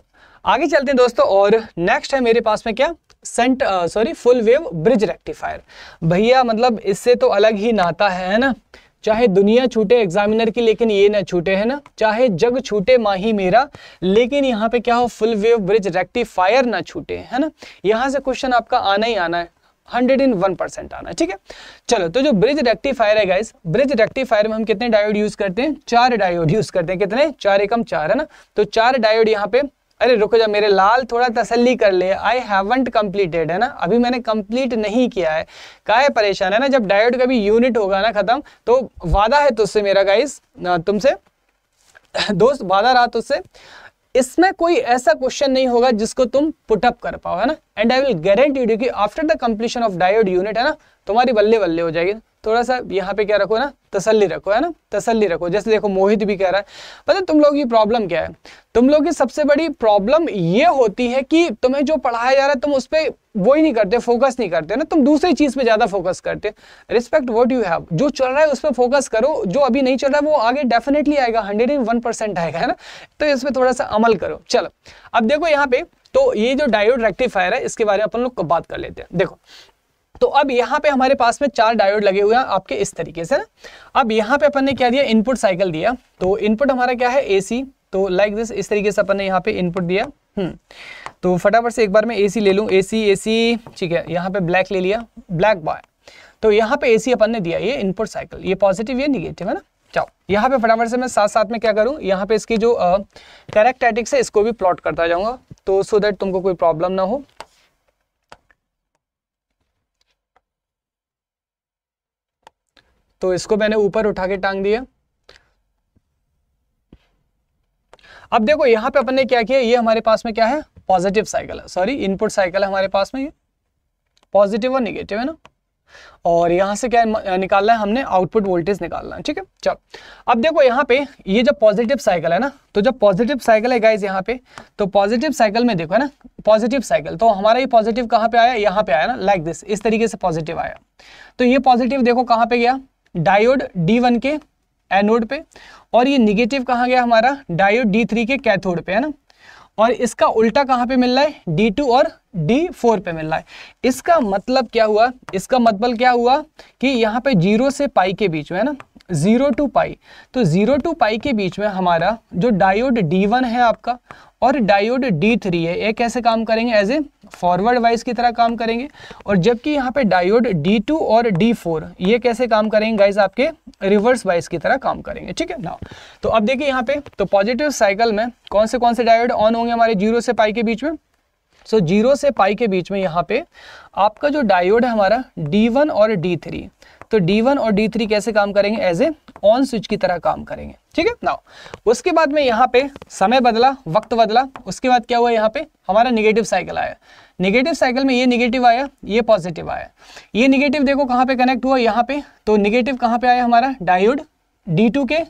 आगे चलते हैं दोस्तों और नेक्स्ट है मेरे पास में क्या cent sorry full wave bridge rectifier भैया मतलब इससे तो अलग ही नाता है ना चाहे दुनिया छूटे एग्जामिनर की लेकिन ये ना छूटे है ना चाहे जग छूटे माही मेरा लेकिन यहाँ पे क्या हो फुल वेव ब्रिज रेक्टिफायर ना छूटे है ना यहाँ से क्वेश्चन आपका आना ही आना है हंड्रेड इन वन परसेंट आना ठीक है चलो तो जो ब्रिज रेक्टिफायर है गाइस ब्रिज रेक्टिफायर में हम कितने डायोड यूज करते हैं चार डायोड यूज करते हैं कितने चार एकम चार है ना तो चार डायोड यहाँ पे अरे रुको जा मेरे लाल थोड़ा तसल्ली कर ले आई हैवंट कम्प्लीटेड है ना अभी मैंने कंप्लीट नहीं किया है का है परेशान है ना जब डायोड का भी यूनिट होगा ना खत्म तो वादा है तुझसे मेरा गाइस तुमसे दोस्त वादा रहा तुझसे इसमें कोई ऐसा क्वेश्चन नहीं होगा जिसको तुम पुटअप कर पाओ है ना and I will guarantee you कि after the completion of diode unit है ना तुम्हारी बल्ले बल्ले हो जाएगी थोड़ा सा यहाँ पे क्या रखो ना तसल्ली रखो है ना तसल्ली रखो जैसे देखो मोहित भी कह रहा है पता है तुम लोगों की प्रॉब्लम क्या है तुम लोगों की सबसे बड़ी प्रॉब्लम ये होती है कि तुम्हें जो पढ़ाया जा रहा है तुम उस पर वो ही नहीं करते फोकस नहीं करते ना तुम दूसरी चीज पे ज्यादा फोकस करते रिस्पेक्ट वॉट यू हैव जो चल रहा है उस पर फोकस करो जो अभी नहीं चल रहा है वो आगे डेफिनेटली आएगा हंड्रेड एंड वन परसेंट आएगा है ना तो इस पर थोड़ा सा अमल करो चलो अब देखो यहाँ पे तो ये जो डायोड रेक्टिफायर है इसके बारे में अपन लोग बात कर लेते हैं देखो तो अब यहाँ पे हमारे पास में चार डायोड लगे हुए हैं आपके इस तरीके से अब यहाँ पे अपन ने क्या दिया इनपुट साइकिल दिया तो इनपुट हमारा क्या है एसी तो लाइक दिस इस तरीके से अपन ने यहाँ पे इनपुट दिया हम्म। तो फटाफट से एक बार मैं ए ले लूँ एसी सी ठीक है यहाँ पे ब्लैक ले लिया ब्लैक बॉय तो यहाँ पे ए अपन ने दिया ये इनपुट साइकिल ये पॉजिटिव ये निगेटिव है ना चाहो यहाँ पे फटाफट से मैं साथ साथ में क्या करूँ यहाँ पे इसकी जो करेक्ट uh, है इसको भी प्लॉट करता जाऊँगा तो सो so देट तुमको कोई प्रॉब्लम ना हो तो इसको मैंने ऊपर उठा के टांग दिया अब देखो यहाँ पे अपन ने क्या किया ये हमारे पास में क्या है पॉजिटिव साइकिल है सॉरी इनपुट साइकिल है हमारे पास में ये पॉजिटिव और निगेटिव है ना और यहां से क्या निकालना है हमने आउटपुट वोल्टेज निकालना है ठीक है चल अब देखो यहां पे ये जब पॉजिटिव साइकिल है ना तो जब पॉजिटिव साइकिल है गाइज यहाँ पे तो पॉजिटिव साइकिल में देखो है ना पॉजिटिव साइकिल तो हमारा ये पॉजिटिव कहां पे आया यहाँ पे आया ना लाइक like दिस इस तरीके से पॉजिटिव आया तो ये पॉजिटिव देखो कहां पे गया डायोड D1 के एनोड पे और ये निगेटिव कहाँ गया हमारा डायोड D3 के कैथोड पे है ना और इसका उल्टा कहाँ पे मिल रहा है D2 और D4 पे मिल रहा है इसका मतलब क्या हुआ इसका मतलब क्या हुआ कि यहाँ पे जीरो से पाई के बीच में है ना ज़ीरो टू पाई तो ज़ीरो टू पाई के बीच में हमारा जो डायोड डी वन है आपका और डायोड डी थ्री है ये कैसे काम करेंगे एज ए फॉरवर्ड वाइज की तरह काम करेंगे और जबकि यहाँ पे डायोड डी टू और डी फोर ये कैसे काम करेंगे गाइज आपके रिवर्स वाइज की तरह काम करेंगे ठीक है ना तो अब देखिए यहाँ पे तो पॉजिटिव साइकिल में कौन से कौन से डायोड ऑन होंगे हमारे जीरो से पाई के बीच में सो so, जीरो से पाई के बीच में यहाँ पे आपका जो डायोड है हमारा डी वन और डी थ्री तो D1 और D3 कैसे काम करेंगे एज ए ऑन स्विच की तरह काम करेंगे ठीक है ना उसके बाद में यहाँ पे समय बदला वक्त बदला उसके बाद क्या हुआ यहाँ पे हमारा निगेटिव साइकिल आया निगेटिव साइकिल में ये निगेटिव आया ये पॉजिटिव आया ये निगेटिव देखो कहाँ पे कनेक्ट हुआ यहाँ पे तो निगेटिव कहाँ पे आया हमारा डायोड डी के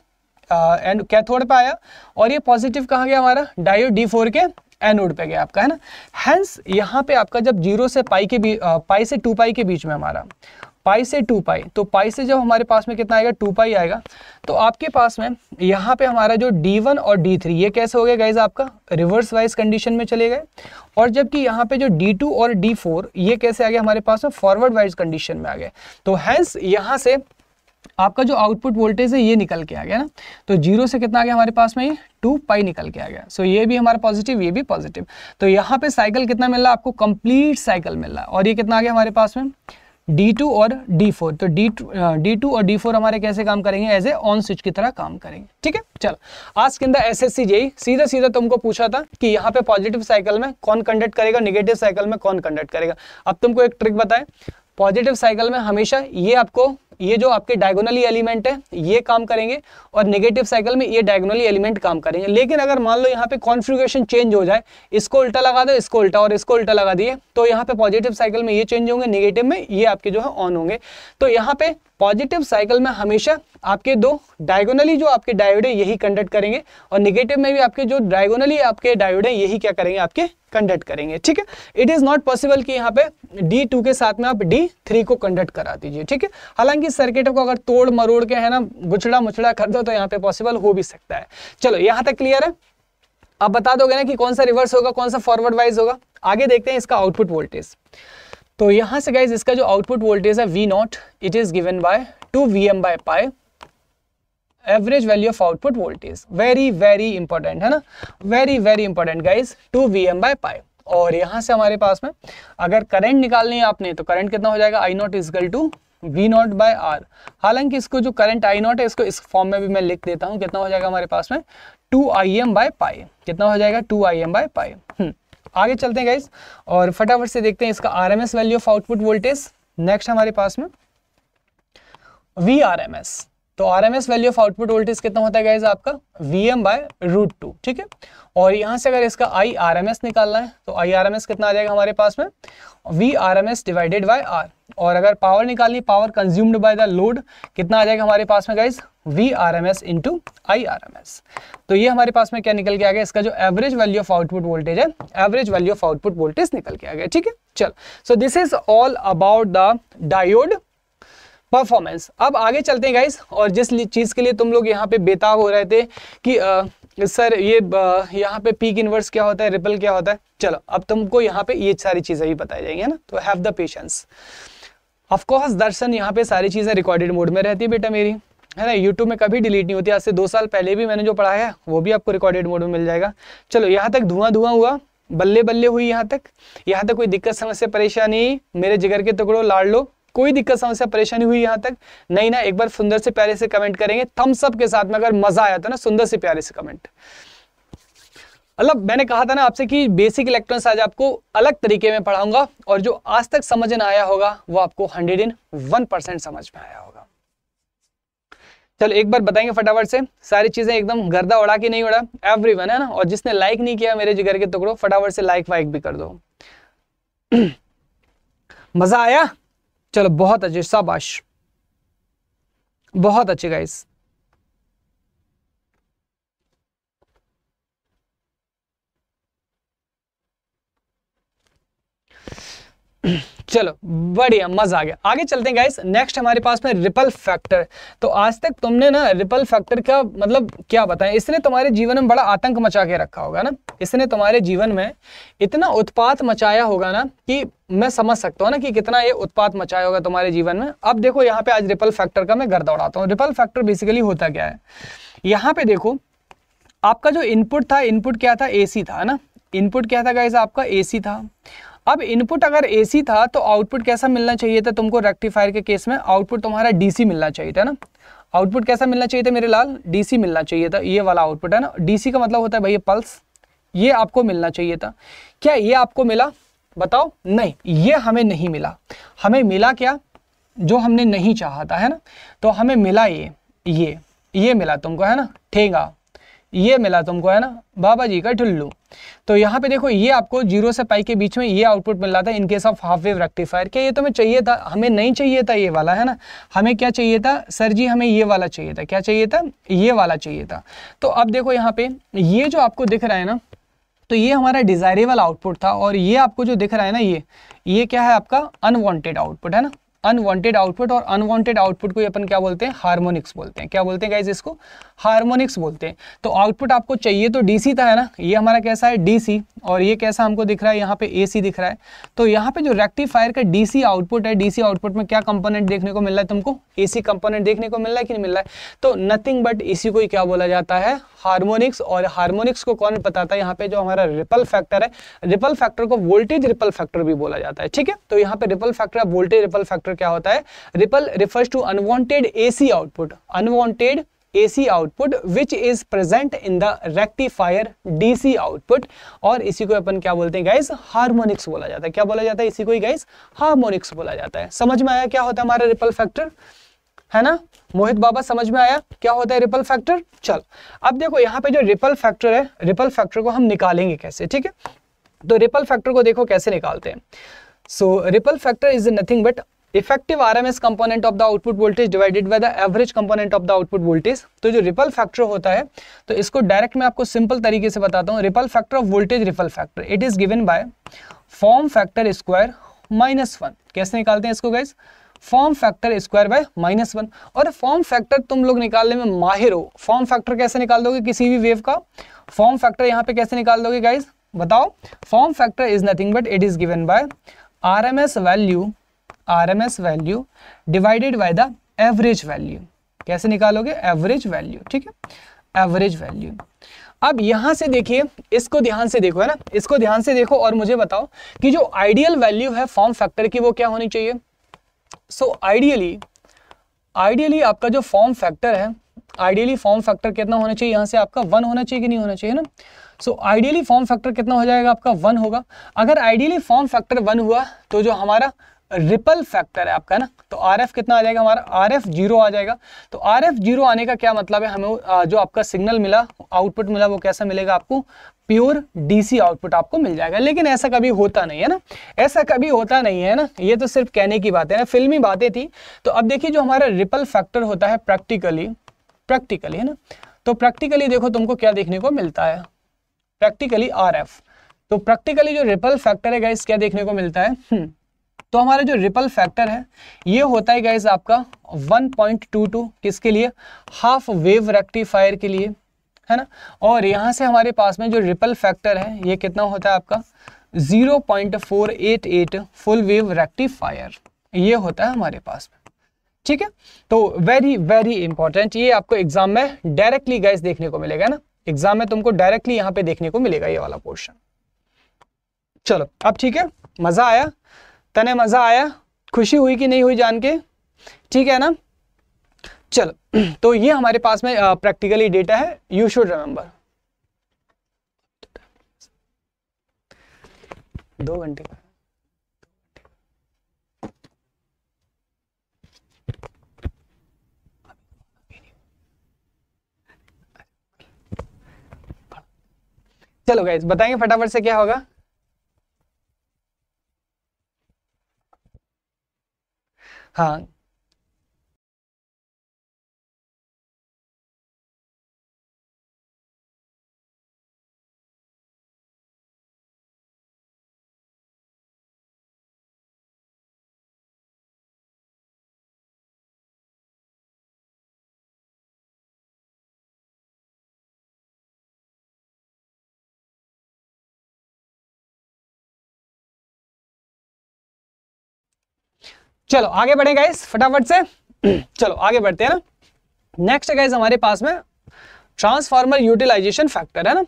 एंड कैथोड पे आया और ये पॉजिटिव कहाँ गया हमारा डायोड डी के एनोड पे गया आपका है ना हेंस यहाँ पे आपका जब जीरो से पाई के बीच पाई से टू पाई के बीच में हमारा पाई से टू पाई तो पाई से जब हमारे पास में कितना आएगा टू पाई आएगा तो आपके पास में यहाँ पे हमारा जो डी वन और डी थ्री ये कैसे हो गया गाइज आपका रिवर्स वाइज कंडीशन में चले गए और जबकि यहाँ पे जो डी टू और डी फोर ये कैसे आ गया हमारे पास में फॉरवर्ड वाइज कंडीशन में आ गया तो हैंस यहाँ से आपका जो आउटपुट वोल्टेज है ये निकल के आ गया ना तो जीरो से कितना आ गया हमारे पास में ये टू पाई निकल के आ गया सो so, ये भी हमारा पॉजिटिव ये भी पॉजिटिव तो यहाँ पे साइकिल कितना मिल रहा है आपको कंप्लीट साइकिल मिल रहा है और ये कितना आ गया हमारे पास में D2 और D4 तो D2 D2 और D4 हमारे कैसे काम करेंगे एज ए ऑन स्विच की तरह काम करेंगे ठीक है चलो आज के अंदर एस एस सीधा सीधा तुमको पूछा था कि यहाँ पे पॉजिटिव साइकिल में कौन कंडक्ट करेगा निगेटिव साइकिल में कौन कंडक्ट करेगा अब तुमको एक ट्रिक बताएं पॉजिटिव साइकिल में हमेशा ये आपको ये जो आपके डायगोनली एलिमेंट है ये काम करेंगे और नेगेटिव साइकिल में ये डायगोनली एलिमेंट काम करेंगे लेकिन अगर मान लो यहाँ पे कॉन्फ्रिगेशन चेंज हो जाए इसको उल्टा लगा दो इसको उल्टा और इसको उल्टा लगा दिए तो यहाँ पे पॉजिटिव साइकिल में ये चेंज होंगे नेगेटिव में ये आपके जो है ऑन होंगे तो यहाँ पे पॉजिटिव साइकिल में हमेशा आपके दो डायगोनली जो आपके डायोड है यही कंडक्ट करेंगे और निगेटिव में भी आपके जो डायगोनली आपके डायोड है यही क्या करेंगे आपके कंडक्ट करेंगे ठीक है इट इज़ नॉट पॉसिबल कि यहाँ पे D2 के साथ में आप D3 को कंडक्ट करा दीजिए ठीक है हालांकि सर्किट को अगर तोड़ मरोड़ के है ना गुछड़ा मुछड़ा कर दो तो यहाँ पे पॉसिबल हो भी सकता है चलो यहाँ तक क्लियर है आप बता दोगे ना कि कौन सा रिवर्स होगा कौन सा फॉरवर्ड वाइज होगा आगे देखते हैं इसका आउटपुट वोल्टेज तो यहां से गाइज इसका जो आउटपुट वोल्टेज है V not it is given by two V M by pi average value of output voltage very very important है ना very very important guys two V M by pi और यहां से हमारे पास में अगर करंट निकालनी है आपने तो करंट कितना हो जाएगा I not is equal to V not by R हालांकि इसको जो करंट आई नॉट है इसको इस फॉर्म में भी मैं लिख देता हूं कितना हो जाएगा हमारे पास में two I M by pi कितना हो जाएगा two I M by pi hmm आगे चलते हैं गाइज और फटाफट से देखते हैं इसका R value of output voltage next हमारे पास में वी आर एम एस तो R M S value of output voltage कितना होता है गाइज आपका V M by root two ठीक है और यहां से अगर इसका आई आर एम एस निकालना है तो आई आर एम एस कितना आ जाएगा हमारे पास में V R M S divided by R और अगर पावर निकालनी power consumed by the load कितना आ जाएगा हमारे पास में guys V R M S into I R M S तो ये हमारे पास में क्या निकल के आ गया इसका जो average value of output voltage है average value of output voltage निकल के आ गया ठीक है चल so this is all about the diode performance अब आगे चलते हैं गाइस और जिस चीज़ के लिए तुम लोग यहाँ पे बेताब हो रहे थे कि आ, सर ये यहाँ पे पीक इन्वर्स क्या होता है रिपल क्या होता है चलो अब तुमको यहाँ पे ये सारी चीज़ें भी बताई जाएंगी है ना तो हैव द पेशेंस ऑफकोर्स दर्शन यहाँ पे सारी चीज़ें रिकॉर्डेड मोड में रहती है बेटा मेरी है ना यूट्यूब में कभी डिलीट नहीं होती आज से दो साल पहले भी मैंने जो पढ़ा है वो भी आपको रिकॉर्डेड मोड में मिल जाएगा चलो यहाँ तक धुआं धुआं हुआ बल्ले बल्ले हुई यहाँ तक यहाँ तक कोई दिक्कत समस्या परेशानी मेरे जिगर के टुकड़ो लाड़ लो कोई दिक्कत समस्या परेशानी हुई यहाँ तक नहीं ना एक बार सुंदर से प्यारे से कमेंट करेंगे थम्सअप के साथ में अगर मजा आया था तो ना सुंदर से प्यारे से कमेंट मतलब मैंने कहा था ना आपसे कि बेसिक इलेक्ट्रॉन्स आज आपको अलग तरीके में पढ़ाऊंगा और जो आज तक समझ में आया होगा वो आपको हंड्रेड इन वन परसेंट समझ में आया होगा चलो एक बार बताएंगे फटाफट से सारी चीजें एकदम गर्दा उड़ा के नहीं उड़ा एवरी है ना और जिसने लाइक नहीं किया मेरे जिगर के टुकड़ो फटाफट से लाइक वाइक भी कर दो मजा आया चलो बहुत अच्छे शाबाश बहुत अच्छे गाइस चलो बढ़िया मजा आ गया आगे चलते हैं गाइस नेक्स्ट हमारे पास में रिपल फैक्टर तो आज तक तुमने ना रिपल फैक्टर का मतलब क्या बताया इसने तुम्हारे जीवन में बड़ा आतंक मचा के रखा होगा ना इसने तुम्हारे जीवन में इतना उत्पात मचाया होगा ना कि मैं समझ सकता हूँ ना कि कितना ये उत्पात मचाया होगा तुम्हारे जीवन में अब देखो यहाँ पे आज रिपल फैक्टर का मैं घर दौड़ाता हूँ रिपल फैक्टर बेसिकली होता क्या है यहाँ पे देखो आपका जो इनपुट था इनपुट क्या था ए था ना इनपुट क्या था गाइस आपका ए था अब इनपुट अगर एसी था तो आउटपुट कैसा मिलना चाहिए था तुमको रेक्टिफायर के केस में आउटपुट तुम्हारा डीसी मिलना चाहिए था ना आउटपुट कैसा मिलना चाहिए था मेरे लाल डीसी मिलना चाहिए था ये वाला आउटपुट है ना डीसी का मतलब होता है भैया पल्स ये आपको मिलना चाहिए था क्या ये आपको मिला बताओ नहीं ये हमें नहीं मिला हमें मिला क्या जो हमने नहीं चाहा था है ना तो हमें मिला ये ये ये मिला तुमको है ना ठेगा ये मिला तुमको है ना बाबा जी का ठुल्लू तो यहाँ पे देखो ये आपको जीरो से पाई के बीच में ये आउटपुट मिल रहा था in case of half wave rectifier क्या ये तो हमें चाहिए था हमें नहीं चाहिए था ये वाला है ना हमें क्या चाहिए था सर जी हमें ये वाला चाहिए था क्या चाहिए था ये वाला चाहिए था तो अब देखो यहाँ पे ये जो आपको दिख रहा है ना तो ये हमारा डिजायरेबल आउटपुट था और ये आपको जो दिख रहा है ना ये ये क्या है आपका अनवॉन्टेड आउटपुट है ना अनवांटेड आउटपुट और अनवांटेड आउटपुट को अपन क्या बोलते हैं हार्मोनिक्स बोलते हैं क्या बोलते हैं गाइज इसको हार्मोनिक्स बोलते हैं तो आउटपुट आपको चाहिए तो डीसी था है ना ये हमारा कैसा है डीसी और ये कैसा हमको दिख रहा है यहाँ पे एसी दिख रहा है तो यहाँ पे जो रेक्टिफायर का डीसी आउटपुट है डीसी आउटपुट में क्या कंपोनेंट देखने को मिल रहा है तुमको एसी कंपोनेंट देखने को मिल रहा है कि नहीं मिल रहा है तो नथिंग बट इसी को ही क्या बोला जाता है हार्मोनिक्स और हार्मोनिक्स को कौन बताता है यहाँ पे जो हमारा रिपल फैक्टर है रिपल फैक्टर को वोल्टेज रिपल फैक्टर भी बोला जाता है ठीक है तो यहाँ पे ripple factor voltage ripple factor क्या होता है ripple refers to unwanted AC output unwanted AC output which is present in the rectifier DC output और इसी को अपन क्या बोलते हैं गाइस हार्मोनिक्स बोला जाता है क्या बोला जाता है इसी को ही गाइस हार्मोनिक्स बोला जाता है समझ में आया क्या होता है हमारा रिपल फैक्टर है ना मोहित बाबा समझ में आया क्या होता है रिपल फैक्टर चल अब देखो यहाँ पे जो रिपल फैक्टर है रिपल फैक्टर को हम निकालेंगे कैसे ठीक है तो रिपल फैक्टर को देखो कैसे निकालते हैं so ripple factor is nothing but effective RMS component of the output voltage divided by the average component of the output voltage तो जो रिपल फैक्टर होता है तो इसको डायरेक्ट मैं आपको सिंपल तरीके से बताता हूँ ripple factor of voltage ripple factor it is given by form factor square minus one कैसे निकालते हैं इसको guys form factor square by minus one और फॉर्म फैक्टर तुम लोग निकालने में माहिर हो फॉर्म फैक्टर कैसे निकाल दोगे किसी भी वेव का फॉर्म फैक्टर यहाँ पे कैसे निकाल दोगे गाइज बताओ form factor is nothing but it is given by R M S value R M S value divided by the average value कैसे निकालोगे एवरेज वैल्यू ठीक है एवरेज वैल्यू अब यहाँ से देखिए इसको ध्यान से देखो है ना इसको ध्यान से देखो और मुझे बताओ कि जो आइडियल वैल्यू है फॉर्म फैक्टर की वो क्या होनी चाहिए सो आइडियली आइडियली आपका जो फॉर्म फैक्टर है आइडियली फॉर्म फैक्टर कितना होना चाहिए यहाँ से आपका वन होना चाहिए कि नहीं होना चाहिए ना सो आइडियली फॉर्म फैक्टर कितना हो जाएगा आपका वन होगा अगर आइडियली फॉर्म फैक्टर वन हुआ तो जो हमारा रिपल फैक्टर है आपका ना तो आर कितना आ जाएगा हमारा आर एफ जीरो आ जाएगा तो आर एफ जीरो आने का क्या मतलब है हमें जो आपका सिग्नल मिला आउटपुट मिला वो कैसा मिलेगा आपको प्योर डीसी आउटपुट आपको मिल जाएगा लेकिन ऐसा कभी होता नहीं है ना ऐसा कभी होता नहीं है ना ये तो सिर्फ कहने की बात है ना फिल्मी बातें थी तो अब देखिए जो हमारा रिपल फैक्टर होता है प्रैक्टिकली प्रैक्टिकली है ना तो प्रैक्टिकली देखो तुमको क्या देखने को मिलता है प्रैक्टिकली आर एफ तो प्रैक्टिकली जो रिपल फैक्टर है गाइस क्या देखने को मिलता है हम्म, तो हमारा जो रिपल फैक्टर है ये होता है गाइज आपका 1.22 किसके लिए हाफ वेव रेक्टिफायर के लिए है ना और यहाँ से हमारे पास में जो रिपल फैक्टर है ये कितना होता है आपका 0.488 फुल वेव रेक्टिफायर ये होता है हमारे पास में ठीक है तो वेरी वेरी इंपॉर्टेंट ये आपको एग्जाम में डायरेक्टली गाइज देखने को मिलेगा ना एग्जाम में तुमको डायरेक्टली यहाँ पे देखने को मिलेगा ये वाला पोर्शन चलो अब ठीक है मजा आया तने मज़ा आया खुशी हुई कि नहीं हुई जान के ठीक है ना चलो तो ये हमारे पास में प्रैक्टिकली डेटा है यू शुड रिमेंबर दो घंटे का चलो गाइज बताएंगे फटाफट से क्या होगा हाँ चलो आगे बढ़े गाइस फटाफट से चलो आगे बढ़ते हैं ना नेक्स्ट गाइस हमारे पास में ट्रांसफार्मर यूटिलाइजेशन फैक्टर है ना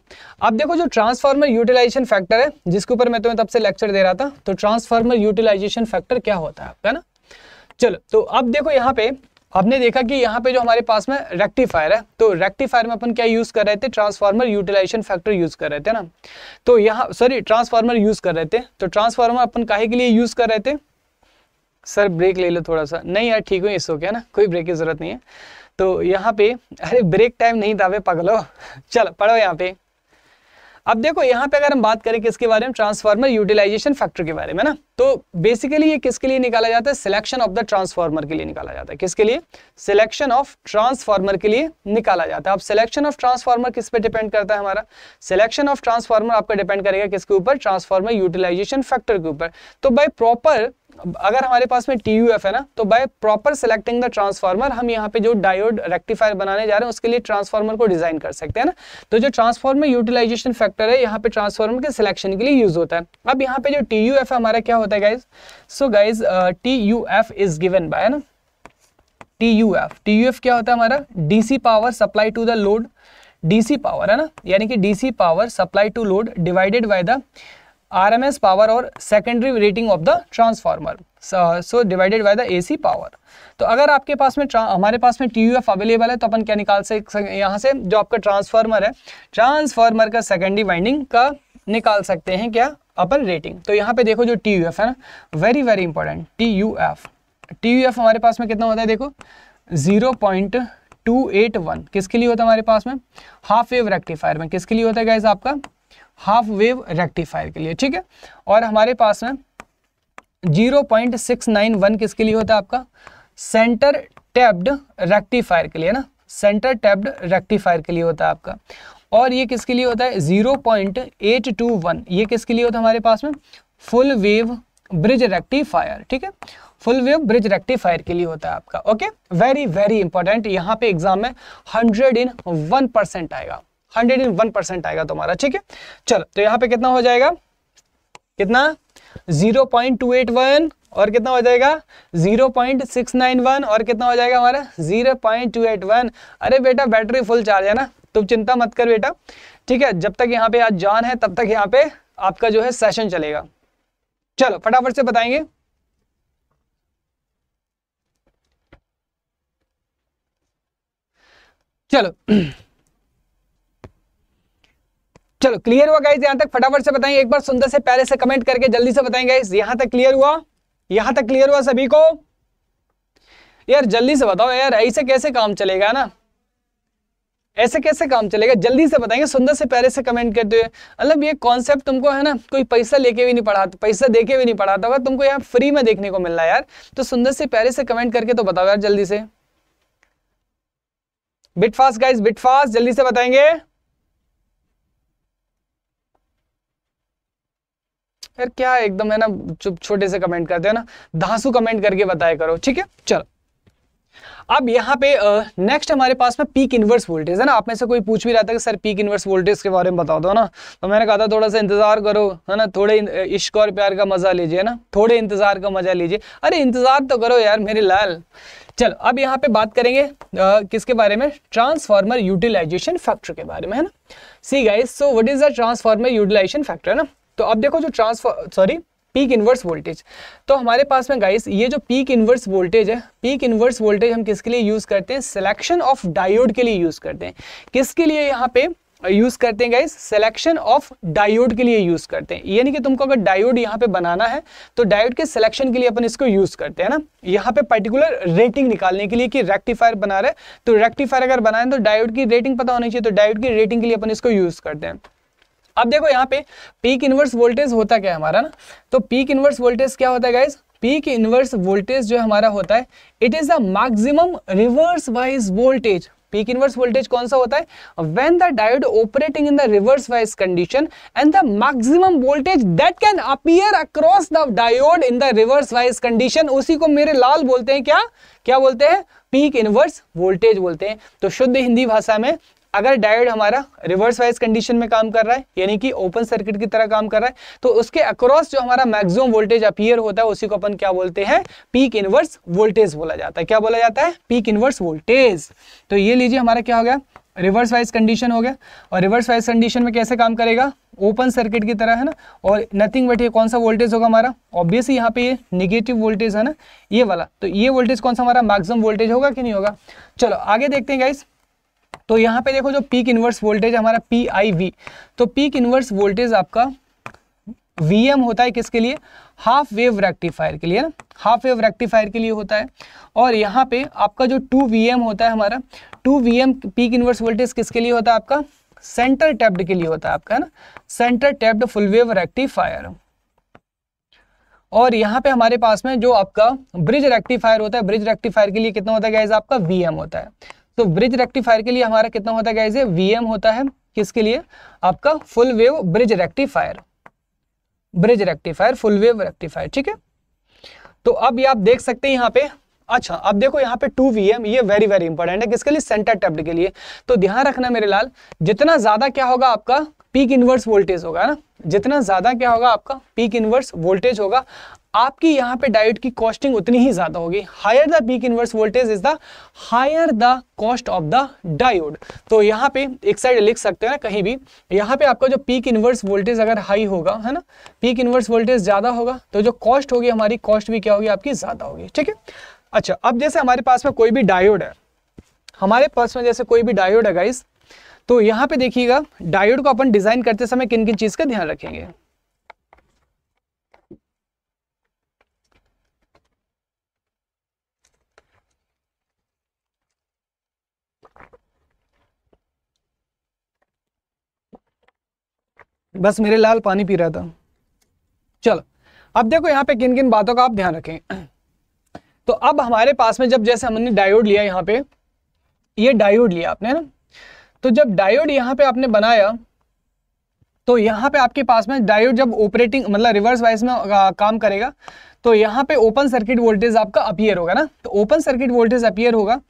अब देखो जो ट्रांसफार्मर यूटिलाइजेशन फैक्टर है जिसके ऊपर मैं तुम्हें तब से लेक्चर दे रहा था तो ट्रांसफार्मर यूटिलाइजेशन फैक्टर क्या होता है आपका ना चलो तो अब देखो यहाँ पे आपने देखा कि यहाँ पे जो हमारे पास में रेक्टिफायर है तो रेक्टिफायर में अपन क्या यूज कर रहे थे ट्रांसफार्मर यूटिलाइजेशन फैक्टर यूज कर रहे थे ना तो यहाँ सॉरी ट्रांसफार्मर यूज कर रहे थे तो ट्रांसफार्मर अपन काहे के लिए यूज कर रहे थे सर ब्रेक ले लो थोड़ा सा नहीं यार ठीक हूँ इस ओके है ना कोई ब्रेक की ज़रूरत नहीं है तो यहाँ पे अरे ब्रेक टाइम नहीं था पगलो चलो पढ़ो यहाँ पे अब देखो यहाँ पे अगर हम बात करें किसके बारे में ट्रांसफार्मर यूटिलाइजेशन फैक्टर के बारे में ना तो बेसिकली ये किसके लिए निकाला जाता है सिलेक्शन ऑफ द ट्रांसफार्मर के लिए निकाला जाता है किसके लिए सिलेक्शन ऑफ ट्रांसफार्मर के लिए निकाला जाता है अब सिलेक्शन ऑफ ट्रांसफार्मर किस पे डिपेंड करता है हमारा सिलेक्शन ऑफ ट्रांसफार्मर आपका डिपेंड करेगा किसके ऊपर ट्रांसफार्मर यूटिलाइजेशन फैक्टर के ऊपर तो बाई प्रॉपर अगर हमारे पास में टी है ना तो by proper selecting the transformer हम यहाँ पे जो डायोड रेक्टिफायर बनाने जा रहे हैं उसके लिए ट्रांसफार्मर को डिजाइन कर सकते हैं ना तो जो ट्रांसफार्मर यूटिलाइजेशन फैक्टर है यहाँ पे ट्रांसफार्मर के सिलेक्शन के लिए यूज होता है अब यहाँ पे जो टी है हमारा क्या होता है guys so guys T U F is given by ना T U F T U F क्या होता है हमारा DC power supply to the load DC power है ना यानी कि DC power supply to load divided by the RMS power और secondary rating of the transformer. So, so divided by the AC power. तो अगर आपके पास में हमारे पास में टी अवेलेबल है तो अपन क्या निकाल सकते यहाँ से जो आपका ट्रांसफार्मर है ट्रांसफार्मर का सेकेंडरी वाइंडिंग का निकाल सकते हैं क्या अपन रेटिंग तो यहाँ पे देखो जो टी है ना very very important T U F T U F हमारे पास में कितना होता है देखो zero point two eight one किसके लिए होता है हमारे पास में हाफ वेव रेक्टिफायर में किसके लिए होता है गाइज आपका हाफ वेव रेक्टिफायर के लिए ठीक है और हमारे पास में zero point six nine one किसके लिए होता है आपका सेंटर टैब्ड रेक्टिफायर के लिए ना सेंटर टैब्ड रेक्टिफायर के लिए होता है आपका और ये किसके लिए होता है zero point eight two one ये किसके लिए होता है हमारे पास में फुल वेव ब्रिज रेक्टिफायर ठीक है फुल वेव ब्रिज रेक्टिफायर के लिए होता है आपका ओके वेरी वेरी इंपॉर्टेंट यहाँ पे एग्जाम में हंड्रेड इन वन परसेंट आएगा हंड्रेड इन वन परसेंट आएगा तुम्हारा ठीक है चलो तो यहाँ पे कितना हो जाएगा कितना zero point two eight one और कितना हो जाएगा zero point six nine one और कितना हो जाएगा हमारा zero point two eight one अरे बेटा बैटरी फुल चार्ज है ना तुम चिंता मत कर बेटा ठीक है जब तक यहाँ पे आज जान है तब तक यहाँ पे आपका जो है सेशन चलेगा चलो फटाफट से बताएंगे चलो चलो क्लियर हुआ गाइज यहां तक फटाफट से बताइए एक बार सुंदर से पहले से कमेंट करके जल्दी से बताएं गाइज यहां तक क्लियर हुआ यहां तक क्लियर हुआ सभी को यार जल्दी से बताओ यार ऐसे कैसे काम चलेगा ना ऐसे कैसे काम चलेगा जल्दी से बताएंगे सुंदर से पहले से कमेंट करते हुए मतलब ये कॉन्सेप्ट तुमको है ना कोई पैसा लेके भी नहीं पढ़ाता पैसा देके भी नहीं पढ़ाता होगा तुमको यहाँ फ्री में देखने को मिल रहा है यार तो सुंदर से पहले से कमेंट करके तो बताओ यार जल्दी से बिटफास्ट फास्ट गाइज बिट जल्दी से बताएंगे यार क्या एकदम है ना चुप छोटे से कमेंट करते हैं ना धांसू कमेंट करके बताया करो ठीक है चलो अब यहाँ पे नेक्स्ट हमारे पास में पीक इन्वर्स वोल्टेज है ना आप में से कोई पूछ भी रहा था कि सर पीक इन्वर्स वोल्टेज के बारे में बता दो तो, ना तो मैंने कहा था थोड़ा सा इंतजार करो है ना थोड़े इश्क और प्यार का मजा लीजिए ना थोड़े इंतजार का मजा लीजिए अरे इंतजार तो करो यार मेरे लाल चलो अब यहाँ पे बात करेंगे आ, किसके बारे में ट्रांसफार्मर यूटिलाइजेशन फैक्टर के बारे में है ना see guys so what is the transformer utilization factor है ना तो अब देखो जो transfer sorry peak inverse voltage तो हमारे पास में गाइस ये जो पीक इन्वर्स वोल्टेज है पीक इन्वर्स वोल्टेज हम किसके लिए यूज़ करते हैं सिलेक्शन ऑफ डायोड के लिए यूज़ करते हैं किसके लिए यहाँ पे यूज़ करते हैं गाइस सिलेक्शन ऑफ डायोड के लिए यूज़ करते हैं यानी कि तुमको अगर डायोड यहाँ पे बनाना है तो डायोड के सिलेक्शन के लिए अपन इसको यूज़ करते हैं ना यहाँ पे पर्टिकुलर रेटिंग निकालने के लिए कि रेक्टिफायर बना रहे तो रेक्टिफायर अगर बनाए तो डायोड की रेटिंग पता होनी चाहिए तो डायोड की रेटिंग के लिए अपन इसको यूज़ करते हैं अब देखो यहाँ पे पीक इन्वर्स वोल्टेज होता क्या है हमारा ना तो पीक इन्वर्स वोल्टेज क्या होता है गाइज पीक इन्वर्स वोल्टेज जो हमारा होता है it is the maximum reverse bias voltage peak inverse voltage कौन सा होता है when the diode operating in the reverse bias condition and the maximum voltage that can appear across the diode in the reverse bias condition उसी को मेरे लाल बोलते हैं क्या क्या बोलते हैं पीक इनवर्स वोल्टेज बोलते हैं तो शुद्ध हिंदी भाषा में अगर डायोड हमारा रिवर्स वाइज कंडीशन में काम कर रहा है यानी कि ओपन सर्किट की तरह काम कर रहा है तो उसके अक्रॉस जो हमारा मैक्सिमम वोल्टेज अपीयर होता है उसी को अपन क्या बोलते हैं पीक इनवर्स वोल्टेज बोला जाता है क्या बोला जाता है पीक इनवर्स वोल्टेज तो ये लीजिए हमारा क्या हो गया रिवर्स वाइज कंडीशन हो गया और रिवर्स वाइज कंडीशन में कैसे काम करेगा ओपन सर्किट की तरह है ना और नथिंग बट ये कौन सा वोल्टेज होगा हमारा ऑब्वियसली यहाँ पे ये निगेटिव वोल्टेज है ना ये वाला तो ये वोल्टेज कौन सा हमारा मैक्सिमम वोल्टेज होगा कि नहीं होगा चलो आगे देखते हैं गाइस तो यहाँ पे देखो जो पीक इन्वर्स वोल्टेज हमारा पी आई वी तो पीक इन्वर्स वोल्टेज आपका वीएम होता है किसके लिए हाफ वेव रेक्टिफायर के लिए ना हाफ वेव रेक्टिफायर के लिए होता है और यहाँ पे आपका जो टू वी एम होता है हमारा two V M peak inverse voltage किसके लिए होता है आपका सेंटर टैप्ड के लिए होता है आपका है ना centre tapped full wave rectifier और यहाँ पे हमारे पास में जो आपका ब्रिज रेक्टिफायर होता है ब्रिज रेक्टिफायर के लिए कितना होता है गाइज आपका वी एम होता है तो ब्रिज रेक्टिफायर के लिए हमारा कितना होता है गाइज वीएम होता है किसके लिए आपका full wave bridge rectifier bridge rectifier full wave rectifier ठीक है तो अब ये आप देख सकते हैं यहाँ पे अच्छा अब देखो यहाँ पे टू वी ये वेरी वेरी इंपॉर्टेंट है किसके लिए सेंटर टेप्ड के लिए तो ध्यान रखना मेरे लाल जितना ज्यादा क्या होगा आपका पीक इन्वर्स वोल्टेज होगा ना जितना ज़्यादा क्या होगा आपका पीक इन्वर्स वोल्टेज होगा आपकी यहाँ पे डायोड की कॉस्टिंग उतनी ही ज़्यादा होगी higher the peak inverse voltage is the higher the cost of the diode तो यहाँ पे एक साइड लिख सकते हैं ना कहीं भी यहाँ पे आपका जो पीक इन्वर्स वोल्टेज अगर हाई होगा है ना पीक इन्वर्स वोल्टेज ज़्यादा होगा तो जो कॉस्ट होगी हमारी कॉस्ट भी क्या होगी आपकी ज़्यादा होगी ठीक है अच्छा अब जैसे हमारे पास में कोई भी डायोड है हमारे पास में जैसे कोई भी डायोड है गाइस तो यहां पे देखिएगा डायोड को अपन डिजाइन करते समय किन किन चीज का ध्यान रखेंगे बस मेरे लाल पानी पी रहा था चलो अब देखो यहां पे किन किन बातों का आप ध्यान रखें तो अब हमारे पास में जब जैसे हमने डायोड लिया यहां पे ये डायोड लिया आपने ना तो जब डायोड यहां पे आपने बनाया तो यहां पे आपके पास में डायोड जब ऑपरेटिंग मतलब रिवर्स वाइज में काम करेगा तो यहां पे ओपन सर्किट वोल्टेज आपका अपियर होगा ना तो ओपन सर्किट वोल्टेज अपियर होगा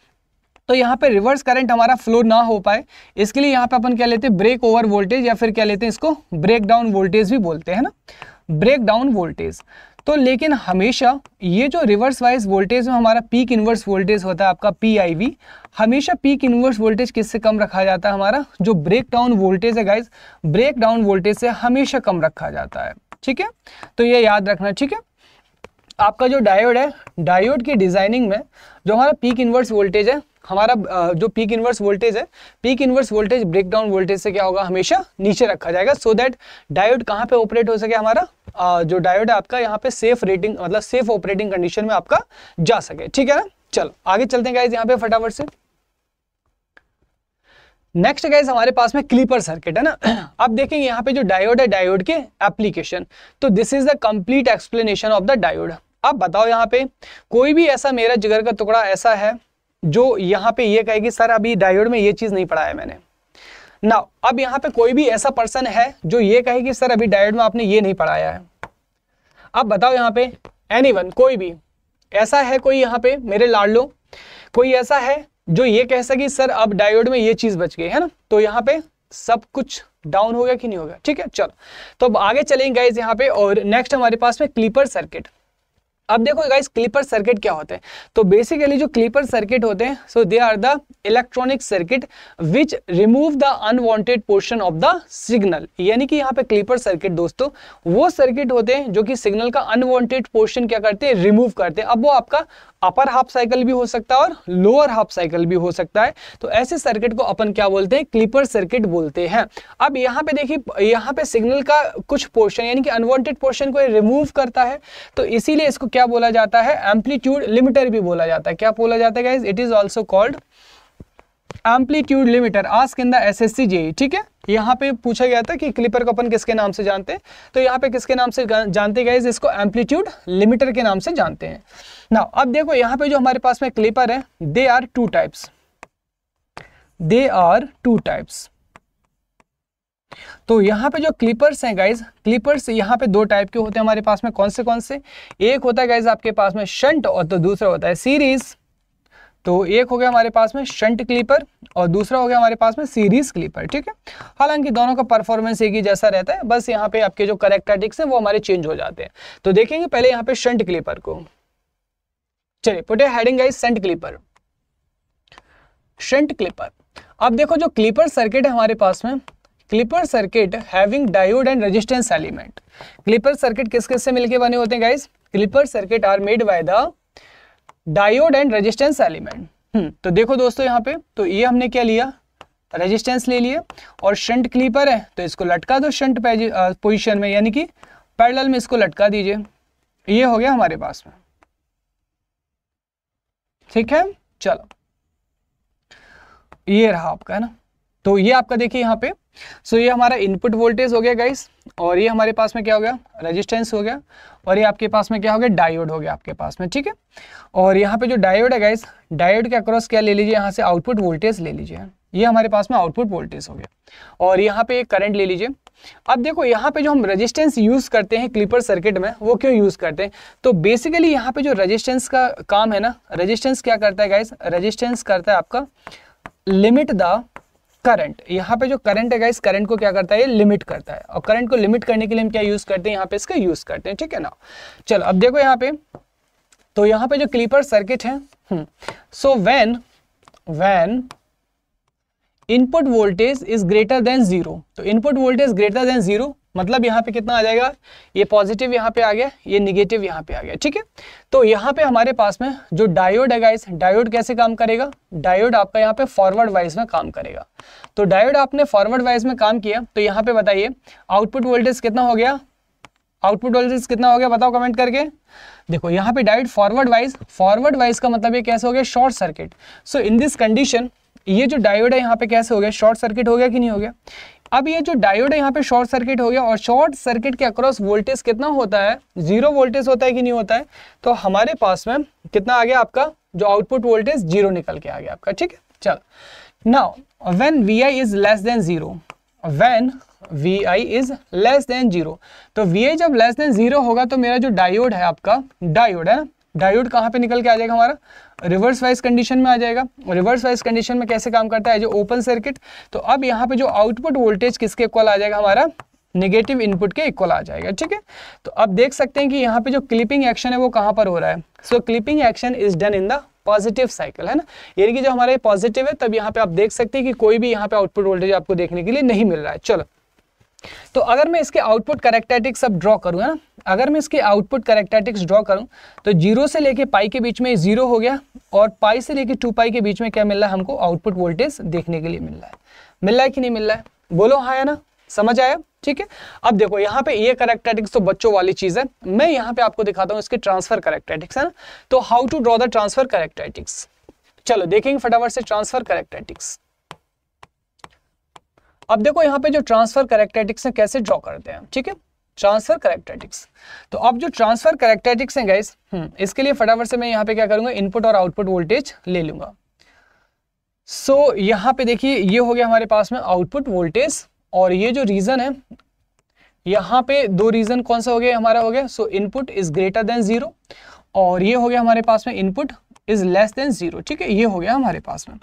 तो यहाँ पे रिवर्स करंट हमारा फ्लो ना हो पाए इसके लिए यहाँ पे अपन क्या लेते हैं ब्रेक ओवर वोल्टेज या फिर क्या लेते हैं इसको ब्रेक डाउन वोल्टेज भी बोलते हैं ना ब्रेक डाउन वोल्टेज तो लेकिन हमेशा ये जो रिवर्स वाइज वोल्टेज में हमारा पीक इन्वर्स वोल्टेज होता है आपका पी हमेशा पीक इन्वर्स वोल्टेज किससे कम रखा जाता है हमारा जो ब्रेक डाउन वोल्टेज है गाइज ब्रेक डाउन वोल्टेज से हमेशा कम रखा जाता है ठीक है तो ये याद रखना ठीक है आपका जो डायोड है डायोड की डिजाइनिंग में जो हमारा पीक इन्वर्स वोल्टेज है हमारा जो पीक इनवर्स वोल्टेज है peak inverse voltage breakdown voltage से क्या होगा हमेशा नीचे रखा जाएगा सो दैट डायोड कहाँ पे ऑपरेट हो सके हमारा जो डायोड है आपका यहाँ पे सेफ रेटिंग मतलब सेफ ऑपरेटिंग कंडीशन में आपका जा सके ठीक है ना चलो आगे चलते हैं गाइज यहाँ पे फटाफट से नेक्स्ट गाइज हमारे पास में क्लीपर सर्किट है ना अब देखेंगे यहाँ पे जो डायोड है डायोड के एप्लीकेशन तो this is the complete explanation of the diode आप बताओ यहाँ पे कोई भी ऐसा मेरा जिगर का टुकड़ा ऐसा है जो यहाँ पे ये कहेगी सर अभी डायोड में ये चीज़ नहीं पढ़ा है मैंने ना अब यहाँ पे कोई भी ऐसा पर्सन है जो ये कहेगी सर अभी डायोड में आपने ये नहीं पढ़ाया है अब बताओ यहाँ पे एनीवन कोई भी ऐसा है कोई यहाँ पे मेरे लाडलो कोई ऐसा है जो ये कह सके सर अब डायोड में ये चीज़ बच गई है ना तो यहाँ पे सब कुछ डाउन हो गया कि नहीं होगा ठीक है चलो तो अब आगे चलेंगे गाइज यहाँ पे और नेक्स्ट हमारे पास में क्लीपर सर्किट अब देखो गाइस क्लिपर सर्किट क्या होते हैं तो बेसिकली जो क्लिपर सर्किट होते हैं so they are the electronic circuit which remove the unwanted portion of the signal यानी कि यहाँ पे क्लिपर सर्किट दोस्तों वो सर्किट होते हैं जो कि सिग्नल का अनवांटेड पोर्शन क्या करते हैं रिमूव करते हैं अब वो आपका अपर हाफ साइकिल भी हो सकता है और लोअर हाफ साइकिल भी हो सकता है तो ऐसे सर्किट को अपन क्या बोलते हैं क्लिपर सर्किट बोलते हैं अब यहाँ पे देखिए यहाँ पे सिग्नल का कुछ पोर्शन यानी कि अनवांटेड पोर्शन को रिमूव करता है तो इसीलिए इसको क्या बोला जाता है एम्पलीट्यूड लिमिटर भी बोला जाता है क्या बोला जाता है it is also called amplitude limiter ask in the S S ठीक है यहाँ पे पूछा गया था कि क्लिपर को अपन किसके नाम से जानते हैं तो यहाँ पे किसके नाम से जानते गए इसको एम्पलीट्यूड लिमिटर के नाम से जानते हैं ना अब देखो यहाँ पे जो हमारे पास में क्लिपर है they are two types they are two types तो यहाँ पे जो क्लिपर्स हैं गाइज क्लिपर्स यहाँ पे दो टाइप के होते हैं हमारे पास में कौन से कौन से एक होता है गाइज आपके पास में शंट और तो दूसरा होता है सीरीज़ तो एक हो गया हमारे पास में शंट क्लीपर और दूसरा हो गया हमारे पास में सीरीज क्लीपर ठीक है हालांकि दोनों का परफॉर्मेंस एक ही जैसा रहता है बस यहाँ पे आपके जो करेक्टैटिक्स हैं वो हमारे चेंज हो जाते हैं तो देखेंगे पहले यहाँ पे शंट क्लीपर को चलिए पुटे heading guys shunt clipper shunt clipper अब देखो जो क्लीपर सर्किट है हमारे पास में clipper circuit having diode and resistance element clipper circuit किस किस से मिलके बने होते हैं guys clipper circuit are made by the diode and resistance element hmm, तो देखो दोस्तों यहाँ पे तो ये हमने क्या लिया रेजिस्टेंस ले लिए और शंट क्लीपर है तो इसको लटका दो शंट पोजिशन में यानी कि पैरल में इसको लटका दीजिए ये हो गया हमारे पास में ठीक है चलो ये रहा आपका है ना तो ये आपका देखिए यहाँ पे सो so, ये हमारा इनपुट वोल्टेज हो गया गाइस और ये हमारे पास में क्या हो गया रेजिस्टेंस हो गया और ये आपके पास में क्या हो गया डायोड हो गया आपके पास में ठीक है और यहाँ पे जो डायोड है गाइस डायोड के अक्रॉस क्या ले लीजिए यहाँ से आउटपुट वोल्टेज ले लीजिए ये हमारे पास में आउटपुट वोल्टेज हो गया और यहाँ पे करंट ले लीजिए अब देखो यहाँ पे जो हम रेजिस्टेंस यूज़ करते हैं क्लिपर सर्किट में वो क्यों यूज़ करते हैं तो बेसिकली यहाँ पे जो रजिस्टेंस का काम है ना रजिस्टेंस क्या करता है गाइस रजिस्टेंस करता है आपका लिमिट द करंट यहाँ पे जो करंट है इस करंट को क्या करता है ये लिमिट करता है और करंट को लिमिट करने के लिए हम क्या यूज करते हैं यहाँ पे इसका यूज करते हैं ठीक है ना चलो अब देखो यहाँ पे तो यहाँ पे जो क्लीपर सर्किट है so when when input voltage is greater than zero तो input voltage greater than zero मतलब यहाँ पे कितना आ जाएगा ये पॉजिटिव यहाँ पे आ गया ये निगेटिव यहाँ पे आ गया ठीक है तो यहाँ पे हमारे पास में जो डायोड है गाइस डायोड कैसे काम करेगा डायोड आपका यहाँ पे फॉरवर्ड वाइज में काम करेगा तो डायोड आपने फॉरवर्ड वाइज में काम किया तो यहाँ पे बताइए आउटपुट वोल्टेज कितना हो गया आउटपुट वोल्टेज कितना हो गया बताओ कमेंट करके देखो यहाँ पे diode forward bias forward bias का मतलब ये कैसे हो गया short circuit so in this condition ये जो डायोड है यहाँ पे कैसे हो गया शॉर्ट सर्किट हो गया कि नहीं हो गया अब ये जो डायोड है यहाँ पे शॉर्ट सर्किट हो गया और शॉर्ट सर्किट के अक्रॉस वोल्टेज कितना होता है जीरो वोल्टेज होता है कि नहीं होता है तो हमारे पास में कितना आ गया आपका जो आउटपुट वोल्टेज जीरो निकल के आ गया आपका ठीक है चल now when V I is less than zero when V I is less than zero तो वी आई जब लेस देन जीरो होगा तो मेरा जो डायोड है आपका डायोड है ना डायोड कहाँ पे निकल के आ जाएगा हमारा रिवर्स वाइज कंडीशन में आ जाएगा रिवर्स वाइज कंडीशन में कैसे काम करता है जो ओपन सर्किट तो अब यहाँ पे जो आउटपुट वोल्टेज किसके इक्वल आ जाएगा हमारा नेगेटिव इनपुट के इक्वल आ जाएगा ठीक है तो अब देख सकते हैं कि यहाँ पे जो क्लिपिंग एक्शन है वो कहाँ पर हो रहा है so clipping action is done in the positive cycle है ना यानी कि जो हमारा पॉजिटिव है तब यहाँ पे आप देख सकते हैं कि कोई भी यहाँ पे आउटपुट वोल्टेज आपको देखने के लिए नहीं मिल रहा है चलो तो अगर मैं इसके आउटपुट करेक्टेटिक सब ड्रॉ करूँ है ना अगर मैं इसके आउटपुट करेक्टेटिक्स ड्रॉ करूं तो जीरो से लेके पाई के बीच में जीरो हो गया और पाई से लेके टू पाई के बीच में क्या मिल रहा है हमको आउटपुट वोल्टेज देखने के लिए मिल रहा है मिल रहा है कि नहीं मिल रहा है बोलो हाँ या ना समझ आया ठीक है अब देखो यहाँ पे ये करेक्टेटिक्स तो बच्चों वाली चीज है मैं यहाँ पे आपको दिखाता हूँ इसके ट्रांसफर करेक्टेटिक्स है ना तो how to draw the transfer characteristics चलो देखेंगे फटाफट से ट्रांसफर करेक्टेटिक्स अब देखो यहाँ पे जो ट्रांसफर करेक्टेटिक्स है कैसे ड्रॉ करते हैं ठीक है ट्रांसफर करेक्टेटिक्स तो अब जो ट्रांसफर करेक्टरिटिक्स हैं गैस हम्म, इसके लिए फटाफट से मैं यहाँ पे क्या करूंगा इनपुट और आउटपुट वोल्टेज ले लूंगा सो so, यहाँ पे देखिए ये हो गया हमारे पास में आउटपुट वोल्टेज और ये जो रीजन है यहाँ पे दो रीजन कौन सा हो गया हमारा हो गया so input is greater than zero और ये हो गया हमारे पास में input is less than zero ठीक है ये हो गया हमारे पास में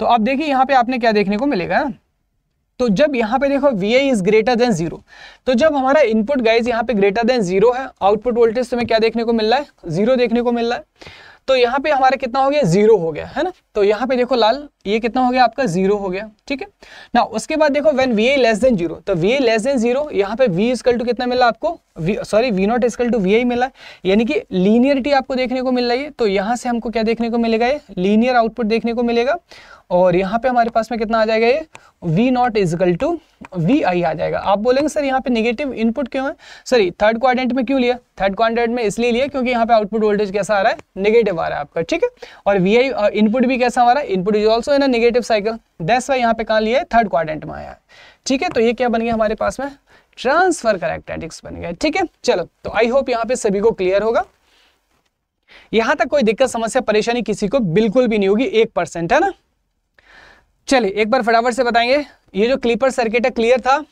तो अब देखिए यहाँ पे आपने क्या देखने को मिलेगा ना तो जब यहाँ पे देखो V I is greater than zero तो जब हमारा इनपुट गाइज यहाँ पे ग्रेटर देन जीरो है आउटपुट वोल्टेज तुम्हें क्या देखने को मिल रहा है जीरो देखने को मिल रहा है तो यहाँ पे हमारा कितना हो गया जीरो हो गया है ना तो यहाँ पे देखो लाल ये कितना हो गया आपका जीरो हो गया ठीक है ना उसके बाद देखो when V I less than zero तो V I less than zero यहाँ पे वी इजकल टू कितना मिला आपको sorry V naught equal to V I मिला यानी कि लीनियरिटी आपको देखने को मिल रही है तो यहाँ से हमको क्या देखने को मिलेगा ये लीनियर आउटपुट देखने को मिलेगा और यहाँ पे हमारे पास में कितना आ जाएगा ये V naught equal to V I आ जाएगा आप बोलेंगे सर यहाँ पे निगेटिव इनपुट क्यों है सॉरी थर्ड क्वाड्रेंट में क्यों लिया थर्ड क्वाड्रेंट में इसलिए लिया क्योंकि यहाँ पे आउटपुट वोल्टेज कैसा आ रहा है निगेटिव आ रहा है आपका ठीक है और वी आई इनपुट भी कैसा आ रहा है input is also in a negative cycle दस वाई यहाँ पे कहाँ लिया है थर्ड क्वाड्रेंट में आया है ठीक है तो ये क्या बन गया हमारे पास में ट्रांसफर करेक्टेटिक्स बन गया ठीक है चलो तो आई होप यहाँ पे सभी को क्लियर होगा यहां तक कोई दिक्कत समस्या परेशानी किसी को बिल्कुल भी नहीं होगी एक परसेंट है ना चलिए एक बार फटाफट से बताएंगे ये जो क्लीपर सर्किट है क्लियर था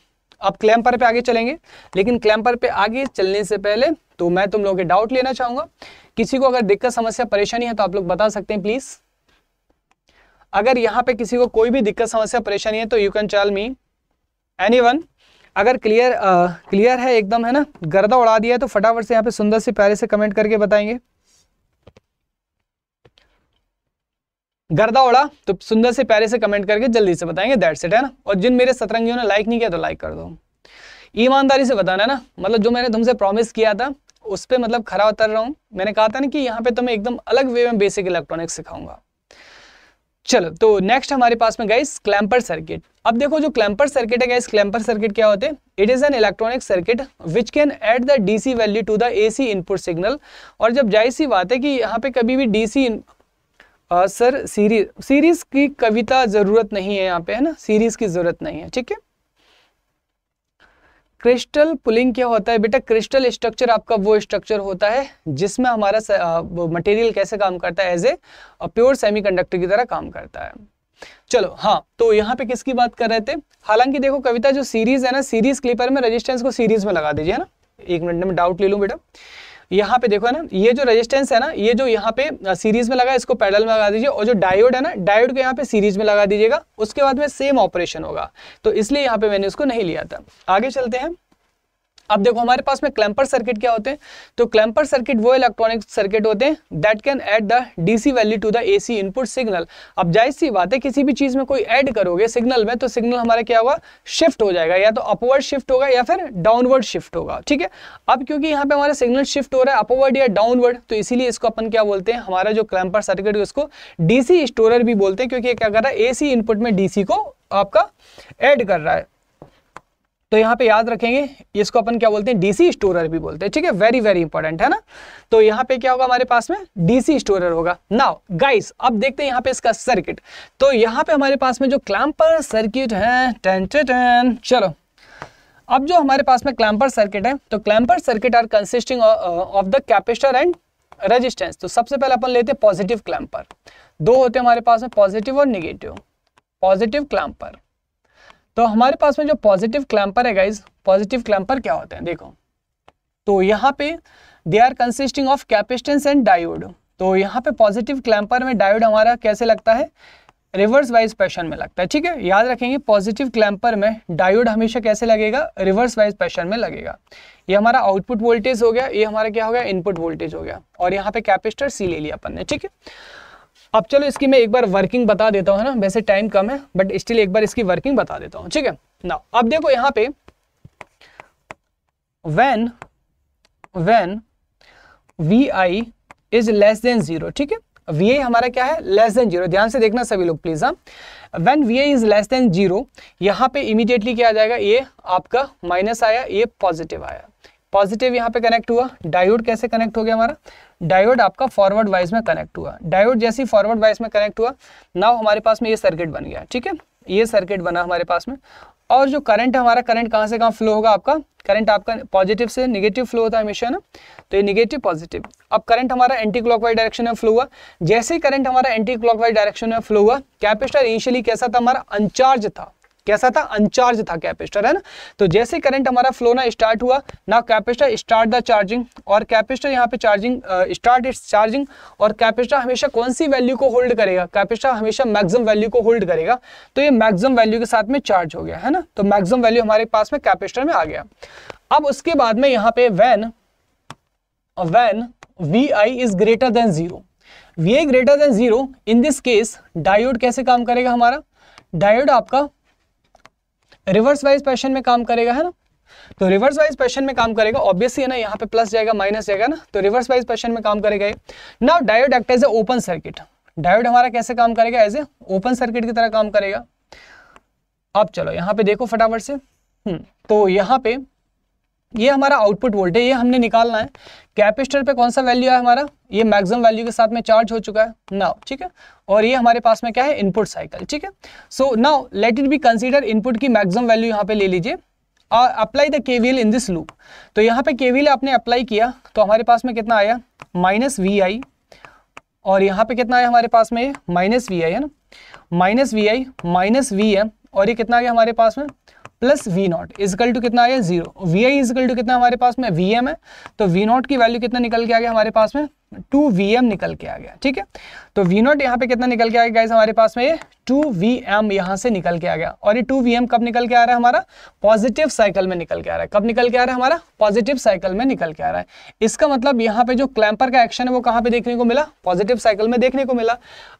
अब क्लैम्पर पे आगे चलेंगे लेकिन क्लैम्पर पे आगे चलने से पहले तो मैं तुम लोगों के डाउट लेना चाहूंगा किसी को अगर दिक्कत समस्या परेशानी है तो आप लोग बता सकते हैं प्लीज अगर यहाँ पे किसी को कोई भी दिक्कत समस्या परेशानी है तो you can tell me any अगर क्लियर क्लियर है एकदम है ना गर्दा उड़ा दिया है तो फटाफट से यहाँ पे सुंदर से प्यारे से कमेंट करके बताएंगे गर्दा उड़ा तो सुंदर से प्यारे से कमेंट करके जल्दी से बताएंगे दैट सेट है ना और जिन मेरे सतरंगियों ने लाइक नहीं किया तो लाइक कर दो ईमानदारी से बताना ना मतलब जो मैंने तुमसे प्रॉमिस किया था उस पर मतलब खरा उतर रहा हूँ मैंने कहा था ना कि यहाँ पे तुम्हें एकदम अलग वे में बेसिक इलेक्ट्रॉनिक्स सिखाऊंगा चलो तो नेक्स्ट हमारे पास में गाइस क्लैम्पर सर्किट अब देखो जो क्लैम्पर सर्किट है गाइस क्लैम्पर सर्किट क्या होते हैं it is an electronic circuit which can add the DC value to the AC input signal और जब जाहिर सी बात है कि यहाँ पे कभी भी डीसी आ, सर सीरीज सीरीज की कविता जरूरत नहीं है यहाँ पे है ना सीरीज की जरूरत नहीं है ठीक है क्रिस्टल पुलिंग क्या होता है बेटा क्रिस्टल स्ट्रक्चर आपका वो स्ट्रक्चर होता है जिसमें हमारा मटेरियल कैसे काम करता है एज ए प्योर सेमीकंडक्टर की तरह काम करता है चलो हाँ तो यहाँ पे किसकी बात कर रहे थे हालांकि देखो कविता जो सीरीज है ना सीरीज क्लिपर में रजिस्टेंस को सीरीज में लगा दीजिए है ना एक मिनट में डाउट ले लू बेटा यहाँ पे देखो है ना ये जो रेजिस्टेंस है ना ये जो यहाँ पे सीरीज में लगा इसको पैडल में लगा दीजिए और जो डायोड है ना डायोड को यहाँ पे सीरीज में लगा दीजिएगा उसके बाद में सेम ऑपरेशन होगा तो इसलिए यहाँ पे मैंने उसको नहीं लिया था आगे चलते हैं अब देखो हमारे पास में क्लैम्पर सर्किट क्या होते हैं तो क्लैम्पर सर्किट वो इलेक्ट्रॉनिक सर्किट होते हैं that can add the DC value to the AC input signal अब जाहिर सी बात है किसी भी चीज में कोई ऐड करोगे सिग्नल में तो सिग्नल हमारा क्या होगा शिफ्ट हो जाएगा या तो अपवर्ड शिफ्ट होगा या फिर डाउनवर्ड शिफ्ट होगा ठीक है अब क्योंकि यहाँ पे हमारा सिग्नल शिफ्ट हो रहा है अपवर्ड या डाउनवर्ड तो इसीलिए इसको अपन क्या बोलते हैं हमारा जो क्लैम्पर सर्किट उसको डीसी स्टोरर भी बोलते हैं क्योंकि क्या कर रहा है एसी इनपुट में डीसी को आपका ऐड कर रहा है तो यहाँ पे याद रखेंगे इसको अपन क्या बोलते हैं डीसी स्टोरर भी बोलते हैं ठीक है वेरी वेरी इंपॉर्टेंट है ना तो यहाँ पे क्या होगा हमारे पास में डीसी स्टोरर होगा नाउ गाइस अब देखते हैं यहाँ पे इसका सर्किट तो यहाँ पे हमारे पास में जो क्लैम्पर सर्किट है टेन टेन चलो अब जो हमारे पास में क्लैम्पर सर्किट है तो clamper circuit are consisting of the capacitor and resistance तो सबसे पहले अपन लेते हैं पॉजिटिव क्लैम्पर दो होते हैं हमारे पास में पॉजिटिव और निगेटिव पॉजिटिव क्लैम्पर तो हमारे पास में जो पॉजिटिव क्लैम्पर है गाइज पॉजिटिव क्लैम्पर क्या होते हैं देखो तो यहाँ पे they are consisting of capacitance and diode तो यहाँ पे पॉजिटिव क्लैम्पर में डायोड हमारा कैसे लगता है रिवर्स वाइज पैशन में लगता है ठीक है याद रखेंगे पॉजिटिव क्लैम्पर में डायोड हमेशा कैसे लगेगा रिवर्स वाइज पैशन में लगेगा ये हमारा आउटपुट वोल्टेज हो गया ये हमारा क्या हो गया इनपुट वोल्टेज हो गया और यहाँ पे कैपेस्टर सी ले लिया अपन ने ठीक है अब चलो इसकी मैं एक बार वर्किंग बता देता हूँ है ना वैसे टाइम कम है बट स्टिल एक बार इसकी वर्किंग बता देता हूँ ठीक है ना अब देखो यहाँ पे when V I is less than zero ठीक है वी आई हमारा क्या है लेस देन जीरो ध्यान से देखना सभी लोग प्लीज हाँ when V I is less than zero यहाँ पे इमीडिएटली क्या आ जाएगा ये आपका माइनस आया ये पॉजिटिव आया पॉजिटिव यहाँ पे कनेक्ट हुआ डायोड कैसे कनेक्ट हो गया हमारा डायोड आपका फॉरवर्ड वाइज में कनेक्ट हुआ डायोड जैसे ही फॉरवर्ड वाइज में कनेक्ट हुआ नाउ हमारे पास में ये सर्किट बन गया ठीक है ये सर्किट बना हमारे पास में और जो करंट हमारा करंट कहाँ से कहाँ फ्लो होगा आपका करंट आपका पॉजिटिव से निगेटिव फ्लो होता है हमेशा ना तो ये निगेटिव पॉजिटिव अब करंट हमारा एंटी क्लॉकवाइज डायरेक्शन में फ्लो हुआ जैसे ही करंट हमारा एंटी क्लॉकवाइज डायरेक्शन में फ्लो हुआ कैपेसिटर इनिशियली कैसा था हमारा अनचार्ज था कैसा था अनचार्ज था कैपेसिटर है ना तो जैसे करंट हमारा फ्लो ना स्टार्ट हुआ ना कैपेसिटर स्टार्ट द चार्जिंग और कैपेसिटर यहाँ पे चार्जिंग स्टार्ट इट्स चार्जिंग और कैपेसिटर हमेशा कौन सी वैल्यू को होल्ड करेगा कैपेसिटर हमेशा मैक्सिमम वैल्यू को होल्ड करेगा तो ये मैक्सिमम वैल्यू के साथ में चार्ज हो गया है ना तो मैक्सिमम वैल्यू हमारे पास में कैपेस्टर में आ गया अब उसके बाद में यहाँ पे when when V I is greater than zero V I greater than zero in this case diode कैसे काम करेगा हमारा डायोड आपका रिवर्स वाइज क्वेश्चन में काम करेगा है ना तो रिवर्स वाइज क्वेश्चन में काम करेगा ऑब्वियसली है ना यहाँ पे प्लस जाएगा माइनस जाएगा ना तो रिवर्स वाइज क्वेश्चन में काम करेगा ये ना diode act as a open circuit diode हमारा कैसे काम करेगा एज ए ओपन सर्किट की तरह काम करेगा अब चलो यहाँ पे देखो फटाफट से हम्म, तो यहाँ पे ये हमारा आउटपुट वोल्टेज ये हमने निकालना है कैपेसिटर पे कौन सा वैल्यू है हमारा ये मैक्सिमम वैल्यू के साथ में चार्ज हो चुका है नाउ ठीक है और ये हमारे पास में क्या है इनपुट साइकिल ठीक है so now let it be consider input की मैक्सिमम वैल्यू यहाँ पे ले लीजिए और apply the KVL in this loop तो यहाँ पे केवीएल आपने अप्लाई किया तो हमारे पास में कितना आया माइनस वी आई और यहाँ पे कितना आया हमारे पास में माइनस वी आई है ना minus V I minus V M और ये कितना आ गया हमारे पास में plus V naught equal to कितना आया zero V I equal to कितना हमारे पास में वी एम है तो वी नॉट की वैल्यू कितना निकल के आ गया हमारे पास में टू वी एम निकल के आ गया ठीक है तो वी नॉट यहाँ पे कितना निकल के आ गया गाइस हमारे पास में ये टू वी एम यहाँ से निकल के आ गया और ये टू वी एम कब निकल के आ रहा है हमारा पॉजिटिव साइकिल में निकल के आ रहा है कब निकल के आ रहा है हमारा पॉजिटिव साइकिल में निकल के आ रहा है इसका मतलब यहाँ पे जो क्लैंपर का एक्शन है वो कहाँ पे देखने को मिला पॉजिटिव साइकिल में देखने को मिला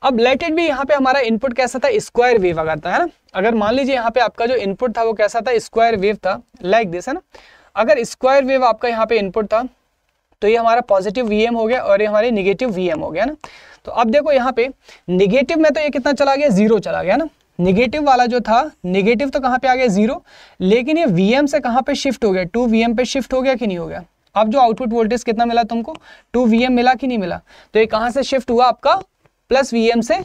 अब लेटेड भी यहाँ पे हमारा इनपुट कैसा था स्क्वायर वेव अगर था है ना अगर मान लीजिए यहाँ पे आपका जो इनपुट था वो कैसा था स्क्वायर वेव था लाइक दिस है ना अगर स्क्वायर वेव आपका यहाँ पे इनपुट था तो ये हमारा पॉजिटिव वी हो गया और ये हमारे निगेटिव वी हो गया ना तो अब देखो यहाँ पे निगेटिव में तो ये कितना चला गया जीरो चला गया ना निगेटिव वाला जो था निगेटिव तो कहाँ पे आ गया जीरो लेकिन ये वी से कहाँ पे शिफ्ट हो गया टू वी पे शिफ्ट हो गया कि नहीं हो गया अब जो आउटपुट वोल्टेज कितना मिला तुमको टू वी मिला कि नहीं मिला तो ये कहाँ से शिफ्ट हुआ आपका प्लस वी से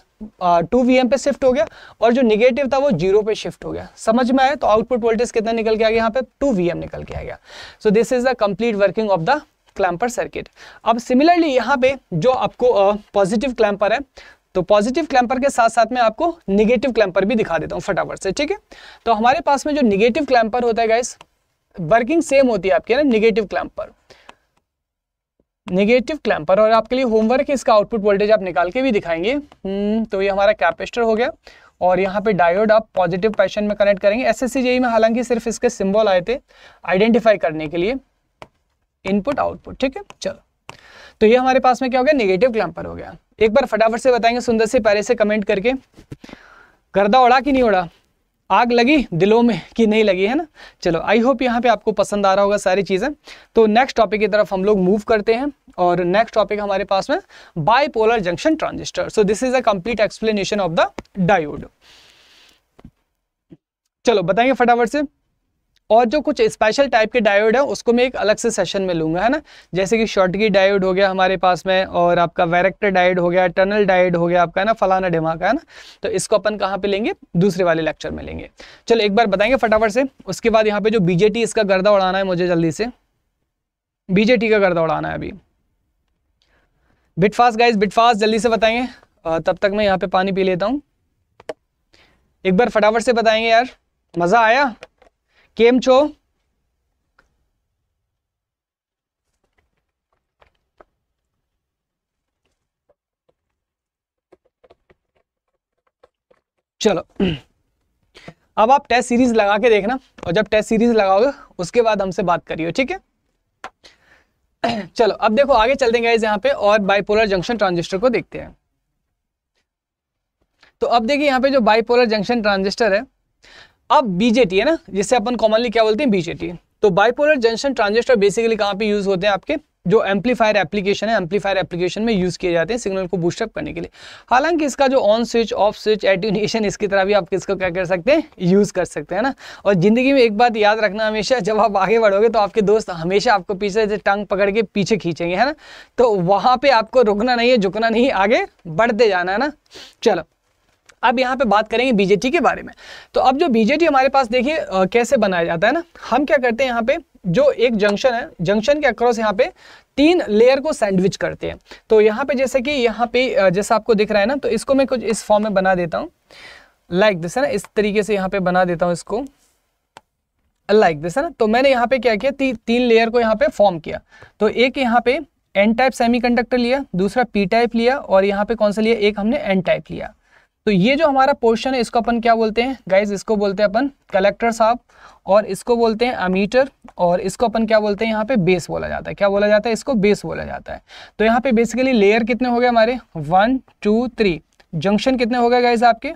टू वी पे शिफ्ट हो गया और जो निगेटिव था वो जीरो पे शिफ्ट हो गया समझ में आया तो आउटपुट वोल्टेज कितना निकल के आ गया यहाँ पे टू वी निकल के आ गया so this is the complete working of the clamper circuit अब सिमिलरली यहाँ पे जो आपको पॉजिटिव क्लैम्पर है तो पॉजिटिव क्लैम्पर के साथ साथ में आपको निगेटिव क्लैम्पर भी दिखा देता हूँ फटाफट से ठीक है तो हमारे पास में जो निगेटिव क्लैम्पर होता है गाइस वर्किंग सेम होती है आपके ना निगेटिव क्लैम्पर निगेटिव क्लैम्पर और आपके लिए होमवर्क है इसका आउटपुट वोल्टेज आप निकाल के भी दिखाएंगे हम्म, तो ये हमारा कैपेसिटर हो गया और यहाँ पे डायोड आप पॉजिटिव पैशन में कनेक्ट करेंगे एस एस e में हालांकि सिर्फ इसके सिंबल आए थे आइडेंटिफाई करने के लिए इनपुट आउटपुट ठीक है चलो तो ये हमारे पास में क्या हो गया निगेटिव क्लैम्पर हो गया एक बार फटाफट से बताएंगे सुंदर से पहले से कमेंट करके गर्दा उड़ा कि नहीं उड़ा आग लगी दिलों में कि नहीं लगी है ना चलो आई होप यहाँ पे आपको पसंद आ रहा होगा सारी चीज़ें तो नेक्स्ट टॉपिक की तरफ हम लोग मूव करते हैं और नेक्स्ट टॉपिक हमारे पास में bipolar junction transistor so this is a complete explanation of the diode चलो बताएंगे फटाफट से और जो कुछ स्पेशल टाइप के डायोड है उसको मैं एक अलग से सेशन में लूंगा है ना जैसे कि शॉर्टगी डायोड हो गया हमारे पास में और आपका वैरेक्टर डायोड हो गया टनल डायोड हो गया आपका है ना फलाना ढिमाका है ना तो इसको अपन कहाँ पे लेंगे दूसरे वाले लेक्चर में लेंगे चलो एक बार बताएंगे फटाफट से उसके बाद यहाँ पे जो बीजेटी इसका गर्दा उड़ाना है मुझे जल्दी से बीजेटी का गर्दा उड़ाना है अभी बिटफास्ट गाइज बिटफास्ट जल्दी से बताएंगे तब तक मैं यहाँ पे पानी पी लेता हूँ एक बार फटाफट से बताएंगे यार मज़ा आया केम छो चलो अब आप टेस्ट सीरीज लगा के देखना और जब टेस्ट सीरीज लगाओगे उसके बाद हमसे बात करियो ठीक है चलो अब देखो आगे चलते हैं गाइज यहाँ पे और बाइपोलर जंक्शन ट्रांजिस्टर को देखते हैं तो अब देखिए यहाँ पे जो बाइपोलर जंक्शन ट्रांजिस्टर है अब बीजेटी है ना जिसे अपन कॉमनली क्या बोलते हैं बीजेटी तो बाइपोलर जंक्शन ट्रांजिस्टर बेसिकली कहाँ पे यूज होते हैं आपके जो एम्पलीफायर एप्लीकेशन है एम्पलीफायर एप्लीकेशन में यूज किए जाते हैं सिग्नल को बूस्टअप करने के लिए हालांकि इसका जो ऑन स्विच ऑफ स्विच एटिनेशन इसकी तरह भी आप किसको क्या कर सकते हैं यूज कर सकते हैं ना और जिंदगी में एक बात याद रखना हमेशा जब आप आगे बढ़ोगे तो आपके दोस्त हमेशा आपको पीछे से टंग पकड़ के पीछे खींचेंगे है ना तो वहां पर आपको रुकना नहीं है झुकना नहीं आगे बढ़ते जाना है ना चलो अब यहाँ पे बात करेंगे बीजेटी के बारे में तो अब जो बीजेटी हमारे पास देखिए कैसे बनाया जाता है ना हम क्या करते हैं यहाँ पे जो एक जंक्शन है जंक्शन के अक्रॉस यहाँ पे तीन लेयर को सैंडविच करते हैं तो यहाँ पे जैसे कि यहाँ पे जैसा आपको दिख रहा है ना तो इसको मैं कुछ इस फॉर्म में बना देता हूँ लाइक दिस है ना इस तरीके से यहाँ पे बना देता हूँ इसको लाइक दिस है ना तो मैंने यहाँ पे क्या किया ती, तीन लेयर को यहाँ पे फॉर्म किया तो एक यहाँ पे एन टाइप सेमी लिया दूसरा पी टाइप लिया और यहाँ पे कौन सा लिया एक हमने एन टाइप लिया तो ये जो हमारा पोर्शन है इसको अपन क्या बोलते हैं गाइज इसको बोलते हैं अपन कलेक्टर साहब और इसको बोलते हैं अमीटर और इसको अपन क्या बोलते हैं यहाँ पे बेस बोला जाता है क्या बोला जाता है इसको बेस बोला जाता है तो यहाँ पे बेसिकली लेयर कितने हो गए हमारे वन टू थ्री जंक्शन कितने हो गए गाइज आपके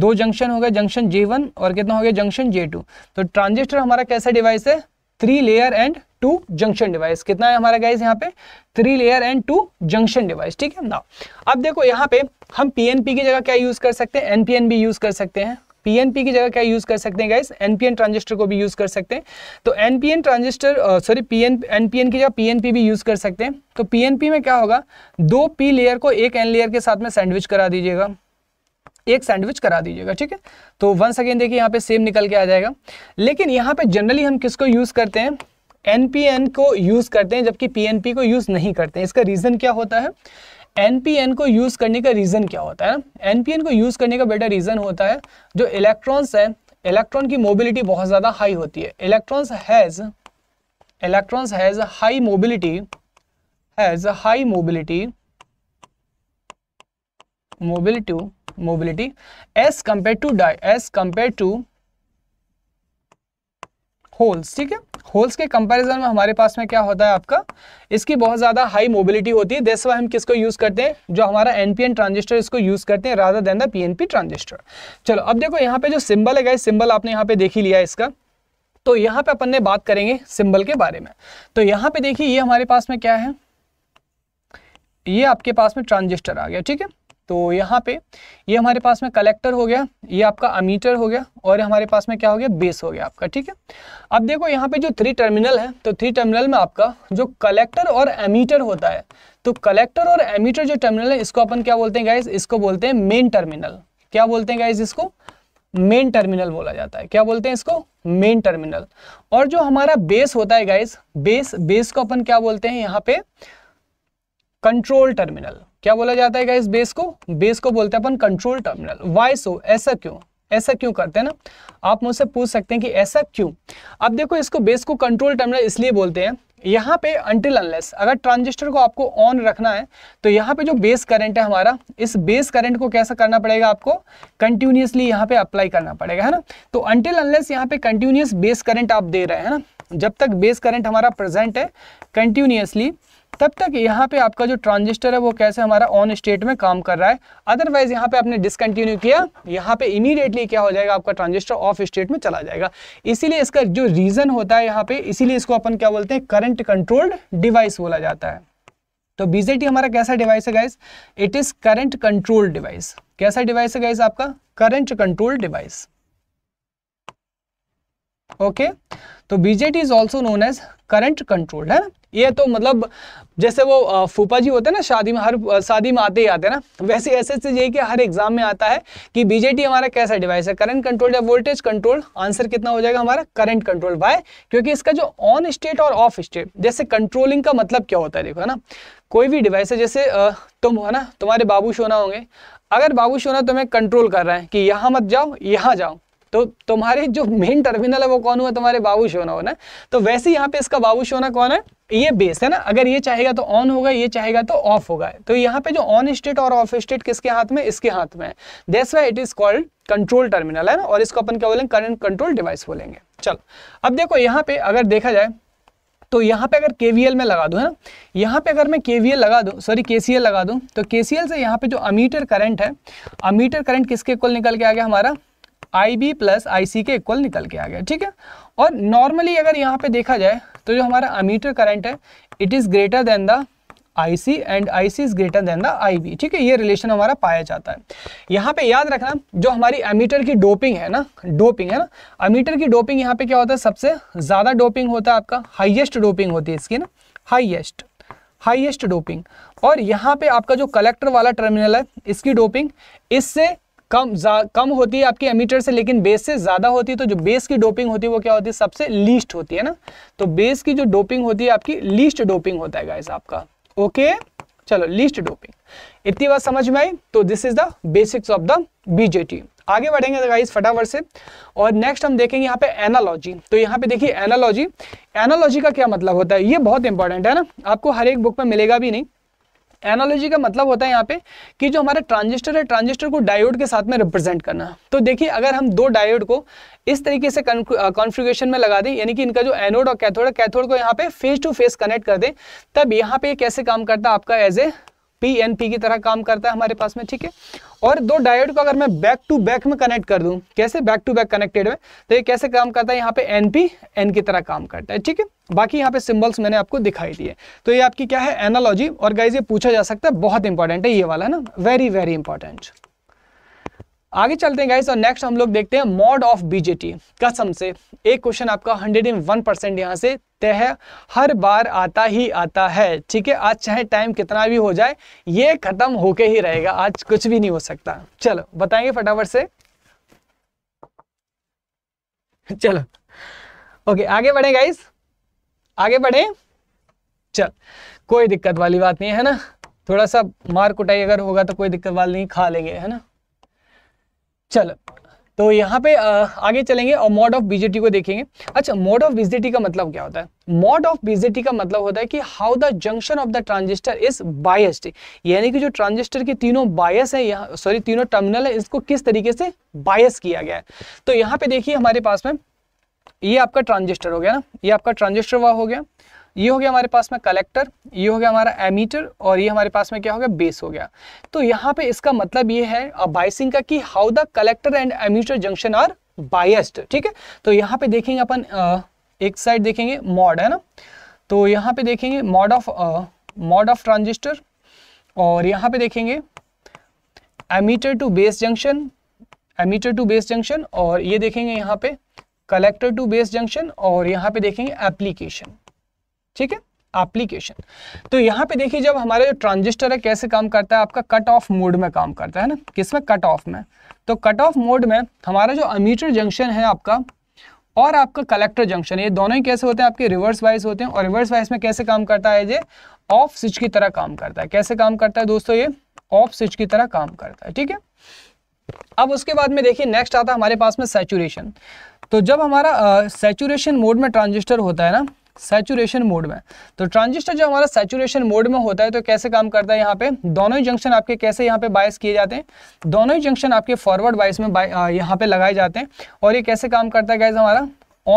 दो जंक्शन हो गए जंक्शन जे वन और कितना हो गया जंक्शन जे टू तो ट्रांजिस्टर हमारा कैसा डिवाइस है three layer and two junction device कितना है हमारा गाइज यहाँ पे three layer and two junction device ठीक है ना अब देखो यहाँ पे हम पीएनपी की जगह क्या यूज कर सकते हैं एनपीएन भी यूज कर सकते हैं पीएनपी की जगह क्या यूज कर सकते हैं गाइस एनपीएन ट्रांजिस्टर को भी यूज कर सकते हैं तो NPN transistor sorry PN NPN की जगह पीएनपी भी यूज कर सकते हैं तो पीएनपी में क्या होगा दो पी लेयर को एक एन लेयर के साथ में सैंडविच करा दीजिएगा एक सैंडविच करा दीजिएगा ठीक है तो वन सेकेंड देखिए यहाँ पे सेम निकल के आ जाएगा लेकिन यहाँ पे जनरली हम किसको यूज करते हैं एनपीएन को यूज करते हैं जबकि पीएनपी को यूज नहीं करते हैं इसका रीजन क्या होता है एनपीएन को यूज़ करने का रीज़न क्या होता है ना एनपीएन को यूज़ करने का बेटा रीज़न होता है जो इलेक्ट्रॉन्स है इलेक्ट्रॉन की मोबिलिटी बहुत ज़्यादा हाई होती है electrons has electrons has high mobility has high mobility mobility mobility as compare to die as compare to holes ठीक है होल्स के कंपैरिजन में हमारे पास में क्या होता है आपका इसकी बहुत ज़्यादा हाई मोबिलिटी होती है वह हम किसको यूज़ करते हैं जो हमारा एनपीएन ट्रांजिस्टर इसको यूज़ करते हैं rather than the P transistor चलो अब देखो यहाँ पे जो सिंबल है गाइस सिंबल आपने यहाँ पे देख ही लिया इसका तो यहाँ पे अपन ने बात करेंगे सिंबल के बारे में तो यहाँ पे देखिए ये हमारे पास में क्या है ये आपके पास में ट्रांजिस्टर आ गया ठीक है तो यहाँ पे ये हमारे पास में कलेक्टर हो गया ये आपका अमीटर हो गया और हमारे पास में क्या हो गया बेस हो गया आपका ठीक है अब देखो यहाँ पे जो थ्री टर्मिनल है तो थ्री टर्मिनल में आपका जो कलेक्टर और एमीटर होता है तो कलेक्टर और एमीटर जो टर्मिनल है इसको अपन क्या बोलते हैं गाइज इसको बोलते हैं मेन टर्मिनल क्या बोलते हैं गाइज इसको मेन टर्मिनल बोला जाता है क्या बोलते हैं इसको मेन टर्मिनल और जो हमारा बेस होता है गाइज बेस बेस को अपन क्या बोलते हैं यहाँ पे कंट्रोल टर्मिनल क्या बोला जाता है इस बेस को बेस को बोलते हैं अपन कंट्रोल टर्मिनल वाई सो ऐसा क्यों ऐसा क्यों करते हैं ना आप मुझसे पूछ सकते हैं कि ऐसा क्यों अब देखो इसको बेस को कंट्रोल टर्मिनल इसलिए बोलते हैं यहाँ पे अंटिल अनलेस अगर ट्रांजिस्टर को आपको ऑन रखना है तो यहाँ पे जो बेस करंट है हमारा इस बेस करंट को कैसा करना पड़ेगा आपको कंटिन्यूसली यहाँ पे अप्लाई करना पड़ेगा है ना तो अंटिल अनलेस यहाँ पे कंटिन्यूस बेस करंट आप दे रहे हैं ना जब तक बेस करंट हमारा प्रेजेंट है कंटिन्यूसली तब तक यहाँ पे आपका जो ट्रांजिस्टर है वो कैसे हमारा ऑन स्टेट में काम कर रहा है अदरवाइज यहाँ पे आपने डिसकंटिन्यू किया यहाँ पे इमीडिएटली क्या हो जाएगा आपका ट्रांजिस्टर ऑफ स्टेट में चला जाएगा इसीलिए इसका जो रीजन होता है यहाँ पे इसीलिए इसको अपन क्या बोलते हैं करंट कंट्रोल्ड डिवाइस बोला जाता है तो बीजेटी हमारा कैसा डिवाइस है guys it is current control device कैसा डिवाइस है गाइस आपका करंट कंट्रोल डिवाइस ओके तो BJT is also known as current controlled है ना ये तो मतलब जैसे वो फूफा जी होते हैं ना शादी में हर शादी में आते ही आते हैं ना तो वैसे ऐसे से यही कि हर एग्जाम में आता है कि बीजेटी हमारा कैसा डिवाइस है करंट कंट्रोल या वोल्टेज कंट्रोल आंसर कितना हो जाएगा हमारा करंट कंट्रोल बाय क्योंकि इसका जो ऑन स्टेट और ऑफ स्टेट जैसे कंट्रोलिंग का मतलब क्या होता है देखो है ना कोई भी डिवाइस है जैसे तुम हो ना तुम्हारे बाबू शोना होंगे अगर बाबू सोना तुम्हें कंट्रोल कर रहे हैं कि यहाँ मत जाओ यहाँ जाओ तो तुम्हारे जो मेन टर्मिनल है वो कौन हुआ तुम्हारे बाबू शोना होना तो वैसे यहाँ पे इसका बाबू शोना कौन है ये बेस है ना अगर ये चाहेगा तो ऑन होगा ये चाहेगा तो ऑफ होगा तो यहाँ पे जो ऑन स्टेट और ऑफ स्टेट किसके हाथ में इसके हाथ में है that's why it is called control terminal है ना और इसको अपन क्या बोलेंगे करंट कंट्रोल डिवाइस बोलेंगे चलो अब देखो यहाँ पे अगर देखा जाए तो यहाँ पे अगर के में लगा दूँ है ना यहाँ पे अगर मैं के लगा दूँ सॉरी के लगा दूँ तो के से यहाँ पे जो अमीटर करंट है अमीटर करंट किसके कुल निकल के आ गया हमारा आई बी प्लस आई सी के इक्वल निकल के आ गया ठीक है और नॉर्मली अगर यहाँ पे देखा जाए तो जो हमारा अमीटर करंट है it is greater than the I C and I C is greater than the I B ठीक है ये रिलेशन हमारा पाया जाता है यहाँ पे याद रखना जो हमारी अमीटर की डोपिंग है ना डोपिंग है ना अमीटर की डोपिंग यहाँ पे क्या होता है सबसे ज़्यादा डोपिंग होता है आपका हाइएस्ट डोपिंग होती है इसकी ना हाइएस्ट हाइएस्ट डोपिंग और यहाँ पे आपका जो कलेक्टर वाला टर्मिनल है इसकी डोपिंग इससे कम कम होती है आपकी एमीटर से लेकिन बेस से ज़्यादा होती है तो जो बेस की डोपिंग होती है वो क्या होती है सबसे लीस्ट होती है ना तो बेस की जो डोपिंग होती है आपकी लीस्ट डोपिंग होता है गाइस आपका ओके चलो लीस्ट डोपिंग इतनी बात समझ में आई तो this is the basics of the BJT आगे बढ़ेंगे गाइस फटाफट से और नेक्स्ट हम देखेंगे यहाँ पे एनालॉजी तो यहाँ पे देखिए एनालॉजी एनालॉजी का क्या मतलब होता है ये बहुत इंपॉर्टेंट है ना आपको हर एक बुक में मिलेगा भी नहीं एनोलॉजी का मतलब होता है यहाँ पे कि जो हमारा ट्रांजिस्टर है ट्रांजिस्टर को डायोड के साथ में रिप्रेजेंट करना तो देखिए अगर हम दो डायोड को इस तरीके से कॉन्फ़िगरेशन में लगा दें यानी कि इनका जो एनोड और कैथोड कैथोड को यहाँ पे फेस टू फेस कनेक्ट कर दें तब यहाँ पे कैसे काम करता है आपका एज ए पीएनपी की तरह काम करता है हमारे पास में ठीक है और दो डायोड को अगर मैं बैक टू बैक में कनेक्ट कर दूं कैसे बैक टू बैक कनेक्टेड में तो ये कैसे काम करता है यहाँ पे एनपी एन की तरह काम करता है ठीक है बाकी यहाँ पे सिंबल्स मैंने आपको दिखाई दिए तो ये आपकी क्या है एनालॉजी और गाइज ये पूछा जा सकता है बहुत इंपॉर्टेंट है ये वाला है ना वेरी वेरी इंपॉर्टेंट आगे चलते हैं गाइस और नेक्स्ट हम लोग देखते हैं मॉड ऑफ बीजेटी कसम से एक क्वेश्चन आपका हंड्रेड एंड वन परसेंट यहाँ से सकते है हर बार आता ही आता है ठीक है आज चाहे टाइम कितना भी हो जाए ये खत्म होके ही रहेगा आज कुछ भी नहीं हो सकता चलो बताएंगे फटाफट से चलो ओके आगे बढ़े गाइस आगे बढ़े चल कोई दिक्कत वाली बात नहीं है ना थोड़ा सा मार कुटाई अगर होगा तो कोई दिक्कत वाली नहीं खा लेंगे है ना चलो तो यहाँ पे आगे चलेंगे और मोड ऑफ बीजेटी को देखेंगे अच्छा मोड ऑफ बीजेटी का मतलब क्या होता है मोड ऑफ बीजेटी का मतलब होता है कि how the junction of the transistor is biased यानी कि जो ट्रांजिस्टर के तीनों बायस है यहाँ सॉरी तीनों टर्मिनल है इसको किस तरीके से बायस किया गया है तो यहाँ पे देखिए हमारे पास में ये आपका ट्रांजिस्टर हो गया ना ये आपका ट्रांजिस्टर हुआ हो गया ये हो गया हमारे पास में कलेक्टर ये हो गया हमारा एमीटर और ये हमारे पास में क्या हो गया बेस हो गया तो यहाँ पे इसका मतलब ये है बाइसिंग का कि how the collector and emitter junction are biased ठीक है तो यहाँ पे देखेंगे अपन एक साइड देखेंगे मॉड है ना तो यहाँ पे देखेंगे mode of mode of transistor और यहाँ पे देखेंगे emitter to base junction emitter to base junction और ये देखेंगे यहाँ पे कलेक्टर टू बेस जंक्शन और यहाँ पे देखेंगे एप्लीकेशन ठीक है एप्लीकेशन तो यहां पे देखिए जब हमारे जो ट्रांजिस्टर है कैसे काम करता है आपका कट ऑफ मोड में काम करता है ना किस में कट ऑफ में तो कट ऑफ मोड में हमारा जो अमीटर जंक्शन है आपका और आपका कलेक्टर जंक्शन ये दोनों ही कैसे होते हैं आपके रिवर्स वाइज होते हैं और रिवर्स वाइज में कैसे काम करता है ये ऑफ स्विच की तरह काम करता है कैसे काम करता है दोस्तों ये ऑफ स्विच की तरह काम करता है ठीक है अब उसके बाद में देखिए नेक्स्ट आता है हमारे पास में सेचुरेशन तो जब हमारा सेचुरेशन मोड में ट्रांजिस्टर होता है ना सेचुरेशन मोड में तो ट्रांजिस्टर जो हमारा सेचुरेशन मोड में होता है तो कैसे काम करता है यहाँ पे दोनों ही जंक्शन आपके कैसे यहाँ पे बायस किए जाते हैं दोनों ही जंक्शन आपके फॉरवर्ड बायस में यहाँ पे लगाए जाते हैं और ये कैसे काम करता है गाइज हमारा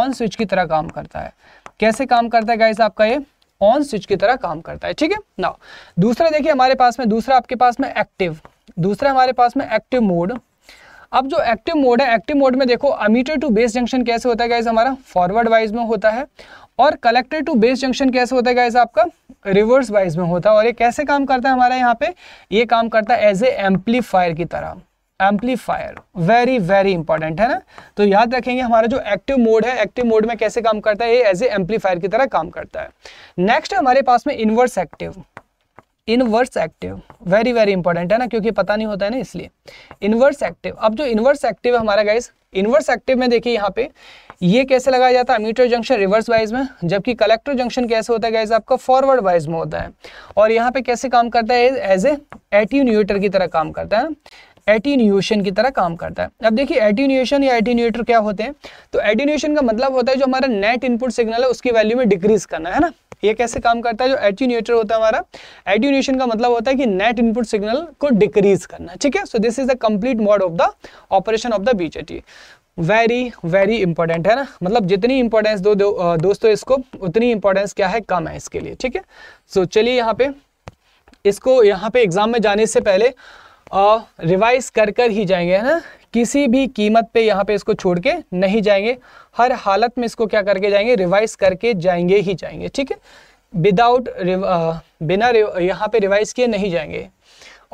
ऑन स्विच की तरह काम करता है कैसे काम करता है गाइज आपका ये ऑन स्विच की तरह काम करता है ठीक है ना दूसरा देखिए हमारे पास में दूसरा आपके पास में एक्टिव दूसरा हमारे पास में एक्टिव मोड अब जो एक्टिव मोड है एक्टिव मोड में देखो अमीटर टू बेस जंक्शन कैसे होता है गाइज हमारा फॉरवर्ड वाइज में होता है और कलेक्टर टू बेस जंक्शन कैसे होता है गाइस आपका रिवर्स वाइज में होता है और ये कैसे काम करता है हमारा यहाँ पे ये काम करता है एज ए एम्पलीफायर की तरह एम्पलीफायर वेरी वेरी इंपॉर्टेंट है ना तो याद रखेंगे हमारा जो एक्टिव मोड है एक्टिव मोड में कैसे काम करता है ये एज ए एम्पलीफायर की तरह काम करता है नेक्स्ट हमारे पास में inverse active inverse active very very important है ना क्योंकि पता नहीं होता है ना इसलिए इनवर्स एक्टिव अब जो इनवर्स एक्टिव है हमारा गाइस इनवर्स एक्टिव में देखिए यहाँ पे ये कैसे लगाया जाता है मीटर जंक्शन रिवर्स वाइज में जबकि कलेक्टर जंक्शन कैसे होता है गाइज आपका फॉरवर्ड वाइज में होता है और यहाँ पे कैसे काम करता है एज ए एटीन्यूटर की तरह काम करता है एटीन्यूएशन की तरह काम करता है अब देखिए एटीन्यूएशन या एटीन्यूएटर क्या होते हैं तो एटीन्यूएशन का मतलब होता है जो हमारा नेट इनपुट सिग्नल है उसकी वैल्यू में डिक्रीज करना है ना ये कैसे काम करता है जो एटीन्यूएटर होता है हमारा एटीन्यूएशन का मतलब होता है कि नेट इनपुट सिग्नल को डिक्रीज करना ठीक है so this is the complete mode of the operation of the बीच वेरी वेरी इंपॉर्टेंट है ना मतलब जितनी इंपॉर्टेंस दो, दो दोस्तों इसको उतनी इंपॉर्टेंस क्या है कम है इसके लिए ठीक है सो चलिए यहाँ पे इसको यहाँ पे एग्जाम में जाने से पहले रिवाइज कर कर ही जाएंगे है ना किसी भी कीमत पे यहाँ पे इसको छोड़ के नहीं जाएंगे हर हालत में इसको क्या करके जाएंगे रिवाइज करके जाएंगे ही जाएंगे ठीक है विदाउट बिना यहाँ पे रिवाइज किए नहीं जाएंगे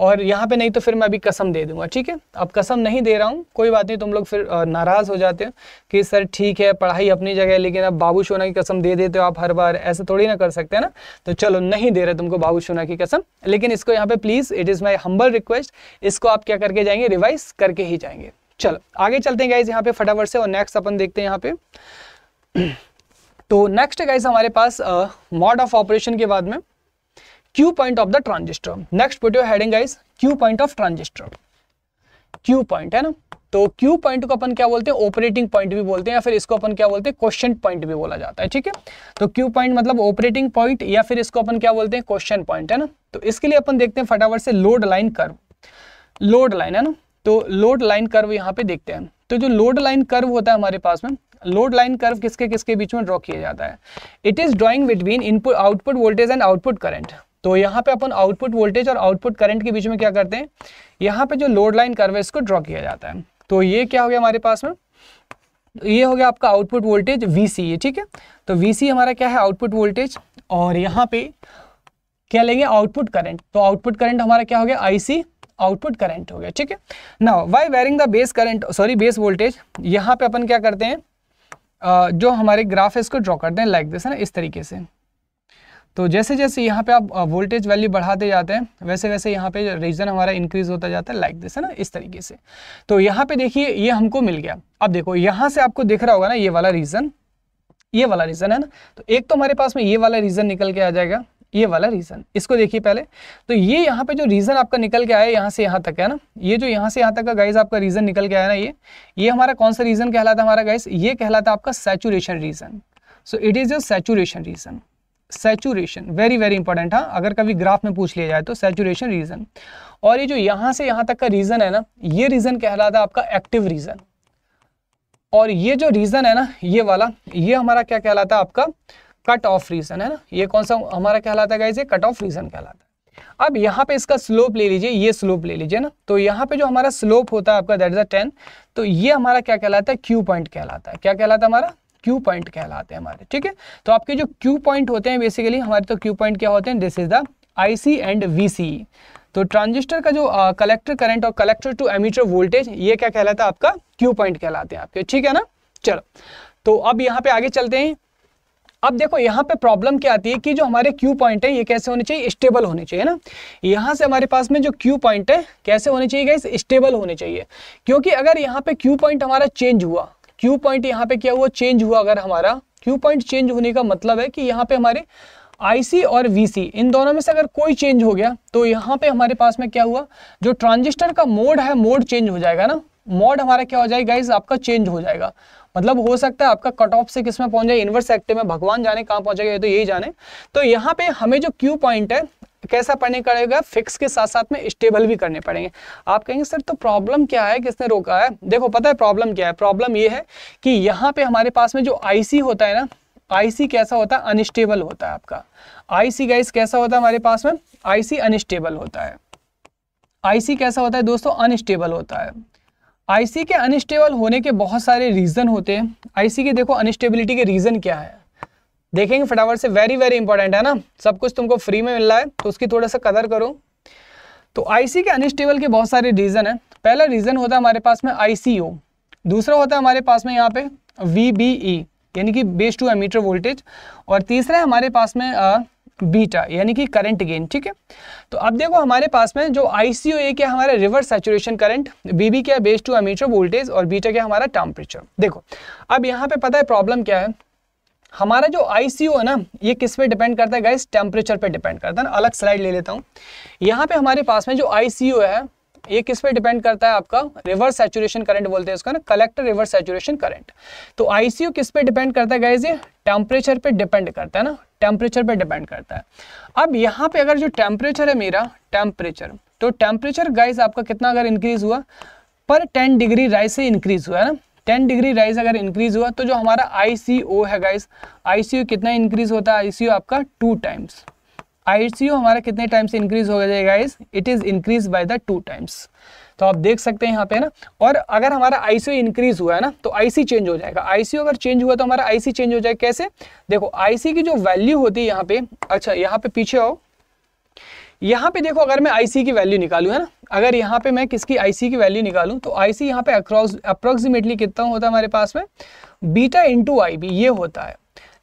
और यहाँ पे नहीं तो फिर मैं अभी कसम दे दूंगा ठीक है अब कसम नहीं दे रहा हूँ कोई बात नहीं तुम लोग फिर नाराज़ हो जाते हो कि सर ठीक है पढ़ाई अपनी जगह है लेकिन अब बाबू सोना की कसम दे देते हो आप हर बार ऐसे थोड़ी ना कर सकते हैं ना तो चलो नहीं दे रहे तुमको बाबू सोना की कसम लेकिन इसको यहाँ पे please it is my humble request इसको आप क्या करके जाएंगे रिवाइज करके ही जाएंगे चलो आगे चलते हैं गाइज यहाँ पे फटाफट से और नेक्स्ट अपन देखते हैं यहाँ पे तो नेक्स्ट है गाइज हमारे पास मॉड ऑफ ऑपरेशन के बाद में Q point of the transistor next put your heading guys Q point of transistor. Q point है ना तो क्यू पॉइंट को अपन क्या बोलते हैं ऑपरेटिंग पॉइंट भी बोलते हैं या फिर इसको अपन क्या बोलते हैं क्वेश्चन पॉइंट भी बोला जाता है ठीक है तो क्यू पॉइंट मतलब ऑपरेटिंग पॉइंट या फिर इसको अपन क्या बोलते हैं क्वेश्चन पॉइंट है ना तो इसके लिए अपन देखते हैं फटाफट से load line curve load line है ना तो लोड लाइन कर्व यहाँ पे देखते हैं तो जो लोड लाइन कर्व होता है हमारे पास में लोड लाइन कर्व किसके किसके बीच में ड्रॉ किया जाता है it is drawing between input output voltage and output current तो यहाँ पे अपन आउटपुट वोल्टेज और आउटपुट करंट के बीच में क्या करते हैं यहाँ पे जो लोड लाइन कर्व है इसको ड्रॉ किया जाता है तो ये क्या हो गया हमारे पास में ये हो गया आपका आउटपुट वोल्टेज वी सी ठीक है तो वी सी हमारा क्या है आउटपुट वोल्टेज और यहाँ पे क्या लेंगे आउटपुट करंट तो आउटपुट करंट हमारा क्या हो गया आई सी आउटपुट करंट हो गया ठीक है ना by varying the base current sorry base voltage यहाँ पे अपन क्या करते हैं जो हमारे ग्राफ है इसको ड्रॉ करते हैं लाइक दिस है ना इस तरीके से तो जैसे जैसे यहाँ पे आप वोल्टेज वैल्यू बढ़ाते जाते हैं वैसे वैसे यहाँ पे रीजन हमारा इंक्रीज होता जाता है लाइक दिस है ना इस तरीके से तो यहाँ पे देखिए ये हमको मिल गया अब देखो यहाँ से आपको दिख रहा होगा ना ये वाला रीजन ये वाला रीजन है ना तो एक तो हमारे पास में ये वाला रीजन निकल के आ जाएगा ये वाला रीजन इसको देखिए पहले तो ये यहाँ पे जो रीजन आपका निकल के आया यहाँ से यहाँ तक है ना ये जो यहाँ से यहाँ तक का गाइस आपका रीजन निकल के आया ना ये ये हमारा कौन सा रीजन कहलाता है हमारा गाइस ये कहलाता है आपका saturation region so it is your saturation region saturation very very important हाँ अगर कभी ग्राफ में पूछ लिया जाए तो सेचुरेशन रीजन और ये जो यहां से यहां तक का रीजन है ना ये रीजन कहलाता है आपका एक्टिव रीजन और ये जो रीजन है ना ये वाला ये हमारा क्या कहलाता है आपका कट ऑफ रीजन है ना ये कौन सा हमारा कहलाता है कट ऑफ रीजन कहलाता है अब यहाँ पे इसका स्लोप ले लीजिए ये स्लोप ले लीजिए ना तो यहाँ पे जो हमारा स्लोप होता है आपका दैट इज अ टेन तो ये हमारा क्या कहलाता है क्यू पॉइंट कहलाता है क्या कहलाता है हमारा क्यू पॉइंट कहलाते हैं हमारे ठीक है तो आपके जो क्यू पॉइंट होते हैं बेसिकली हमारे तो क्यू पॉइंट क्या होते हैं this is the IC and VCE तो ट्रांजिस्टर का जो कलेक्टर करंट और कलेक्टर टू एमीटर वोल्टेज ये क्या कहलाता है आपका क्यू पॉइंट कहलाते हैं आपके ठीक है ना चलो तो अब यहाँ पे आगे चलते हैं अब देखो यहाँ पे प्रॉब्लम क्या आती है कि जो हमारे क्यू पॉइंट है ये कैसे होने चाहिए स्टेबल होने चाहिए ना यहाँ से हमारे पास में जो क्यू पॉइंट है कैसे होने चाहिए गाइस स्टेबल होने चाहिए क्योंकि अगर यहाँ पे क्यू पॉइंट हमारा चेंज हुआ क्यू पॉइंट यहाँ पे क्या हुआ चेंज हुआ अगर हमारा क्यू पॉइंट चेंज होने का मतलब है कि यहाँ पे हमारे आईसी और वीसी इन दोनों में से अगर कोई चेंज हो गया तो यहाँ पे हमारे पास में क्या हुआ जो ट्रांजिस्टर का मोड है मोड चेंज हो जाएगा ना मोड हमारा क्या हो जाएगा इस आपका चेंज हो जाएगा मतलब हो सकता है आपका कट ऑफ से किस में पहुंच जाए इनवर्स एक्टिव में भगवान जाने कहाँ पहुंचेगा ये तो यही जाने तो यहाँ पे हमें जो क्यू पॉइंट है तो कैसा पढ़ने पड़ेगा फिक्स के साथ साथ में स्टेबल भी करने पड़ेंगे आप कहेंगे सर तो प्रॉब्लम क्या है किसने रोका है देखो पता है प्रॉब्लम क्या है प्रॉब्लम ये है कि यहाँ पे हमारे पास में जो आईसी होता है ना आईसी कैसा होता है अनस्टेबल होता है आपका आईसी गाइस कैसा होता है हमारे पास में आईसी अनस्टेबल होता है आईसी कैसा होता है दोस्तों अनस्टेबल होता है आईसी के अनस्टेबल होने के बहुत सारे रीज़न होते हैं आईसी के देखो अनस्टेबिलिटी के रीज़न क्या है देखेंगे फटाफट से वेरी वेरी इंपॉर्टेंट है ना सब कुछ तुमको फ्री में मिल रहा है तो उसकी थोड़ा सा कदर करो तो आईसी के अनस्टेबल के बहुत सारे रीज़न है पहला रीज़न होता है हमारे पास में आईसीओ दूसरा होता है हमारे पास में यहाँ पे वी e, यानी कि बेस टू एमीटर वोल्टेज और तीसरा हमारे पास में आ, बीटा यानी कि करंट गेन ठीक है तो अब देखो हमारे पास में जो आईसीओ ए क्या हमारा रिवर्स सेचुरेशन करंट बीबी क्या बेस टू एमीटर वोल्टेज और बीटा क्या हमारा टेम्परेचर देखो अब यहाँ पे पता है प्रॉब्लम क्या है हमारा जो आई है ना ये किस पे डिपेंड करता है गाइस टेम्परेचर पे डिपेंड करता है ना अलग स्लाइड ले लेता हूँ यहाँ पे हमारे पास में जो आई है ये किस पे डिपेंड करता है आपका रिवर्स सैचुरेशन करंट बोलते हैं उसका ना कलेक्टर रिवर्स सैचुरेशन करंट तो आईसीयू किस पे डिपेंड करता है गाइज ये टेम्परेचर पे डिपेंड करता है ना टेम्परेचर पे डिपेंड करता है अब यहाँ पे अगर जो टेम्परेचर है मेरा टेम्परेचर तो टेम्परेचर गाइज आपका कितना अगर इंक्रीज हुआ पर टेन डिग्री राइज से इंक्रीज हुआ है ना टेन डिग्री राइज अगर इंक्रीज हुआ तो जो हमारा आई है गाइज आई कितना इंक्रीज होता है आई आपका टू टाइम्स आई हमारा कितने टाइम से इंक्रीज हो जाएगा guys it is increase by the two times तो आप देख सकते हैं यहाँ पे ना और अगर हमारा आईसीओ इंक्रीज हुआ है ना तो आईसी चेंज हो जाएगा आईसीओ अगर चेंज हुआ तो हमारा आईसी चेंज हो जाएगा कैसे देखो आईसी की जो वैल्यू होती है यहाँ पे अच्छा यहाँ पे पीछे आओ यहाँ पे देखो अगर मैं आईसी की वैल्यू निकालू है ना अगर यहाँ पे मैं किसकी आईसी की वैल्यू निकालू तो आईसी यहाँ पे अक्रॉस अप्रोक्सीमेटली कितना होता है हमारे पास में बीटा इंटू आई बी ये होता है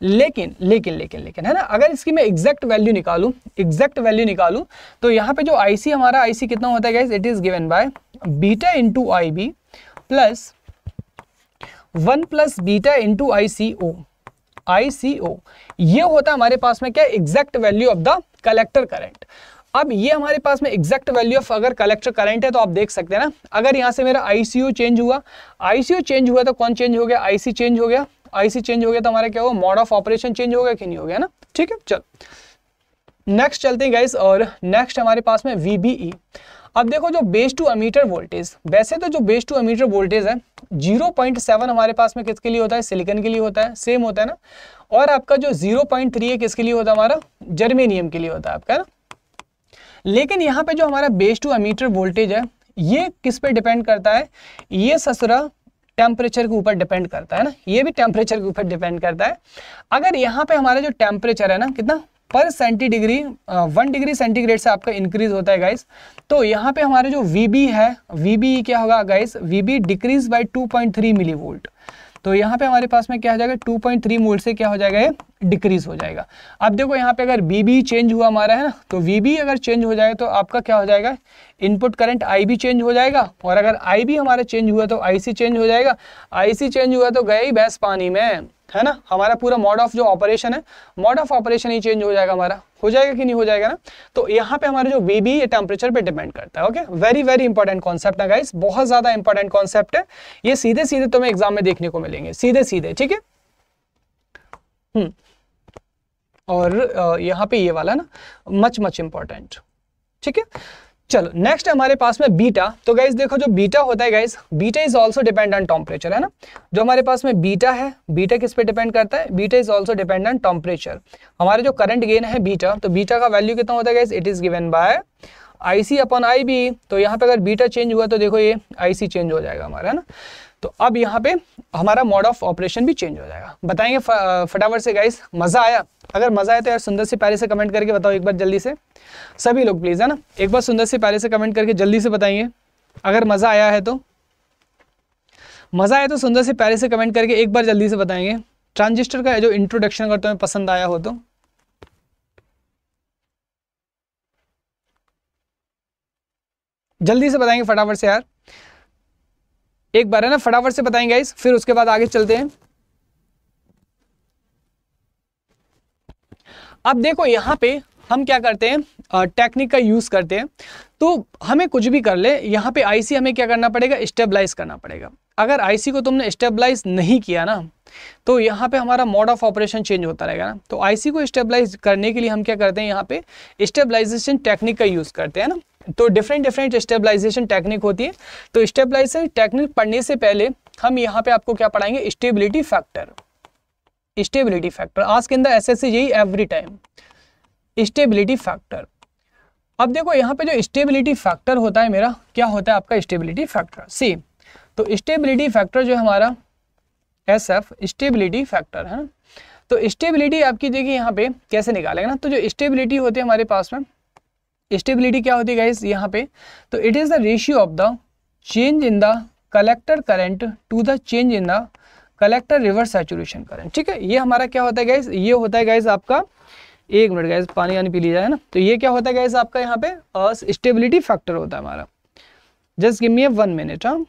लेकिन लेकिन लेकिन लेकिन है ना अगर इसकी मैं एग्जैक्ट वैल्यू निकालू एग्जैक्ट वैल्यू निकालू तो यहाँ पे जो आईसी हमारा आईसी कितना होता है it is given by beta into I B plus one plus beta into I C O I C O ये होता है हमारे पास में क्या exact value of the collector current अब ये हमारे पास में एग्जैक्ट वैल्यू ऑफ अगर कलेक्टर करंट है तो आप देख सकते हैं ना अगर यहाँ से मेरा आईसीयू चेंज हुआ आईसीयू चेंज हुआ तो कौन चेंज हो गया आईसी चेंज हो गया आईसी चेंज हो गया तो हमारा क्या हुआ मोड ऑफ ऑपरेशन चेंज हो गया कि नहीं हो गया ना ठीक है चलो नेक्स्ट चलते हैं गाइस और नेक्स्ट हमारे पास में वीबीई e। अब देखो जो बेस टू अमीटर वोल्टेज वैसे तो जो बेस टू अमीटर वोल्टेज है 0.7 हमारे पास में किसके लिए होता है सिलिकॉन के लिए होता है सेम होता है ना और आपका जो 0.3 है किसके लिए होता है हमारा जर्मेनियम के लिए होता है आपका ना लेकिन यहाँ पे जो हमारा बेस टू अमीटर वोल्टेज है ये किस पे डिपेंड करता है ये ससुरा टेम्परेचर के ऊपर डिपेंड करता है ना ये भी टेम्परेचर के ऊपर डिपेंड करता है अगर यहाँ पे हमारा जो टेम्परेचर है ना कितना पर centi degree one degree centigrade से आपका इंक्रीज होता है गाइस तो यहाँ पे हमारे जो वी है वी क्या होगा guys V B decrease by two point three millivolt तो यहाँ पे हमारे पास में क्या हो जाएगा 2.3 पॉइंट से क्या हो जाएगा ये डिक्रीज हो जाएगा अब देखो यहाँ पे अगर बी चेंज हुआ हमारा है ना तो वी अगर चेंज हो जाएगा तो आपका क्या हो जाएगा इनपुट करंट आई चेंज हो जाएगा और अगर आई हमारा चेंज हुआ तो आई चेंज हो जाएगा आई चेंज हुआ तो गए ही भैंस पानी में है ना हमारा पूरा मॉड ऑफ जो ऑपरेशन है मॉड ऑफ ऑपरेशन ही चेंज हो जाएगा हमारा हो जाएगा कि नहीं हो जाएगा ना तो यहाँ पे हमारे जो वी बी ये टेम्परेचर पे डिपेंड करता है okay very very important concept है गाइस बहुत ज्यादा इंपॉर्टेंट कॉन्सेप्ट है ये सीधे सीधे तुम्हें एग्जाम में देखने को मिलेंगे सीधे सीधे ठीक है हम्म। और यहाँ पे ये वाला ना मच मच इंपॉर्टेंट ठीक है चलो नेक्स्ट हमारे पास में बीटा तो गाइज देखो जो बीटा होता है guys beta is also depend on temperature है ना जो हमारे पास में बीटा है बीटा किस पे डिपेंड करता है beta is also depend on temperature हमारे जो करंट गेन है बीटा तो बीटा का वैल्यू कितना होता है guys it is given by IC upon I B तो यहाँ पे अगर बीटा चेंज हुआ तो देखो ये आईसी चेंज हो जाएगा हमारा है ना तो अब यहाँ पे हमारा मोड ऑफ ऑपरेशन भी चेंज हो जाएगा बताएंगे फटाफट से गाइस मज़ा आया अगर मज़ा आया तो यार सुंदर से पहले से कमेंट करके बताओ एक बार जल्दी से सभी लोग प्लीज़ है ना एक बार सुंदर से पहले से कमेंट करके जल्दी से बताएंगे अगर मज़ा आया है तो मज़ा आया तो सुंदर से पहले से कमेंट करके एक बार जल्दी से बताएंगे ट्रांजिस्टर का जो इंट्रोडक्शन अगर तुम्हें पसंद आया हो तो जल्दी से बताएंगे फटाफट से यार एक बार है ना फटाफट से बताएंगे इस फिर उसके बाद आगे चलते हैं अब देखो यहां पे हम क्या करते हैं टेक्निक का यूज़ करते हैं तो हमें कुछ भी कर ले यहाँ पे आईसी हमें क्या करना पड़ेगा स्टेबलाइज करना पड़ेगा अगर आईसी को तुमने स्टेबलाइज नहीं किया ना तो यहाँ पे हमारा मोड ऑफ ऑपरेशन चेंज होता रहेगा ना तो आईसी को स्टेबलाइज करने के लिए हम क्या करते हैं यहाँ पे स्टेबलाइजेशन टेक्निक का यूज़ करते हैं ना तो डिफरेंट डिफरेंट स्टेबलाइजेशन टेक्निक होती है तो स्टेबलाइजेशन टेक्निक पढ़ने से पहले हम यहाँ पे आपको क्या पढ़ाएंगे स्टेबिलिटी फैक्टर स्टेबिलिटी फैक्टर आज के अंदर एस एस यही एवरी टाइम स्टेबिलिटी फैक्टर अब देखो यहाँ पे जो स्टेबिलिटी फैक्टर होता है मेरा क्या होता है आपका स्टेबिलिटी फैक्टर सी तो स्टेबिलिटी फैक्टर जो हमारा एस एफ स्टेबिलिटी फैक्टर है ना तो स्टेबिलिटी आपकी देखिए यहाँ पे कैसे निकालेगा ना तो जो स्टेबिलिटी होती है हमारे पास में स्टेबिलिटी क्या होती है गाइस यहाँ पे तो it is the ratio of the change in the collector current to the change in the collector reverse saturation current ठीक है ये हमारा क्या होता है गाइस ये होता है गाइस आपका एक मिनट गाइस पानी वानी पी लिया जाए ना तो ये क्या होता है गाइस आपका यहाँ पे स्टेबिलिटी फैक्टर होता है हमारा just give me a one minute हाँ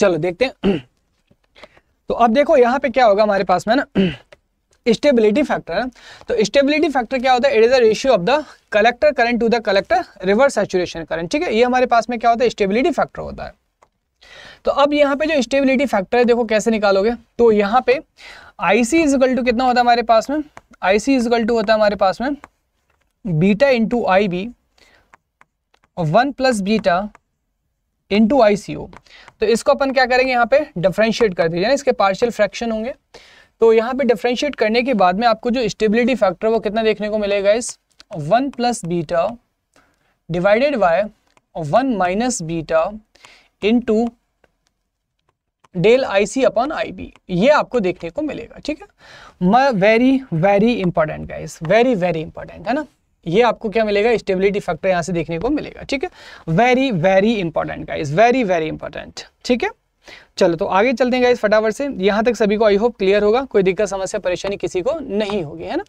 चलो देखते हैं तो अब देखो यहाँ पे क्या होगा हमारे पास में ना स्टेबिलिटी फैक्टर है तो स्टेबिलिटी फैक्टर क्या होता है it is a ratio of the collector current to the collector reverse saturation current ठीक है ये हमारे पास में क्या होता है स्टेबिलिटी फैक्टर होता है तो अब यहाँ पे जो स्टेबिलिटी फैक्टर है देखो कैसे निकालोगे तो यहाँ पे आईसी सी इजकल टू कितना होता है हमारे पास में आईसी सी इजकल टू होता है हमारे पास में beta into I B one plus beta into ICO तो इसको अपन क्या करेंगे यहाँ पे डिफ्रेंशिएट कर दीजिए इसके पार्शियल फ्रैक्शन होंगे तो यहाँ पे डिफ्रेंशिएट करने के बाद में आपको जो स्टेबिलिटी फैक्टर वो कितना देखने को मिलेगा इस one plus beta divided by one minus beta into del I C upon I B ये आपको देखने को मिलेगा ठीक है very very important guys very very important है ना ये आपको क्या मिलेगा स्टेबिलिटी फैक्टर यहां से देखने को मिलेगा ठीक है very very important guys very very important ठीक है चलो तो आगे चलते हैं गाइज फटाफट से यहां तक सभी को आई होप क्लियर होगा कोई दिक्कत समस्या परेशानी किसी को नहीं होगी है ना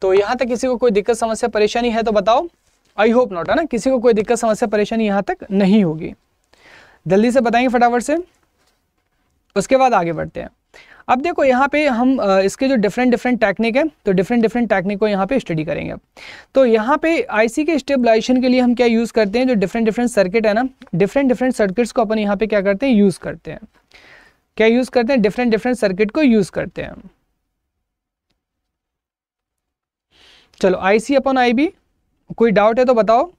तो यहां तक किसी को कोई दिक्कत समस्या परेशानी है तो बताओ आई होप नॉट है ना किसी को कोई दिक्कत समस्या परेशानी यहां तक नहीं होगी जल्दी से बताएंगे फटाफट से उसके बाद आगे बढ़ते हैं अब देखो यहाँ पे हम इसके जो डिफरेंट डिफरेंट टेक्निक है तो डिफरेंट डिफरेंट टेक्निक को यहाँ पे स्टडी करेंगे अब तो यहाँ पे आईसी के स्टेबलाइजेशन के लिए हम क्या यूज़ करते हैं जो डिफरेंट डिफरेंट सर्किट है ना डिफरेंट डिफरेंट सर्किट्स को अपन यहाँ पे क्या करते हैं यूज़ करते हैं क्या यूज़ करते हैं डिफरेंट डिफरेंट सर्किट को यूज़ करते हैं चलो I C upon I B कोई डाउट है तो बताओ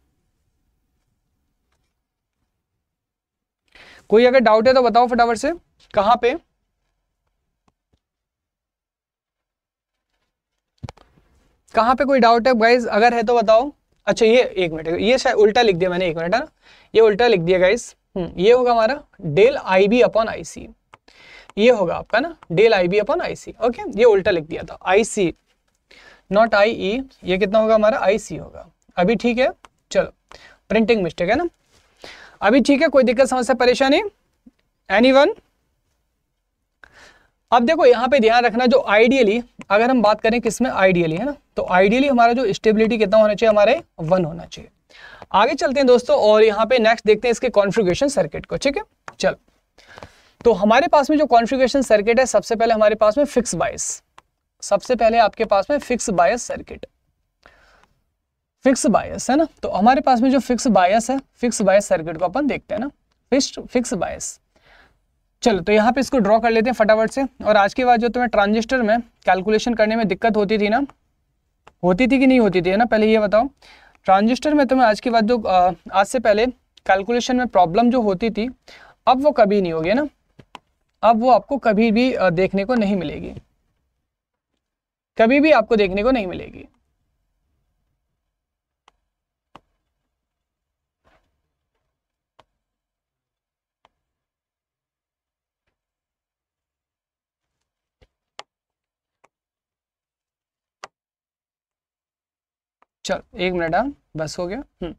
कोई अगर डाउट है तो बताओ फटाफट से कहाँ पे कहाँ पे कोई डाउट है गाइज अगर है तो बताओ अच्छा ये एक मिनट ये शायद उल्टा लिख दिया मैंने एक मिनट है ना ये उल्टा लिख दिया गाइज हम्म, ये होगा हमारा del I B upon I C ये होगा आपका ना del I B upon I C okay ये उल्टा लिख दिया था आई सी नॉट आई ई ये कितना होगा हमारा आई सी होगा अभी ठीक है चलो प्रिंटिंग मिस्टेक है ना अभी ठीक है कोई दिक्कत समस्या परेशानी एनी वन अब देखो यहाँ पे ध्यान रखना जो आइडियली अगर हम बात करें किसमें आइडियली है ना तो आइडियली हमारा जो स्टेबिलिटी कितना होना चाहिए हमारे वन होना चाहिए आगे चलते हैं दोस्तों और यहाँ पे नेक्स्ट देखते हैं इसके कॉन्फ्रिगेशन सर्किट को ठीक है चलो तो हमारे पास में जो कॉन्फ्रिगेशन सर्किट है सबसे पहले हमारे पास में फिक्स बायस सबसे पहले आपके पास में fix bias circuit fix bias है ना तो हमारे पास में जो फिक्स बायस है फिक्स बायस सर्किट को अपन देखते हैं ना फिक्स फिक्स बायस चलो तो यहाँ पे इसको ड्रॉ कर लेते हैं फटाफट से और आज के बाद जो तुम्हें ट्रांजिस्टर में कैलकुलेशन करने में दिक्कत होती थी ना होती थी कि नहीं होती थी है ना पहले ये बताओ ट्रांजिस्टर में तुम्हें आज के बाद जो आज से पहले कैलकुलेशन में प्रॉब्लम जो होती थी अब वो कभी नहीं होगी ना अब वो आपको कभी भी देखने को नहीं मिलेगी कभी भी आपको देखने को नहीं मिलेगी चलो एक मिनट हाँ, बस हो गया सो हम्म।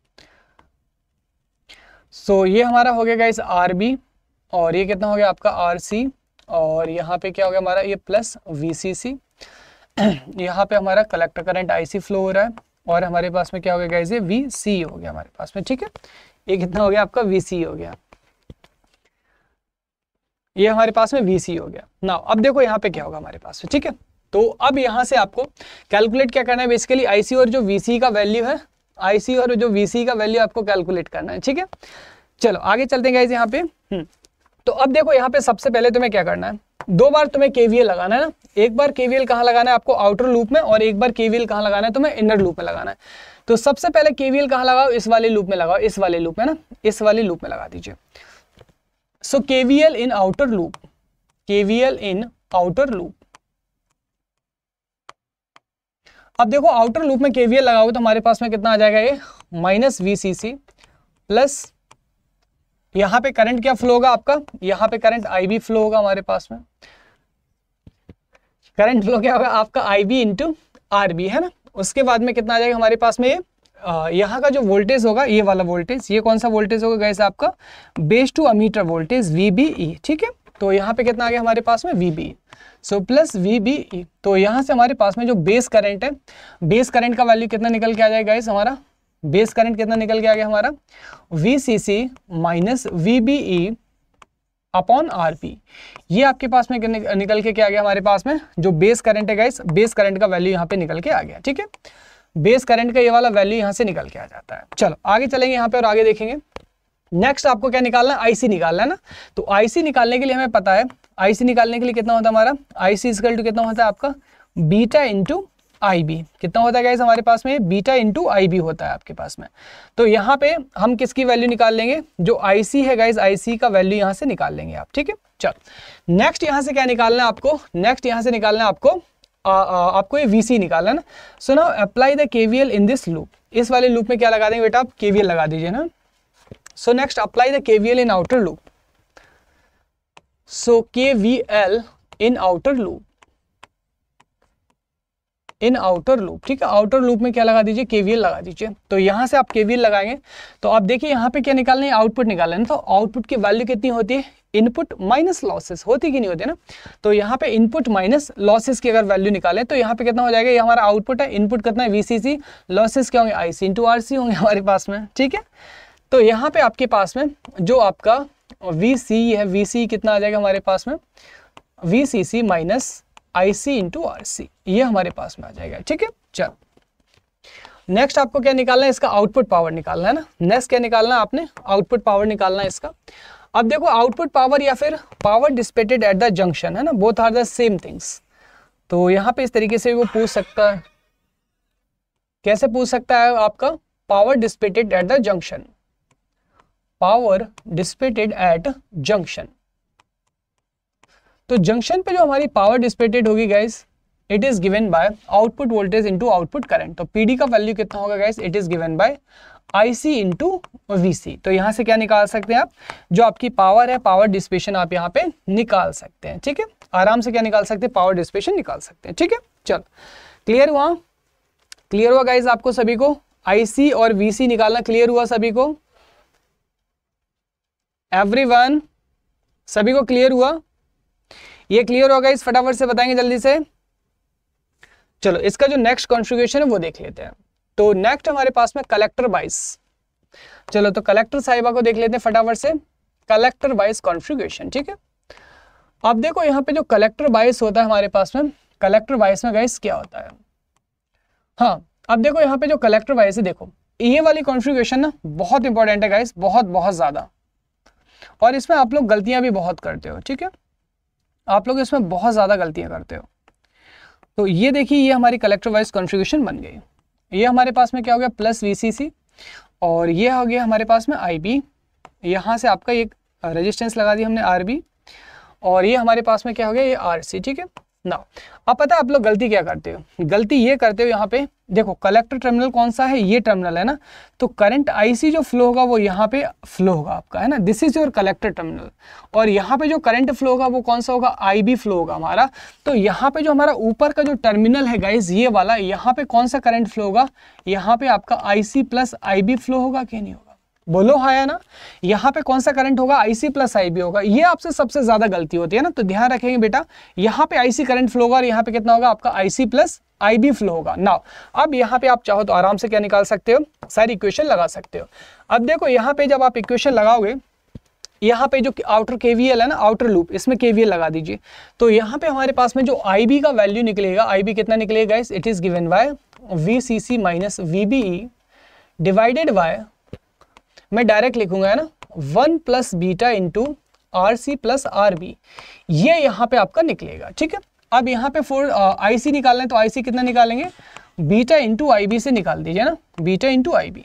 so, ये हमारा हो गया गाइस आर बी और ये कितना हो गया आपका आर सी और यहाँ पे क्या हो गया हमारा ये प्लस वी सी सी यहाँ पे हमारा collector current I C flow हो रहा है और हमारे पास में क्या हो गया गाइस ये वी सी हो गया हमारे पास में ठीक है ये कितना हो गया आपका वी सी हो गया ये हमारे पास में वी सी हो गया ना अब देखो यहाँ पे क्या होगा हमारे पास में ठीक है तो अब यहां से आपको कैलकुलेट क्या करना है बेसिकली आईसी और जो वीसी का वैल्यू है आईसी और जो वीसी का वैल्यू आपको कैलकुलेट करना है ठीक है चलो आगे चलते हैं यहां पे हम्म, तो अब देखो यहां पे सबसे पहले तुम्हें क्या करना है दो बार तुम्हें केवीएल लगाना है ना एक बार केवीएल कहां लगाना है आपको आउटर लूप में और एक बार केवीएल कहां लगाना है तुम्हें इनर लूप में लगाना है तो सबसे पहले केवीएल कहां लगाओ इस वाले लूप में लगाओ इस वाले लूप में ना इस वाले लूप में लगा दीजिए so KVL in outer loop KVL in outer loop अब देखो आउटर लूप में केवीएल लगाओगे तो हमारे पास में कितना आ जाएगा ये minus V C C plus यहाँ पे करंट क्या फ्लो होगा आपका यहां पे करंट आई बी फ्लो होगा हमारे पास में करंट फ्लो क्या होगा आपका I B into R B है ना उसके बाद में कितना आ जाएगा हमारे पास में ये यहाँ का जो वोल्टेज होगा ये वाला वोल्टेज ये कौन सा वोल्टेज होगा गैस आपका base to emitter voltage V B E ठीक है तो यहाँ पे कितना आ गया हमारे पास में V B E so plus V B E तो यहाँ से हमारे पास में जो बेस करंट है बेस करंट का वैल्यू कितना निकल के आ जाएगा इस हमारा बेस करंट कितना निकल के आ गया हमारा V C C minus V B E upon R P ये आपके पास में निकल के क्या आ गया हमारे पास में जो बेस करंट है गाइस बेस करंट का वैल्यू यहाँ पे निकल के आ गया ठीक है बेस करंट का ये वाला वैल्यू यहाँ से निकल के आ जाता है चलो आगे चलेंगे यहाँ पे और आगे देखेंगे नेक्स्ट आपको क्या निकालना है आईसी निकालना है ना तो आईसी निकालने के लिए हमें पता है आई सी निकालने के लिए कितना होता है हमारा आई सी टू कितना होता है आपका बीटा इंटू आई बी कितना होता है गैस हमारे पास में बीटा इंटू आई बी होता है आपके पास में तो यहाँ पे हम किसकी वैल्यू निकाल लेंगे जो आई सी है गैस आई सी का वैल्यू यहाँ से निकाल लेंगे आप ठीक है चलो नेक्स्ट यहाँ से क्या निकालना है आपको नेक्स्ट यहाँ से निकालना है आपको आ, आ, आपको ये वी सी निकालना है ना सो ना apply the K V L in this loop इस वाले लूप में क्या लगा देंगे बेटा आप के वी एल लगा दीजिए ना so next apply the K V L in outer loop so kvl in outer loop in outer loop ठीक है आउटर लूप में क्या लगा दीजिए केवीएल लगा दीजिए तो यहां से आप केवीएल लगाएंगे तो आप देखिए यहां पे क्या निकालना है आउटपुट निकालना है तो आउटपुट की वैल्यू कितनी होती है इनपुट माइनस लॉसेस होती कि नहीं होती ना तो यहां पे इनपुट माइनस लॉसेस की अगर वैल्यू निकालें तो यहां पे कितना हो जाएगा ये हमारा आउटपुट है इनपुट कितना है वीसीसी लॉसेस क्या होंगे आईसी इंटू होंगे हमारे पास में ठीक है तो यहाँ पे आपके पास में जो आपका और वी ये है वी कितना आ जाएगा हमारे पास में V C C minus I C into R C ये हमारे पास में आ जाएगा ठीक है चल नेक्स्ट आपको क्या निकालना है इसका आउटपुट पावर निकालना है ना नेक्स्ट क्या निकालना है आपने आउटपुट पावर निकालना है इसका अब देखो आउटपुट पावर या फिर power dissipated at the junction है ना both are the same things तो यहाँ पे इस तरीके से वो पूछ सकता है कैसे पूछ सकता है आपका power dissipated at the junction power dissipated at junction तो जंक्शन पे जो हमारी पावर डिस्पेटेड होगी guys it is given by output voltage into output current तो पीडी का वैल्यू कितना होगा guys it is given by IC into VC तो यहां से क्या निकाल सकते हैं आप जो आपकी पावर है पावर डिस्पेशन आप यहां पे निकाल सकते हैं ठीक है आराम से क्या निकाल सकते हैं पावर डिस्पेशन निकाल सकते हैं ठीक है चलो क्लियर हुआ क्लियर हुआ गाइज आपको सभी को आईसी और वीसी निकालना क्लियर हुआ सभी को एवरी वन सभी को क्लियर हुआ ये क्लियर होगा इस फटाफट से बताएंगे जल्दी से चलो इसका जो नेक्स्ट कॉन्फ्रिगेशन है वो देख लेते हैं तो नेक्स्ट हमारे पास में कलेक्टर वाइस चलो तो कलेक्टर साहिबा को देख लेते हैं फटाफट से कलेक्टर वाइस कॉन्फ्रिग्यूशन ठीक है अब देखो यहाँ पे जो कलेक्टर वाइस होता है हमारे पास में कलेक्टर वाइस में गाइस क्या होता है हाँ अब देखो यहाँ पे जो कलेक्टर वाइस है देखो ये वाली कॉन्फ्रिगेशन ना बहुत इंपॉर्टेंट है गाइस बहुत बहुत ज्यादा और इसमें आप लोग गलतियां भी बहुत करते हो ठीक है आप लोग इसमें बहुत ज़्यादा गलतियां करते हो तो ये देखिए ये हमारी कलेक्टर वाइज कॉन्ट्रीब्यूशन बन गई ये हमारे पास में क्या हो गया प्लस वी और ये हो गया हमारे पास में आई बी यहाँ से आपका एक रजिस्टेंस लगा दी हमने आर बी और ये हमारे पास में क्या हो गया ये आर सी ठीक है ना अब पता है आप लोग गलती क्या करते हो गलती ये करते हो यहाँ पे देखो कलेक्टर टर्मिनल कौन सा है ये टर्मिनल है ना तो करंट आईसी जो फ्लो होगा वो यहाँ पे फ्लो होगा आपका है ना this is your collector terminal और यहाँ पे जो करंट फ्लो होगा वो कौन सा होगा आईबी फ्लो होगा हमारा तो यहाँ पे जो हमारा ऊपर का जो टर्मिनल है गाइज ये वाला यहाँ पे कौन सा करंट फ्लो होगा यहाँ पे आपका आईसी प्लस आई फ्लो होगा कि नहीं होगा बोलो हाँ या ना यहाँ पे कौन सा करंट होगा आईसी प्लस आई बी होगा ये आपसे सबसे ज्यादा गलती होती है ना तो ध्यान रखेंगे बेटा यहाँ पे आईसी करंट फ्लो होगा और यहाँ पे कितना होगा आपका IC plus I B flow होगा ना अब यहाँ पे आप चाहो तो आराम से क्या निकाल सकते हो सारी इक्वेशन लगा सकते हो अब देखो यहाँ पे जब आप इक्वेशन लगाओगे यहाँ पे जो आउटर केवीएल है ना आउटर लूप इसमें केवीएल लगा दीजिए तो यहाँ पे हमारे पास में जो आईबी का वैल्यू निकलेगा आईबी कितना निकलेगा it is given by V C C minus V B E divided by मैं डायरेक्ट लिखूंगा है ना one plus beta into R C plus R B ये यहाँ पे आपका निकलेगा ठीक है अब यहाँ पे फोर आई सी निकाल तो आई सी कितना निकालेंगे बीटा इंटू आई बी से निकाल दीजिए ना बीटा इंटू आई बी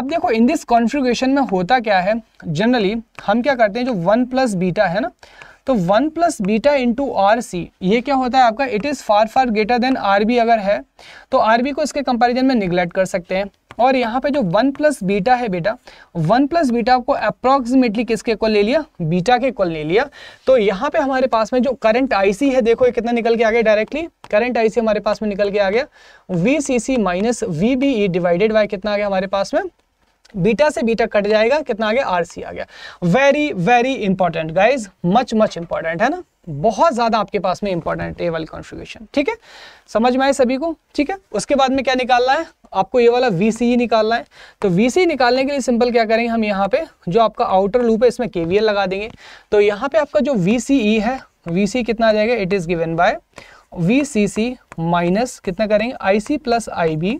अब देखो इन दिस कॉन्फ्रिगेशन में होता क्या है जनरली हम क्या करते हैं जो वन प्लस बीटा है ना तो one plus beta into R C ये क्या होता है आपका it is far far greater than R B अगर है तो आर बी को इसके कंपेरिजन में निगलेक्ट कर सकते हैं और यहाँ पे जो वन प्लस बीटा है बेटा वन प्लस बीटा को अप्रोक्सीमेटली किसके कॉल ले लिया बीटा के कॉल ले लिया तो यहाँ पे हमारे पास में जो करंट आईसी है देखो ये कितना निकल के आ गया डायरेक्टली करंट आईसी हमारे पास में निकल के आ गया V C C minus V B E divided by कितना आ गया हमारे पास में बीटा से बीटा कट जाएगा कितना आ गया सी आ गया very very important guys much much important है ना बहुत ज़्यादा आपके पास में इंपॉर्टेंट ए वाली कॉन्फ्यूगेशन ठीक है समझ में आए सभी को ठीक है उसके बाद में क्या निकालना है आपको ये वाला वी सी e निकालना है तो वी सी e निकालने के लिए सिंपल क्या करेंगे हम यहाँ पे जो आपका आउटर लूप है इसमें के लगा देंगे तो यहाँ पे आपका जो वी सी ई है वी सी e कितना आ जाएगा it is given by V C C minus कितना करेंगे आई सी प्लस आई बी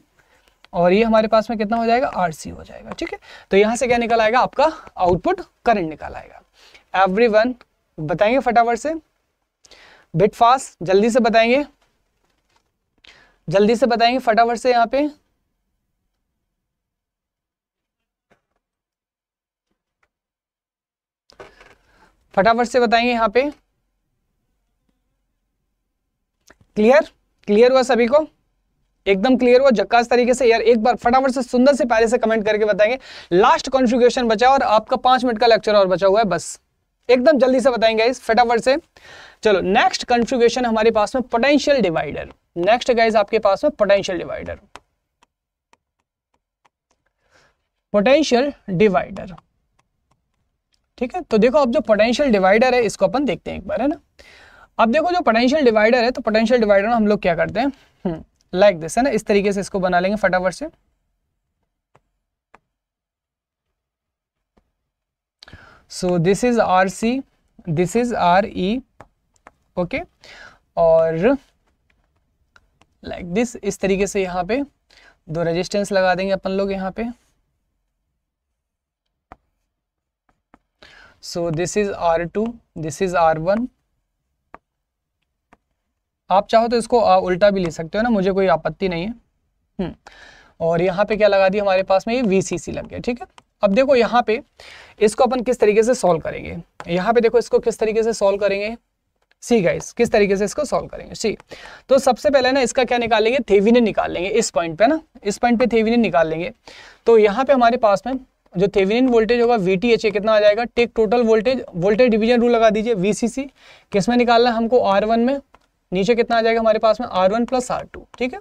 और ये हमारे पास में कितना हो जाएगा आर सी हो जाएगा ठीक है तो यहाँ से क्या निकल आएगा आपका आउटपुट करंट निकल आएगा एवरी वन बताएंगे फटाफट से बिट फास्ट जल्दी से बताएंगे जल्दी से बताएंगे फटाफट से यहाँ पे फटाफट से बताएंगे यहां पे क्लियर क्लियर हुआ सभी को एकदम क्लियर हुआ जक्कास तरीके से यार एक बार फटाफट से सुंदर से पहले से कमेंट करके बताएंगे लास्ट कॉन्फ्यूगेशन बचा और आपका पांच मिनट का लेक्चर और बचा हुआ है बस एकदम जल्दी से बताएंगे इस फटाफट से चलो नेक्स्ट कॉन्फ्यूगेशन हमारे पास में पोटेंशियल डिवाइडर नेक्स्ट गाइज आपके पास में पोटेंशियल डिवाइडर पोटेंशियल डिवाइडर ठीक है तो देखो अब जो पोटेंशियल डिवाइडर है इसको अपन देखते हैं एक बार है ना अब देखो जो पोटेंशियल डिवाइडर है तो पोटेंशियल डिवाइडर में हम लोग क्या करते हैं लाइक हम्म, दिस है ना इस तरीके से इसको बना लेंगे फटाफट से so this is R C this is R E okay और लाइक like दिस इस तरीके से यहाँ पे दो रेजिस्टेंस लगा देंगे अपन लोग यहाँ पे so this is r2 this is r1 आप चाहो तो इसको आ, उल्टा भी ले सकते हो ना मुझे कोई आपत्ति नहीं है हम्म, और यहाँ पे क्या लगा दी हमारे पास में ये वी लग गया ठीक है अब देखो यहाँ पे इसको अपन किस तरीके से सॉल्व करेंगे यहाँ पे देखो इसको किस तरीके से सॉल्व करेंगे सी गाइस किस तरीके से इसको सॉल्व करेंगे सी तो सबसे पहले ना इसका क्या निकालेंगे थेविनिन निकाल लेंगे इस पॉइंट पे ना इस पॉइंट पे थेविनिन निकाल लेंगे तो यहाँ पे हमारे पास में जो थेविनिन वोल्टेज होगा वी टी एच ए कितना आ जाएगा take total voltage voltage division rule लगा दीजिए वी सी सी किस में निकालना हमको आर वन में नीचे कितना आ जाएगा हमारे पास में R one plus R two ठीक है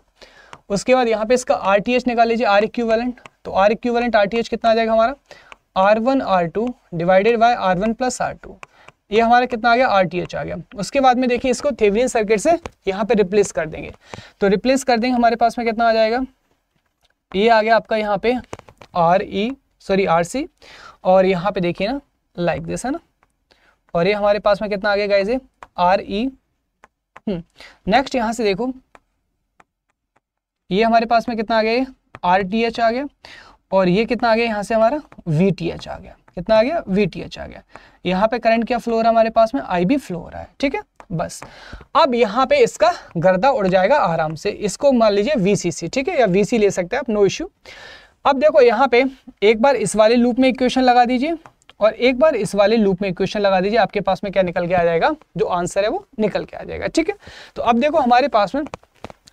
उसके बाद यहाँ पे इसका आर टी एच निकाल लीजिए आर वैलेंट तो R equivalent R T H कितना आ जाएगा हमारा R one R two divided by R one plus R two ये हमारा कितना आ गया आर टी एच आ गया उसके बाद में देखिए इसको थेविनिन सर्किट से यहाँ पे रिप्लेस कर देंगे तो रिप्लेस कर देंगे हमारे पास में कितना आ जाएगा ये आ गया आपका यहाँ पे R E e sorry R C और यहाँ पे देखिए ना लाइक दिस है ना और ये हमारे पास में कितना आ गया गाइज आर ई नेक्स्ट यहाँ से देखो ये हमारे पास में कितना आ गया आर टी एच आ गया और ये कितना आ गया यहाँ से हमारा वी टी एच आ गया कितना आ गया वी टी एच आ गया यहाँ पे करंट क्या फ्लो रहा है हमारे पास में आई बी फ्लो हो रहा है ठीक है बस अब यहाँ पे इसका गर्दा उड़ जाएगा आराम से इसको मान लीजिए वी सी सी ठीक है या वी सी ले सकते हैं आप नो इश्यू अब देखो यहाँ पे एक बार इस वाले लूप में इक्वेशन लगा दीजिए और एक बार इस वाले लूप में इक्वेशन लगा दीजिए आपके पास में क्या निकल के आ जाएगा जो आंसर है वो निकल के आ जाएगा ठीक है तो अब देखो हमारे पास में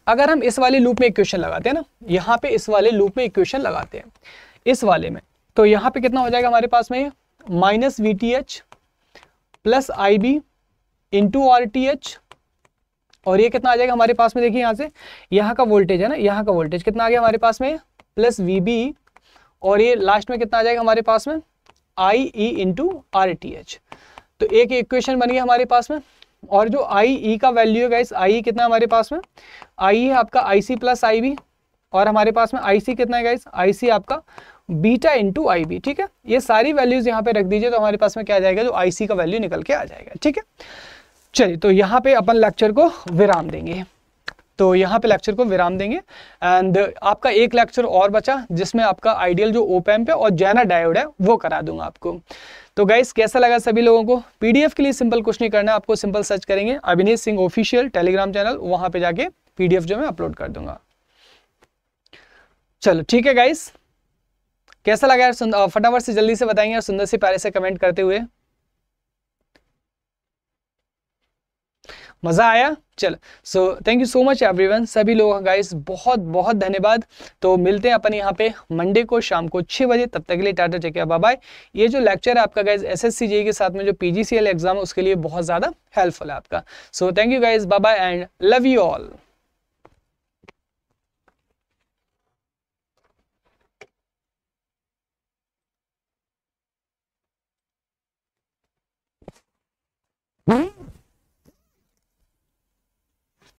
अगर हम इस वाले लूप में इक्वेशन लगाते हैं ना यहाँ पे इस वाले लूप में इक्वेशन लगाते हैं इस वाले में तो यहाँ पे कितना हो जाएगा हमारे पास में minus V T H plus I B into R T H और ये कितना आ जाएगा हमारे पास में देखिए यहाँ से यहाँ का वोल्टेज है ना यहाँ का वोल्टेज कितना आ गया हमारे पास में प्लस वी बी और ये लास्ट में कितना आ जाएगा हमारे पास में I E into R T H तो एक इक्वेशन बन गया हमारे पास में और जो आई ई e का वैल्यू है गाइस आई कितना हमारे पास में आई है आपका आई सी प्लस आई बी और हमारे पास में आई सी कितना है गाइस आई सी आपका बीटा इंटू आई बी ठीक है ये सारी वैल्यूज यहाँ पे रख दीजिए तो हमारे पास में क्या आ जाएगा जो आई सी का वैल्यू निकल के आ जाएगा ठीक है चलिए तो यहाँ पे अपन लेक्चर को विराम देंगे तो यहाँ पे लेक्चर को विराम देंगे एंड आपका एक लेक्चर और बचा जिसमें आपका आइडियल जो ओपैम्प पे और जैना डायोड है वो करा दूंगा आपको तो गाइस कैसा लगा सभी लोगों को पीडीएफ के लिए सिंपल कुछ नहीं करना आपको सिंपल सर्च करेंगे Abhinesh Singh official Telegram channel वहां पर जाके पीडीएफ जो मैं अपलोड कर दूंगा चलो ठीक है गाइस कैसा लगा यार फटाफट से जल्दी से बताएंगे और सुंदर से प्यारे से कमेंट करते हुए मज़ा आया चल so thank you so much everyone सभी लोग गाइस बहुत बहुत धन्यवाद तो मिलते हैं अपन यहाँ पे मंडे को शाम को छः बजे तब तक के लिए टाटा चेक बाय बाय ये जो लेक्चर है आपका गाइस एस एस के साथ में जो पीजीसीएल एग्जाम है उसके लिए बहुत ज़्यादा हेल्पफुल है आपका so thank you guys bye bye and love you all Mm-hmm.